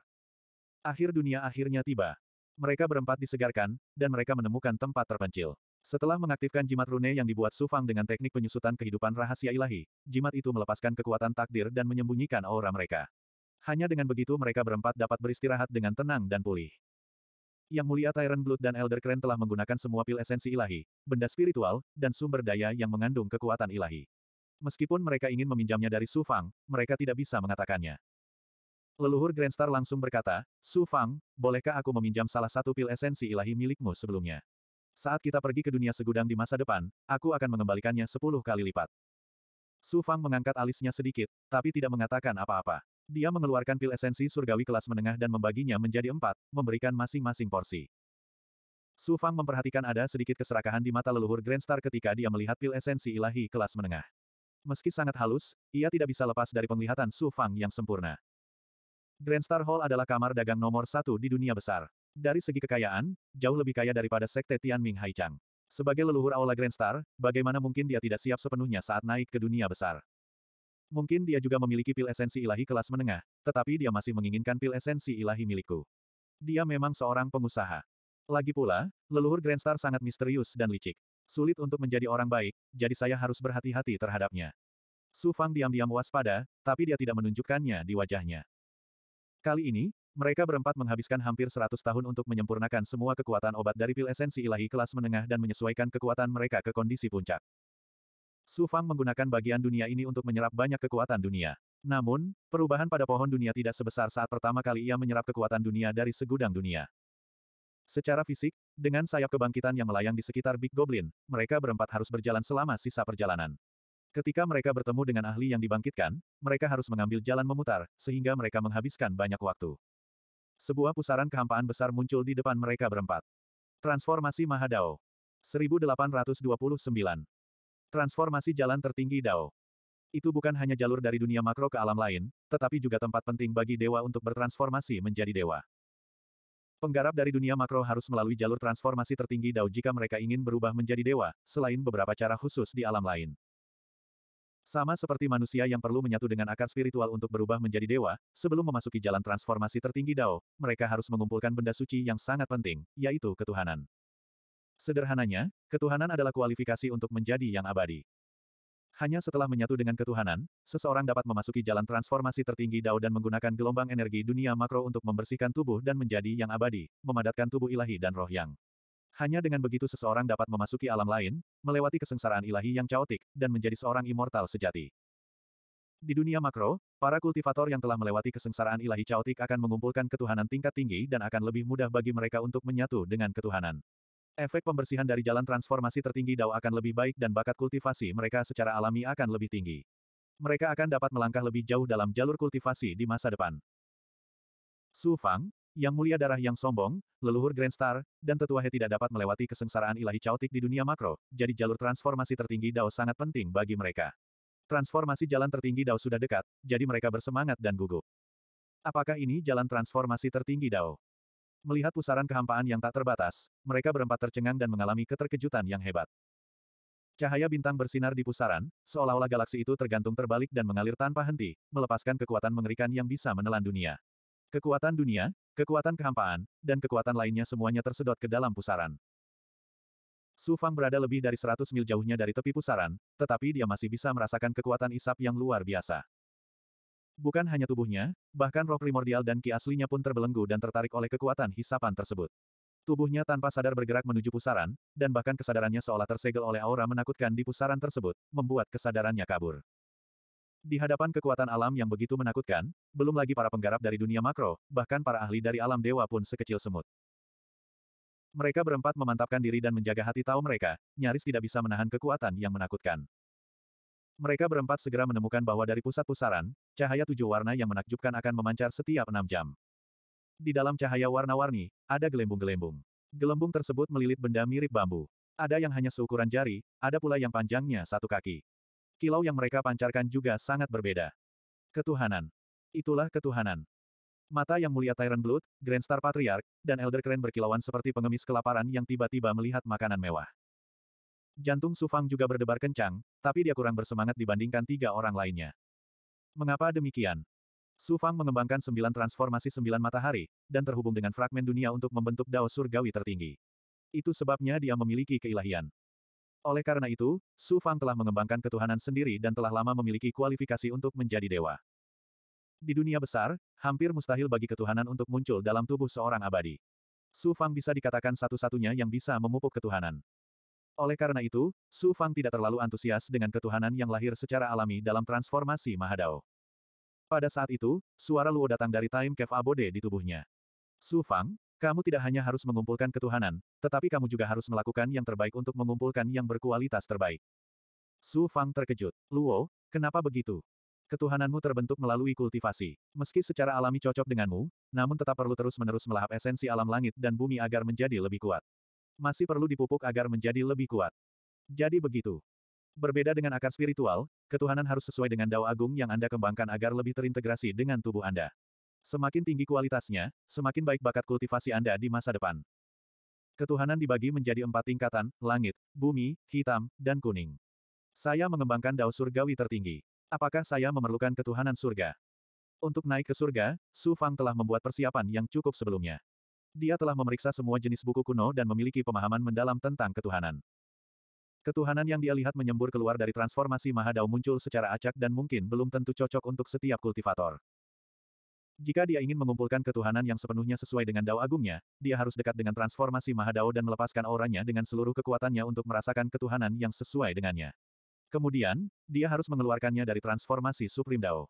Akhir dunia akhirnya tiba. Mereka berempat disegarkan, dan mereka menemukan tempat terpencil. Setelah mengaktifkan jimat rune yang dibuat Sufang dengan teknik penyusutan kehidupan rahasia ilahi, jimat itu melepaskan kekuatan takdir dan menyembunyikan aura mereka. Hanya dengan begitu mereka berempat dapat beristirahat dengan tenang dan pulih. Yang Mulia Tyrant Blood dan Elder Kren telah menggunakan semua pil esensi ilahi, benda spiritual, dan sumber daya yang mengandung kekuatan ilahi. Meskipun mereka ingin meminjamnya dari Su Fang, mereka tidak bisa mengatakannya. Leluhur Grandstar langsung berkata, Su Fang, bolehkah aku meminjam salah satu pil esensi ilahi milikmu sebelumnya? Saat kita pergi ke dunia segudang di masa depan, aku akan mengembalikannya sepuluh kali lipat. Su Fang mengangkat alisnya sedikit, tapi tidak mengatakan apa-apa. Dia mengeluarkan pil esensi surgawi kelas menengah dan membaginya menjadi empat, memberikan masing-masing porsi. Su Fang memperhatikan ada sedikit keserakahan di mata leluhur Grand Star ketika dia melihat pil esensi ilahi kelas menengah. Meski sangat halus, ia tidak bisa lepas dari penglihatan Su Fang yang sempurna. Grand Star Hall adalah kamar dagang nomor satu di dunia besar. Dari segi kekayaan, jauh lebih kaya daripada sekte Tianming Haichang. Sebagai leluhur Aula Grand Star, bagaimana mungkin dia tidak siap sepenuhnya saat naik ke dunia besar? Mungkin dia juga memiliki pil esensi ilahi kelas menengah, tetapi dia masih menginginkan pil esensi ilahi milikku. Dia memang seorang pengusaha. Lagi pula, leluhur Grand Star sangat misterius dan licik. Sulit untuk menjadi orang baik, jadi saya harus berhati-hati terhadapnya. Su Fang diam-diam waspada, tapi dia tidak menunjukkannya di wajahnya. Kali ini, mereka berempat menghabiskan hampir 100 tahun untuk menyempurnakan semua kekuatan obat dari pil esensi ilahi kelas menengah dan menyesuaikan kekuatan mereka ke kondisi puncak. Su Fang menggunakan bagian dunia ini untuk menyerap banyak kekuatan dunia. Namun, perubahan pada pohon dunia tidak sebesar saat pertama kali ia menyerap kekuatan dunia dari segudang dunia. Secara fisik, dengan sayap kebangkitan yang melayang di sekitar Big Goblin, mereka berempat harus berjalan selama sisa perjalanan. Ketika mereka bertemu dengan ahli yang dibangkitkan, mereka harus mengambil jalan memutar, sehingga mereka menghabiskan banyak waktu. Sebuah pusaran kehampaan besar muncul di depan mereka berempat. Transformasi Mahadao. 1829. Transformasi jalan tertinggi Dao. Itu bukan hanya jalur dari dunia makro ke alam lain, tetapi juga tempat penting bagi dewa untuk bertransformasi menjadi dewa. Penggarap dari dunia makro harus melalui jalur transformasi tertinggi Dao jika mereka ingin berubah menjadi dewa, selain beberapa cara khusus di alam lain. Sama seperti manusia yang perlu menyatu dengan akar spiritual untuk berubah menjadi dewa, sebelum memasuki jalan transformasi tertinggi Dao, mereka harus mengumpulkan benda suci yang sangat penting, yaitu ketuhanan. Sederhananya, ketuhanan adalah kualifikasi untuk menjadi yang abadi. Hanya setelah menyatu dengan ketuhanan, seseorang dapat memasuki jalan transformasi tertinggi Dao dan menggunakan gelombang energi dunia makro untuk membersihkan tubuh dan menjadi yang abadi, memadatkan tubuh ilahi dan roh yang. Hanya dengan begitu seseorang dapat memasuki alam lain, melewati kesengsaraan ilahi yang caotik, dan menjadi seorang immortal sejati. Di dunia makro, para kultivator yang telah melewati kesengsaraan ilahi caotik akan mengumpulkan ketuhanan tingkat tinggi dan akan lebih mudah bagi mereka untuk menyatu dengan ketuhanan. Efek pembersihan dari jalan transformasi tertinggi Dao akan lebih baik dan bakat kultivasi mereka secara alami akan lebih tinggi. Mereka akan dapat melangkah lebih jauh dalam jalur kultivasi di masa depan. Su Fang, yang mulia darah yang sombong, leluhur Grand Star, dan tetua He tidak dapat melewati kesengsaraan ilahi caotik di dunia makro, jadi jalur transformasi tertinggi Dao sangat penting bagi mereka. Transformasi jalan tertinggi Dao sudah dekat, jadi mereka bersemangat dan gugup. Apakah ini jalan transformasi tertinggi Dao? Melihat pusaran kehampaan yang tak terbatas, mereka berempat tercengang dan mengalami keterkejutan yang hebat. Cahaya bintang bersinar di pusaran, seolah-olah galaksi itu tergantung terbalik dan mengalir tanpa henti, melepaskan kekuatan mengerikan yang bisa menelan dunia. Kekuatan dunia, kekuatan kehampaan, dan kekuatan lainnya semuanya tersedot ke dalam pusaran. Su Fang berada lebih dari 100 mil jauhnya dari tepi pusaran, tetapi dia masih bisa merasakan kekuatan isap yang luar biasa. Bukan hanya tubuhnya, bahkan roh primordial dan ki aslinya pun terbelenggu dan tertarik oleh kekuatan hisapan tersebut. Tubuhnya tanpa sadar bergerak menuju pusaran, dan bahkan kesadarannya seolah tersegel oleh aura menakutkan di pusaran tersebut, membuat kesadarannya kabur. Di hadapan kekuatan alam yang begitu menakutkan, belum lagi para penggarap dari dunia makro, bahkan para ahli dari alam dewa pun sekecil semut. Mereka berempat memantapkan diri dan menjaga hati tahu mereka, nyaris tidak bisa menahan kekuatan yang menakutkan. Mereka berempat segera menemukan bahwa dari pusat pusaran, cahaya tujuh warna yang menakjubkan akan memancar setiap enam jam. Di dalam cahaya warna-warni, ada gelembung-gelembung. Gelembung tersebut melilit benda mirip bambu. Ada yang hanya seukuran jari, ada pula yang panjangnya satu kaki. Kilau yang mereka pancarkan juga sangat berbeda. Ketuhanan. Itulah ketuhanan. Mata yang mulia Tyrant Blood, Grand Star Patriarch, dan Elder Crane berkilauan seperti pengemis kelaparan yang tiba-tiba melihat makanan mewah. Jantung Sufang juga berdebar kencang, tapi dia kurang bersemangat dibandingkan tiga orang lainnya. Mengapa demikian? Sufang mengembangkan sembilan transformasi sembilan matahari, dan terhubung dengan fragmen dunia untuk membentuk dao surgawi tertinggi. Itu sebabnya dia memiliki keilahian. Oleh karena itu, Su Fang telah mengembangkan ketuhanan sendiri dan telah lama memiliki kualifikasi untuk menjadi dewa. Di dunia besar, hampir mustahil bagi ketuhanan untuk muncul dalam tubuh seorang abadi. Su Fang bisa dikatakan satu-satunya yang bisa memupuk ketuhanan. Oleh karena itu, Su Fang tidak terlalu antusias dengan ketuhanan yang lahir secara alami dalam transformasi Mahadao. Pada saat itu, suara Luo datang dari Time Cave Abode di tubuhnya. Su Fang, kamu tidak hanya harus mengumpulkan ketuhanan, tetapi kamu juga harus melakukan yang terbaik untuk mengumpulkan yang berkualitas terbaik. Su Fang terkejut. Luo, kenapa begitu? Ketuhananmu terbentuk melalui kultivasi. Meski secara alami cocok denganmu, namun tetap perlu terus-menerus melahap esensi alam langit dan bumi agar menjadi lebih kuat. Masih perlu dipupuk agar menjadi lebih kuat. Jadi begitu. Berbeda dengan akar spiritual, ketuhanan harus sesuai dengan dao agung yang Anda kembangkan agar lebih terintegrasi dengan tubuh Anda. Semakin tinggi kualitasnya, semakin baik bakat kultivasi Anda di masa depan. Ketuhanan dibagi menjadi empat tingkatan, langit, bumi, hitam, dan kuning. Saya mengembangkan dao surgawi tertinggi. Apakah saya memerlukan ketuhanan surga? Untuk naik ke surga, Su Fang telah membuat persiapan yang cukup sebelumnya. Dia telah memeriksa semua jenis buku kuno dan memiliki pemahaman mendalam tentang ketuhanan. Ketuhanan yang dia lihat menyembur keluar dari transformasi Mahadao muncul secara acak dan mungkin belum tentu cocok untuk setiap kultivator. Jika dia ingin mengumpulkan ketuhanan yang sepenuhnya sesuai dengan dao agungnya, dia harus dekat dengan transformasi Mahadao dan melepaskan auranya dengan seluruh kekuatannya untuk merasakan ketuhanan yang sesuai dengannya. Kemudian, dia harus mengeluarkannya dari transformasi Supreme Dao.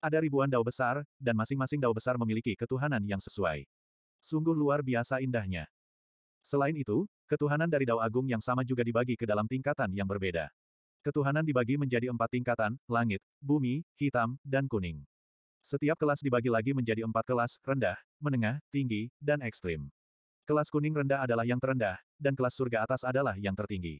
Ada ribuan dao besar, dan masing-masing dao besar memiliki ketuhanan yang sesuai. Sungguh luar biasa indahnya. Selain itu, ketuhanan dari dao agung yang sama juga dibagi ke dalam tingkatan yang berbeda. Ketuhanan dibagi menjadi empat tingkatan, langit, bumi, hitam, dan kuning. Setiap kelas dibagi lagi menjadi empat kelas, rendah, menengah, tinggi, dan ekstrim. Kelas kuning rendah adalah yang terendah, dan kelas surga atas adalah yang tertinggi.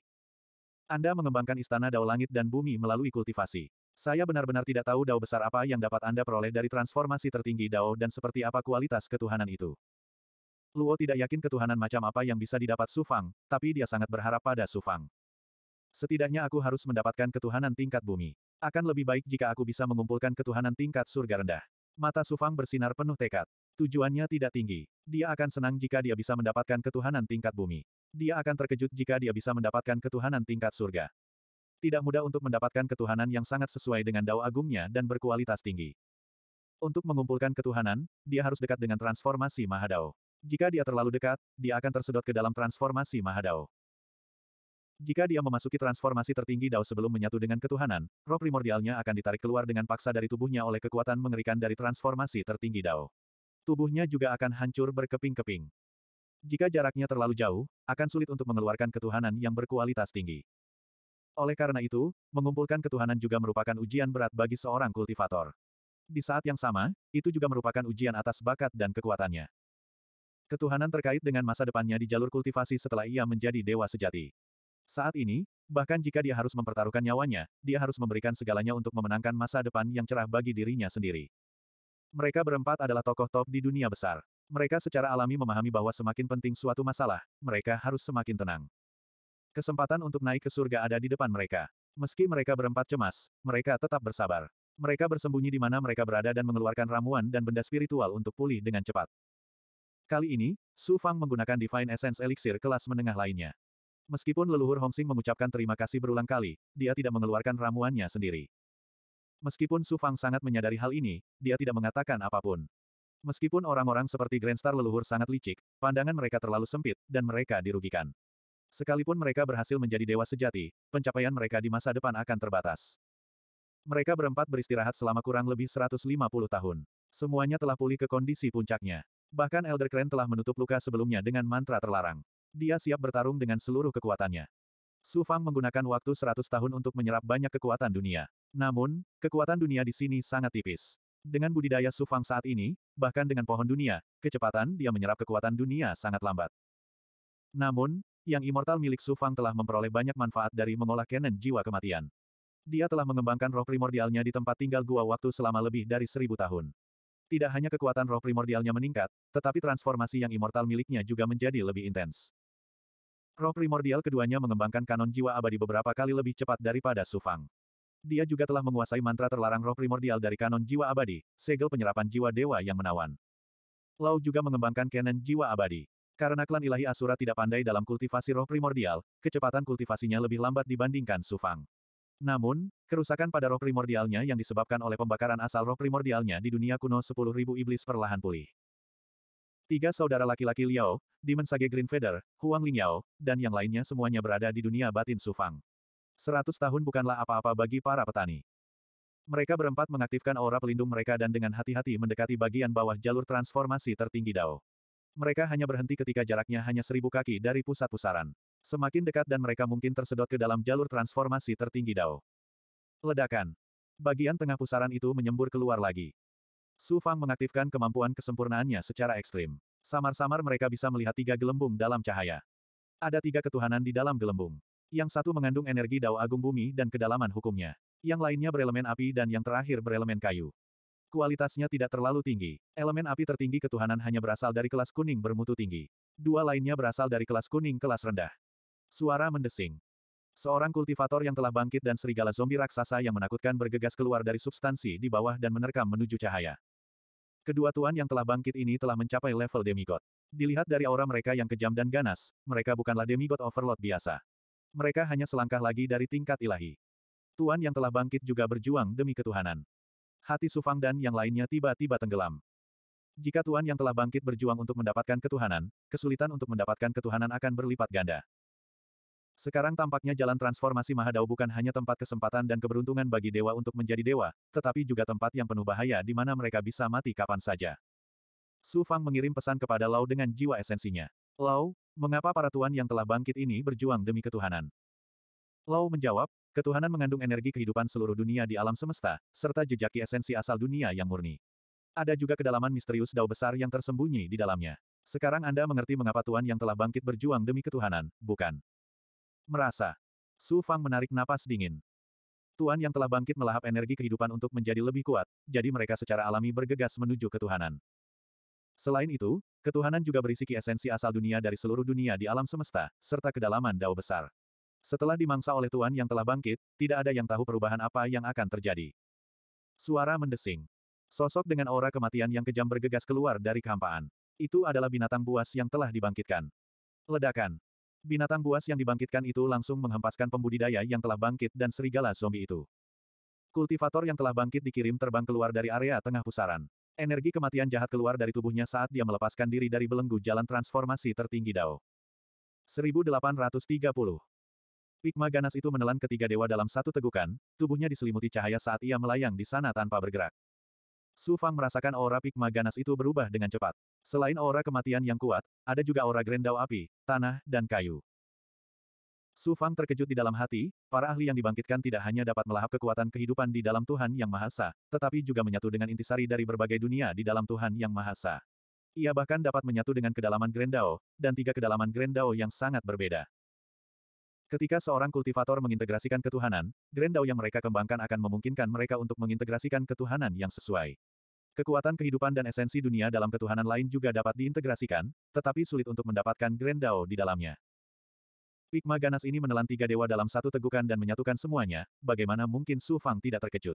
Anda mengembangkan istana dao langit dan bumi melalui kultivasi. Saya benar-benar tidak tahu dao besar apa yang dapat Anda peroleh dari transformasi tertinggi dao dan seperti apa kualitas ketuhanan itu. Luo tidak yakin ketuhanan macam apa yang bisa didapat Sufang, tapi dia sangat berharap pada Sufang. Setidaknya aku harus mendapatkan ketuhanan tingkat bumi. Akan lebih baik jika aku bisa mengumpulkan ketuhanan tingkat surga rendah. Mata Sufang bersinar penuh tekad. Tujuannya tidak tinggi. Dia akan senang jika dia bisa mendapatkan ketuhanan tingkat bumi. Dia akan terkejut jika dia bisa mendapatkan ketuhanan tingkat surga. Tidak mudah untuk mendapatkan ketuhanan yang sangat sesuai dengan dao agungnya dan berkualitas tinggi. Untuk mengumpulkan ketuhanan, dia harus dekat dengan transformasi Mahadao. Jika dia terlalu dekat, dia akan tersedot ke dalam transformasi Mahadao. Jika dia memasuki transformasi tertinggi Dao sebelum menyatu dengan ketuhanan, roh primordialnya akan ditarik keluar dengan paksa dari tubuhnya oleh kekuatan mengerikan dari transformasi tertinggi Dao. Tubuhnya juga akan hancur berkeping-keping. Jika jaraknya terlalu jauh, akan sulit untuk mengeluarkan ketuhanan yang berkualitas tinggi. Oleh karena itu, mengumpulkan ketuhanan juga merupakan ujian berat bagi seorang kultivator. Di saat yang sama, itu juga merupakan ujian atas bakat dan kekuatannya. Ketuhanan terkait dengan masa depannya di jalur kultivasi setelah ia menjadi dewa sejati. Saat ini, bahkan jika dia harus mempertaruhkan nyawanya, dia harus memberikan segalanya untuk memenangkan masa depan yang cerah bagi dirinya sendiri. Mereka berempat adalah tokoh top di dunia besar. Mereka secara alami memahami bahwa semakin penting suatu masalah, mereka harus semakin tenang. Kesempatan untuk naik ke surga ada di depan mereka. Meski mereka berempat cemas, mereka tetap bersabar. Mereka bersembunyi di mana mereka berada dan mengeluarkan ramuan dan benda spiritual untuk pulih dengan cepat. Kali ini, Su Fang menggunakan Divine Essence Elixir kelas menengah lainnya. Meskipun leluhur Xing mengucapkan terima kasih berulang kali, dia tidak mengeluarkan ramuannya sendiri. Meskipun Su Fang sangat menyadari hal ini, dia tidak mengatakan apapun. Meskipun orang-orang seperti Grandstar leluhur sangat licik, pandangan mereka terlalu sempit, dan mereka dirugikan. Sekalipun mereka berhasil menjadi dewa sejati, pencapaian mereka di masa depan akan terbatas. Mereka berempat beristirahat selama kurang lebih 150 tahun. Semuanya telah pulih ke kondisi puncaknya. Bahkan Elder Crane telah menutup luka sebelumnya dengan mantra terlarang. Dia siap bertarung dengan seluruh kekuatannya. Su Fang menggunakan waktu 100 tahun untuk menyerap banyak kekuatan dunia. Namun, kekuatan dunia di sini sangat tipis. Dengan budidaya Su Fang saat ini, bahkan dengan pohon dunia, kecepatan dia menyerap kekuatan dunia sangat lambat. Namun, yang immortal milik Su Fang telah memperoleh banyak manfaat dari mengolah canon jiwa kematian. Dia telah mengembangkan roh primordialnya di tempat tinggal gua waktu selama lebih dari seribu tahun. Tidak hanya kekuatan roh primordialnya meningkat, tetapi transformasi yang immortal miliknya juga menjadi lebih intens. Roh primordial keduanya mengembangkan kanon jiwa abadi beberapa kali lebih cepat daripada Sufang. Dia juga telah menguasai mantra terlarang roh primordial dari kanon jiwa abadi, segel penyerapan jiwa dewa yang menawan. Lau juga mengembangkan kanon jiwa abadi. Karena klan ilahi Asura tidak pandai dalam kultivasi roh primordial, kecepatan kultivasinya lebih lambat dibandingkan Sufang. Namun, kerusakan pada roh primordialnya yang disebabkan oleh pembakaran asal roh primordialnya di dunia kuno 10.000 iblis perlahan pulih. Tiga saudara laki-laki Liao, Demon Sage Green Feather, Huang Lingyao, dan yang lainnya semuanya berada di dunia batin Sufang. Seratus tahun bukanlah apa-apa bagi para petani. Mereka berempat mengaktifkan aura pelindung mereka dan dengan hati-hati mendekati bagian bawah jalur transformasi tertinggi Dao. Mereka hanya berhenti ketika jaraknya hanya seribu kaki dari pusat pusaran. Semakin dekat dan mereka mungkin tersedot ke dalam jalur transformasi tertinggi Dao. Ledakan. Bagian tengah pusaran itu menyembur keluar lagi. Su Fang mengaktifkan kemampuan kesempurnaannya secara ekstrim. Samar-samar mereka bisa melihat tiga gelembung dalam cahaya. Ada tiga ketuhanan di dalam gelembung. Yang satu mengandung energi Dao Agung Bumi dan kedalaman hukumnya. Yang lainnya berelemen api dan yang terakhir berelemen kayu. Kualitasnya tidak terlalu tinggi. Elemen api tertinggi ketuhanan hanya berasal dari kelas kuning bermutu tinggi. Dua lainnya berasal dari kelas kuning kelas rendah. Suara mendesing. Seorang kultivator yang telah bangkit dan serigala zombie raksasa yang menakutkan bergegas keluar dari substansi di bawah dan menerkam menuju cahaya. Kedua tuan yang telah bangkit ini telah mencapai level demigod. Dilihat dari aura mereka yang kejam dan ganas, mereka bukanlah demigod overlord biasa. Mereka hanya selangkah lagi dari tingkat ilahi. Tuan yang telah bangkit juga berjuang demi ketuhanan. Hati Sufang dan yang lainnya tiba-tiba tenggelam. Jika Tuan yang telah bangkit berjuang untuk mendapatkan ketuhanan, kesulitan untuk mendapatkan ketuhanan akan berlipat ganda. Sekarang tampaknya jalan transformasi Mahadao bukan hanya tempat kesempatan dan keberuntungan bagi dewa untuk menjadi dewa, tetapi juga tempat yang penuh bahaya di mana mereka bisa mati kapan saja. Su Fang mengirim pesan kepada Lau dengan jiwa esensinya. Lau, mengapa para tuan yang telah bangkit ini berjuang demi ketuhanan? Lau menjawab, ketuhanan mengandung energi kehidupan seluruh dunia di alam semesta, serta jejaki esensi asal dunia yang murni. Ada juga kedalaman misterius dao besar yang tersembunyi di dalamnya. Sekarang Anda mengerti mengapa Tuan yang telah bangkit berjuang demi ketuhanan, bukan? Merasa. Su Fang menarik napas dingin. Tuan yang telah bangkit melahap energi kehidupan untuk menjadi lebih kuat, jadi mereka secara alami bergegas menuju ketuhanan. Selain itu, ketuhanan juga berisiki esensi asal dunia dari seluruh dunia di alam semesta, serta kedalaman dao besar. Setelah dimangsa oleh Tuan yang telah bangkit, tidak ada yang tahu perubahan apa yang akan terjadi. Suara mendesing. Sosok dengan aura kematian yang kejam bergegas keluar dari kehampaan. Itu adalah binatang buas yang telah dibangkitkan. Ledakan. Binatang buas yang dibangkitkan itu langsung menghempaskan pembudidaya yang telah bangkit dan serigala zombie itu. Kultivator yang telah bangkit dikirim terbang keluar dari area tengah pusaran. Energi kematian jahat keluar dari tubuhnya saat dia melepaskan diri dari belenggu jalan transformasi tertinggi Dao. 1830 Pikma ganas itu menelan ketiga dewa dalam satu tegukan, tubuhnya diselimuti cahaya saat ia melayang di sana tanpa bergerak. Su Fang merasakan aura Pikma ganas itu berubah dengan cepat. Selain aura kematian yang kuat, ada juga aura grendau api, tanah, dan kayu. Su Fang terkejut di dalam hati, para ahli yang dibangkitkan tidak hanya dapat melahap kekuatan kehidupan di dalam Tuhan Yang Maha Esa, tetapi juga menyatu dengan intisari dari berbagai dunia di dalam Tuhan Yang Maha Esa. Ia bahkan dapat menyatu dengan kedalaman grendau, dan tiga kedalaman grendau yang sangat berbeda. Ketika seorang kultivator mengintegrasikan ketuhanan, grendau yang mereka kembangkan akan memungkinkan mereka untuk mengintegrasikan ketuhanan yang sesuai. Kekuatan kehidupan dan esensi dunia dalam ketuhanan lain juga dapat diintegrasikan, tetapi sulit untuk mendapatkan Grand Dao di dalamnya. Pikma ganas ini menelan tiga dewa dalam satu tegukan dan menyatukan semuanya, bagaimana mungkin Su Fang tidak terkejut.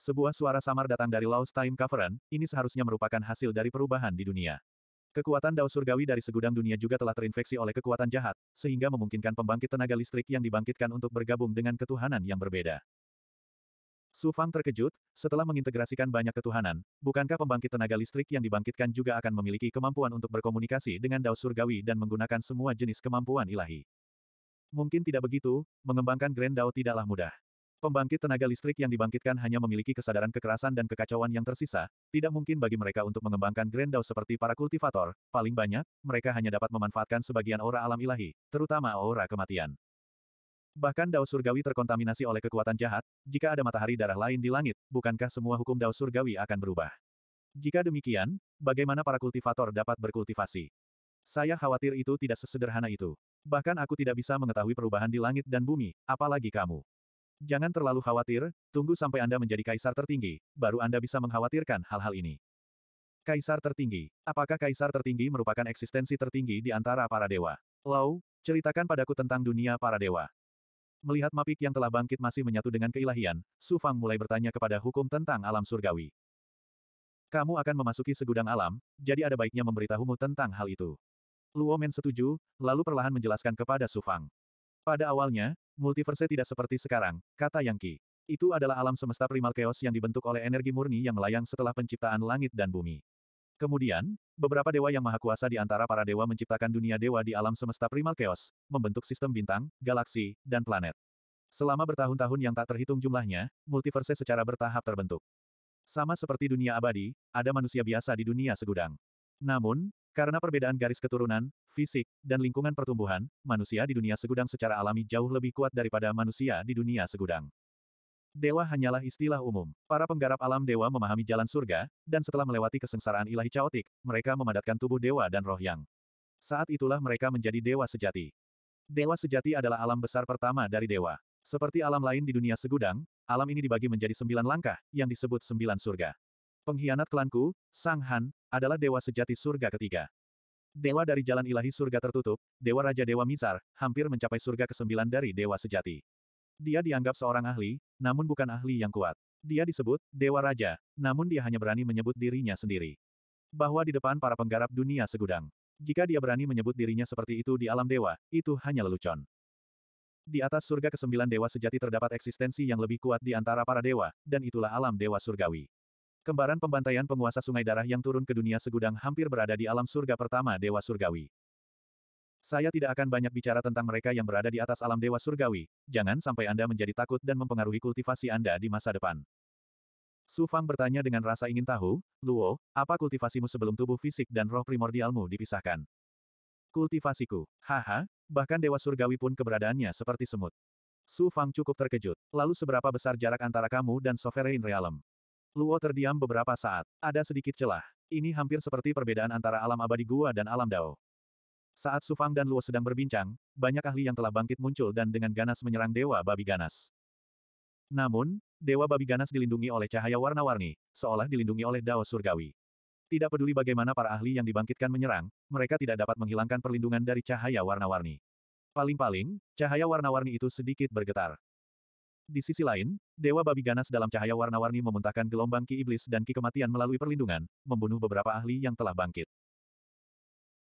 Sebuah suara samar datang dari Laos Time Cavern, ini seharusnya merupakan hasil dari perubahan di dunia. Kekuatan Dao Surgawi dari segudang dunia juga telah terinfeksi oleh kekuatan jahat, sehingga memungkinkan pembangkit tenaga listrik yang dibangkitkan untuk bergabung dengan ketuhanan yang berbeda. Su Fang terkejut, setelah mengintegrasikan banyak ketuhanan, bukankah pembangkit tenaga listrik yang dibangkitkan juga akan memiliki kemampuan untuk berkomunikasi dengan dao surgawi dan menggunakan semua jenis kemampuan ilahi? Mungkin tidak begitu, mengembangkan Grand Dao tidaklah mudah. Pembangkit tenaga listrik yang dibangkitkan hanya memiliki kesadaran kekerasan dan kekacauan yang tersisa, tidak mungkin bagi mereka untuk mengembangkan Grand Dao seperti para kultivator, paling banyak, mereka hanya dapat memanfaatkan sebagian aura alam ilahi, terutama aura kematian. Bahkan Dao Surgawi terkontaminasi oleh kekuatan jahat, jika ada matahari darah lain di langit, bukankah semua hukum Dao Surgawi akan berubah? Jika demikian, bagaimana para kultivator dapat berkultivasi? Saya khawatir itu tidak sesederhana itu. Bahkan aku tidak bisa mengetahui perubahan di langit dan bumi, apalagi kamu. Jangan terlalu khawatir, tunggu sampai Anda menjadi kaisar tertinggi, baru Anda bisa mengkhawatirkan hal-hal ini. Kaisar tertinggi. Apakah kaisar tertinggi merupakan eksistensi tertinggi di antara para dewa? Lau, ceritakan padaku tentang dunia para dewa. Melihat Mapik yang telah bangkit masih menyatu dengan keilahian, Su Fang mulai bertanya kepada hukum tentang alam surgawi. Kamu akan memasuki segudang alam, jadi ada baiknya memberitahumu tentang hal itu. Luomen setuju, lalu perlahan menjelaskan kepada Su Fang. Pada awalnya, multiverse tidak seperti sekarang, kata Yang Qi. Itu adalah alam semesta primal chaos yang dibentuk oleh energi murni yang melayang setelah penciptaan langit dan bumi. Kemudian, beberapa dewa yang maha kuasa di antara para dewa menciptakan dunia dewa di alam semesta primal chaos, membentuk sistem bintang, galaksi, dan planet. Selama bertahun-tahun yang tak terhitung jumlahnya, multiverse secara bertahap terbentuk. Sama seperti dunia abadi, ada manusia biasa di dunia segudang. Namun, karena perbedaan garis keturunan, fisik, dan lingkungan pertumbuhan, manusia di dunia segudang secara alami jauh lebih kuat daripada manusia di dunia segudang. Dewa hanyalah istilah umum. Para penggarap alam dewa memahami jalan surga, dan setelah melewati kesengsaraan ilahi caotik, mereka memadatkan tubuh dewa dan roh yang. Saat itulah mereka menjadi dewa sejati. Dewa sejati adalah alam besar pertama dari dewa. Seperti alam lain di dunia segudang, alam ini dibagi menjadi sembilan langkah, yang disebut sembilan surga. Pengkhianat klanku, Sang Han, adalah dewa sejati surga ketiga. Dewa dari jalan ilahi surga tertutup, Dewa Raja Dewa Mizar, hampir mencapai surga kesembilan dari Dewa Sejati. Dia dianggap seorang ahli, namun bukan ahli yang kuat. Dia disebut Dewa Raja, namun dia hanya berani menyebut dirinya sendiri. Bahwa di depan para penggarap dunia segudang. Jika dia berani menyebut dirinya seperti itu di alam dewa, itu hanya lelucon. Di atas surga kesembilan dewa sejati terdapat eksistensi yang lebih kuat di antara para dewa, dan itulah alam dewa surgawi. Kembaran pembantaian penguasa sungai darah yang turun ke dunia segudang hampir berada di alam surga pertama dewa surgawi. Saya tidak akan banyak bicara tentang mereka yang berada di atas alam dewa surgawi, jangan sampai Anda menjadi takut dan mempengaruhi kultivasi Anda di masa depan. Su Fang bertanya dengan rasa ingin tahu, Luo, apa kultivasimu sebelum tubuh fisik dan roh primordialmu dipisahkan? Kultivasiku, haha, bahkan dewa surgawi pun keberadaannya seperti semut. Su Fang cukup terkejut, lalu seberapa besar jarak antara kamu dan Sovereign Realm? Luo terdiam beberapa saat, ada sedikit celah. Ini hampir seperti perbedaan antara alam abadi gua dan alam dao. Saat Sufang dan Luo sedang berbincang, banyak ahli yang telah bangkit muncul dan dengan ganas menyerang Dewa Babi Ganas. Namun, Dewa Babi Ganas dilindungi oleh cahaya warna-warni, seolah dilindungi oleh Dao Surgawi. Tidak peduli bagaimana para ahli yang dibangkitkan menyerang, mereka tidak dapat menghilangkan perlindungan dari cahaya warna-warni. Paling-paling, cahaya warna-warni itu sedikit bergetar. Di sisi lain, Dewa Babi Ganas dalam cahaya warna-warni memuntahkan gelombang ki iblis dan ki kematian melalui perlindungan, membunuh beberapa ahli yang telah bangkit.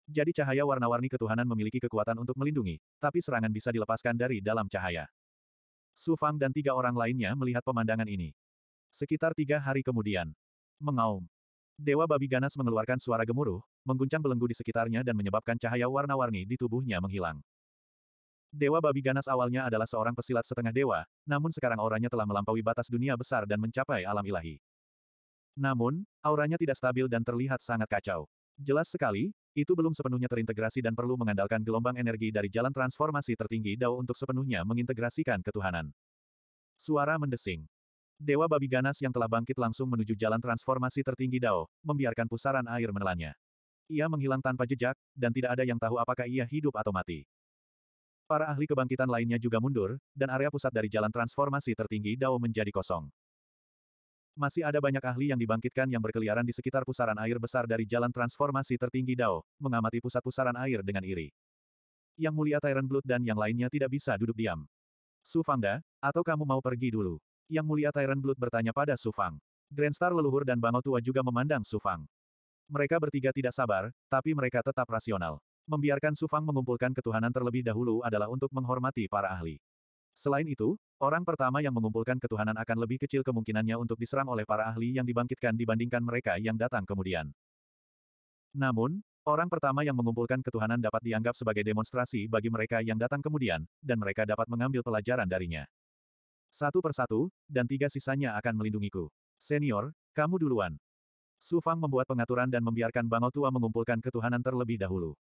Jadi cahaya warna-warni ketuhanan memiliki kekuatan untuk melindungi, tapi serangan bisa dilepaskan dari dalam cahaya. Su Fang dan tiga orang lainnya melihat pemandangan ini. Sekitar tiga hari kemudian. Mengaum. Dewa babi ganas mengeluarkan suara gemuruh, mengguncang belenggu di sekitarnya dan menyebabkan cahaya warna-warni di tubuhnya menghilang. Dewa babi ganas awalnya adalah seorang pesilat setengah dewa, namun sekarang auranya telah melampaui batas dunia besar dan mencapai alam ilahi. Namun, auranya tidak stabil dan terlihat sangat kacau. Jelas sekali, itu belum sepenuhnya terintegrasi dan perlu mengandalkan gelombang energi dari jalan transformasi tertinggi Dao untuk sepenuhnya mengintegrasikan ketuhanan. Suara mendesing. Dewa babi ganas yang telah bangkit langsung menuju jalan transformasi tertinggi Dao, membiarkan pusaran air menelannya. Ia menghilang tanpa jejak, dan tidak ada yang tahu apakah ia hidup atau mati. Para ahli kebangkitan lainnya juga mundur, dan area pusat dari jalan transformasi tertinggi Dao menjadi kosong. Masih ada banyak ahli yang dibangkitkan yang berkeliaran di sekitar pusaran air besar dari jalan transformasi tertinggi Dao, mengamati pusat pusaran air dengan iri. Yang mulia Tyrant Blood dan yang lainnya tidak bisa duduk diam. Su Fangda, atau kamu mau pergi dulu? Yang mulia Tyrant Blood bertanya pada Su Fang. Grandstar leluhur dan Bangau Tua juga memandang Su Fang. Mereka bertiga tidak sabar, tapi mereka tetap rasional. Membiarkan Su Fang mengumpulkan ketuhanan terlebih dahulu adalah untuk menghormati para ahli. Selain itu, orang pertama yang mengumpulkan ketuhanan akan lebih kecil kemungkinannya untuk diserang oleh para ahli yang dibangkitkan dibandingkan mereka yang datang kemudian. Namun, orang pertama yang mengumpulkan ketuhanan dapat dianggap sebagai demonstrasi bagi mereka yang datang kemudian, dan mereka dapat mengambil pelajaran darinya. Satu persatu, dan tiga sisanya akan melindungiku. Senior, kamu duluan. Sufang membuat pengaturan dan membiarkan Bangau Tua mengumpulkan ketuhanan terlebih dahulu.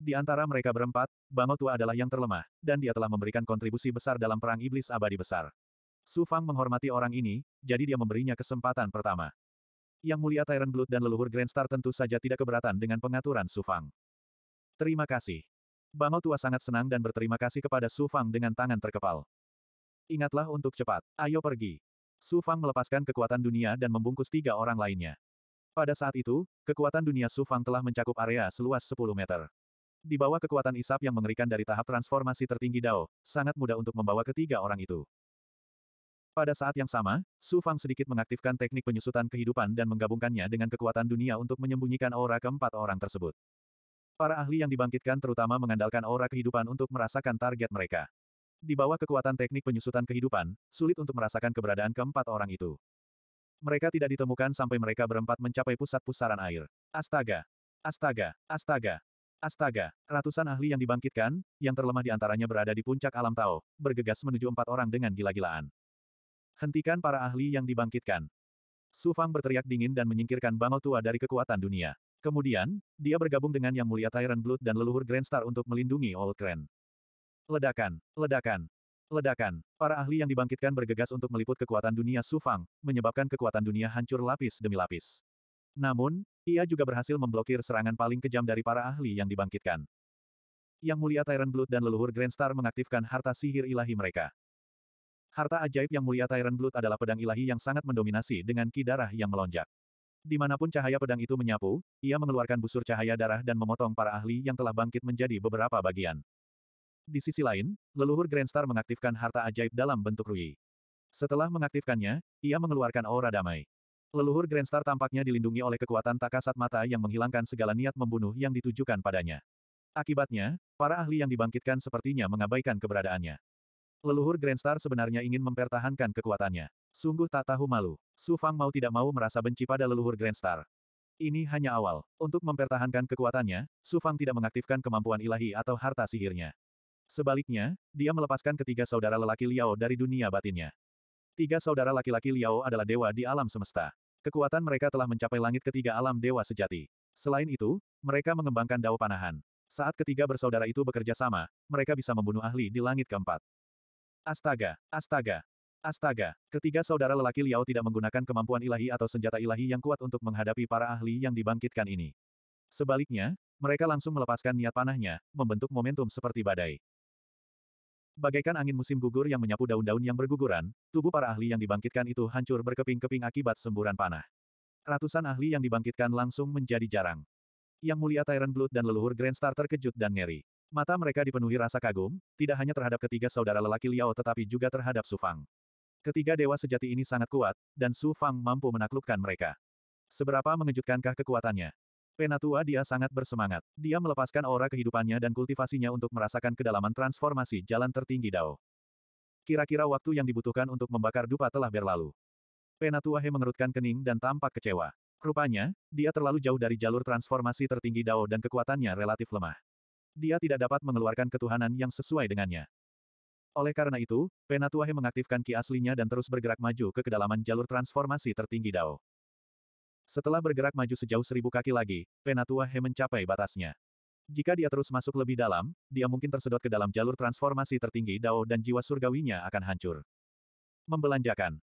Di antara mereka berempat, bangau Tua adalah yang terlemah, dan dia telah memberikan kontribusi besar dalam Perang Iblis Abadi Besar. Su Fang menghormati orang ini, jadi dia memberinya kesempatan pertama. Yang mulia Tyrant Blood dan leluhur Grandstar tentu saja tidak keberatan dengan pengaturan Su Fang. Terima kasih. Bangau Tua sangat senang dan berterima kasih kepada Su Fang dengan tangan terkepal. Ingatlah untuk cepat, ayo pergi. Su Fang melepaskan kekuatan dunia dan membungkus tiga orang lainnya. Pada saat itu, kekuatan dunia Su Fang telah mencakup area seluas 10 meter. Di bawah kekuatan isap yang mengerikan dari tahap transformasi tertinggi Dao, sangat mudah untuk membawa ketiga orang itu. Pada saat yang sama, Su Fang sedikit mengaktifkan teknik penyusutan kehidupan dan menggabungkannya dengan kekuatan dunia untuk menyembunyikan aura keempat orang tersebut. Para ahli yang dibangkitkan terutama mengandalkan aura kehidupan untuk merasakan target mereka. Di bawah kekuatan teknik penyusutan kehidupan, sulit untuk merasakan keberadaan keempat orang itu. Mereka tidak ditemukan sampai mereka berempat mencapai pusat pusaran air. Astaga! Astaga! Astaga! Astaga, ratusan ahli yang dibangkitkan, yang terlemah di antaranya berada di puncak alam Tao, bergegas menuju empat orang dengan gila-gilaan. Hentikan para ahli yang dibangkitkan. Su Fang berteriak dingin dan menyingkirkan Bangau Tua dari kekuatan dunia. Kemudian, dia bergabung dengan Yang Mulia Tyrant Blood dan leluhur Grand Star untuk melindungi Old Grand. Ledakan, ledakan, ledakan. Para ahli yang dibangkitkan bergegas untuk meliput kekuatan dunia Su Fang, menyebabkan kekuatan dunia hancur lapis demi lapis. Namun, ia juga berhasil memblokir serangan paling kejam dari para ahli yang dibangkitkan. Yang Mulia Tyrant Blood dan leluhur Grandstar mengaktifkan harta sihir ilahi mereka. Harta ajaib Yang Mulia Tyrant Blood adalah pedang ilahi yang sangat mendominasi dengan ki darah yang melonjak. Dimanapun cahaya pedang itu menyapu, ia mengeluarkan busur cahaya darah dan memotong para ahli yang telah bangkit menjadi beberapa bagian. Di sisi lain, leluhur Grandstar mengaktifkan harta ajaib dalam bentuk Rui. Setelah mengaktifkannya, ia mengeluarkan aura damai. Leluhur Grandstar tampaknya dilindungi oleh kekuatan tak kasat mata yang menghilangkan segala niat membunuh yang ditujukan padanya. Akibatnya, para ahli yang dibangkitkan sepertinya mengabaikan keberadaannya. Leluhur Grandstar sebenarnya ingin mempertahankan kekuatannya. Sungguh tak tahu malu. Su Fang mau tidak mau merasa benci pada leluhur Grandstar. Ini hanya awal. Untuk mempertahankan kekuatannya, Su Fang tidak mengaktifkan kemampuan ilahi atau harta sihirnya. Sebaliknya, dia melepaskan ketiga saudara lelaki Liao dari dunia batinnya. Tiga saudara laki-laki Liao adalah dewa di alam semesta. Kekuatan mereka telah mencapai langit ketiga alam dewa sejati. Selain itu, mereka mengembangkan dao panahan. Saat ketiga bersaudara itu bekerja sama, mereka bisa membunuh ahli di langit keempat. Astaga, astaga, astaga. Ketiga saudara lelaki Liao tidak menggunakan kemampuan ilahi atau senjata ilahi yang kuat untuk menghadapi para ahli yang dibangkitkan ini. Sebaliknya, mereka langsung melepaskan niat panahnya, membentuk momentum seperti badai. Bagaikan angin musim gugur yang menyapu daun-daun yang berguguran, tubuh para ahli yang dibangkitkan itu hancur berkeping-keping akibat semburan panah. Ratusan ahli yang dibangkitkan langsung menjadi jarang. Yang mulia Tyrant Blood dan leluhur Grand Star terkejut dan ngeri. Mata mereka dipenuhi rasa kagum, tidak hanya terhadap ketiga saudara lelaki Liao tetapi juga terhadap Su Fang. Ketiga dewa sejati ini sangat kuat, dan Su Fang mampu menaklukkan mereka. Seberapa mengejutkankah kekuatannya? Penatua dia sangat bersemangat. Dia melepaskan aura kehidupannya dan kultivasinya untuk merasakan kedalaman transformasi jalan tertinggi Dao. Kira-kira waktu yang dibutuhkan untuk membakar dupa telah berlalu. Penatua He mengerutkan kening dan tampak kecewa. Rupanya, dia terlalu jauh dari jalur transformasi tertinggi Dao dan kekuatannya relatif lemah. Dia tidak dapat mengeluarkan ketuhanan yang sesuai dengannya. Oleh karena itu, Penatua he mengaktifkan ki aslinya dan terus bergerak maju ke kedalaman jalur transformasi tertinggi Dao. Setelah bergerak maju sejauh seribu kaki lagi, Penatua He mencapai batasnya. Jika dia terus masuk lebih dalam, dia mungkin tersedot ke dalam jalur transformasi tertinggi Dao dan jiwa surgawinya akan hancur. Membelanjakan.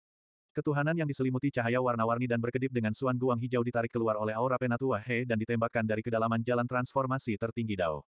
Ketuhanan yang diselimuti cahaya warna-warni dan berkedip dengan suan guang hijau ditarik keluar oleh aura Penatua He dan ditembakkan dari kedalaman jalan transformasi tertinggi Dao.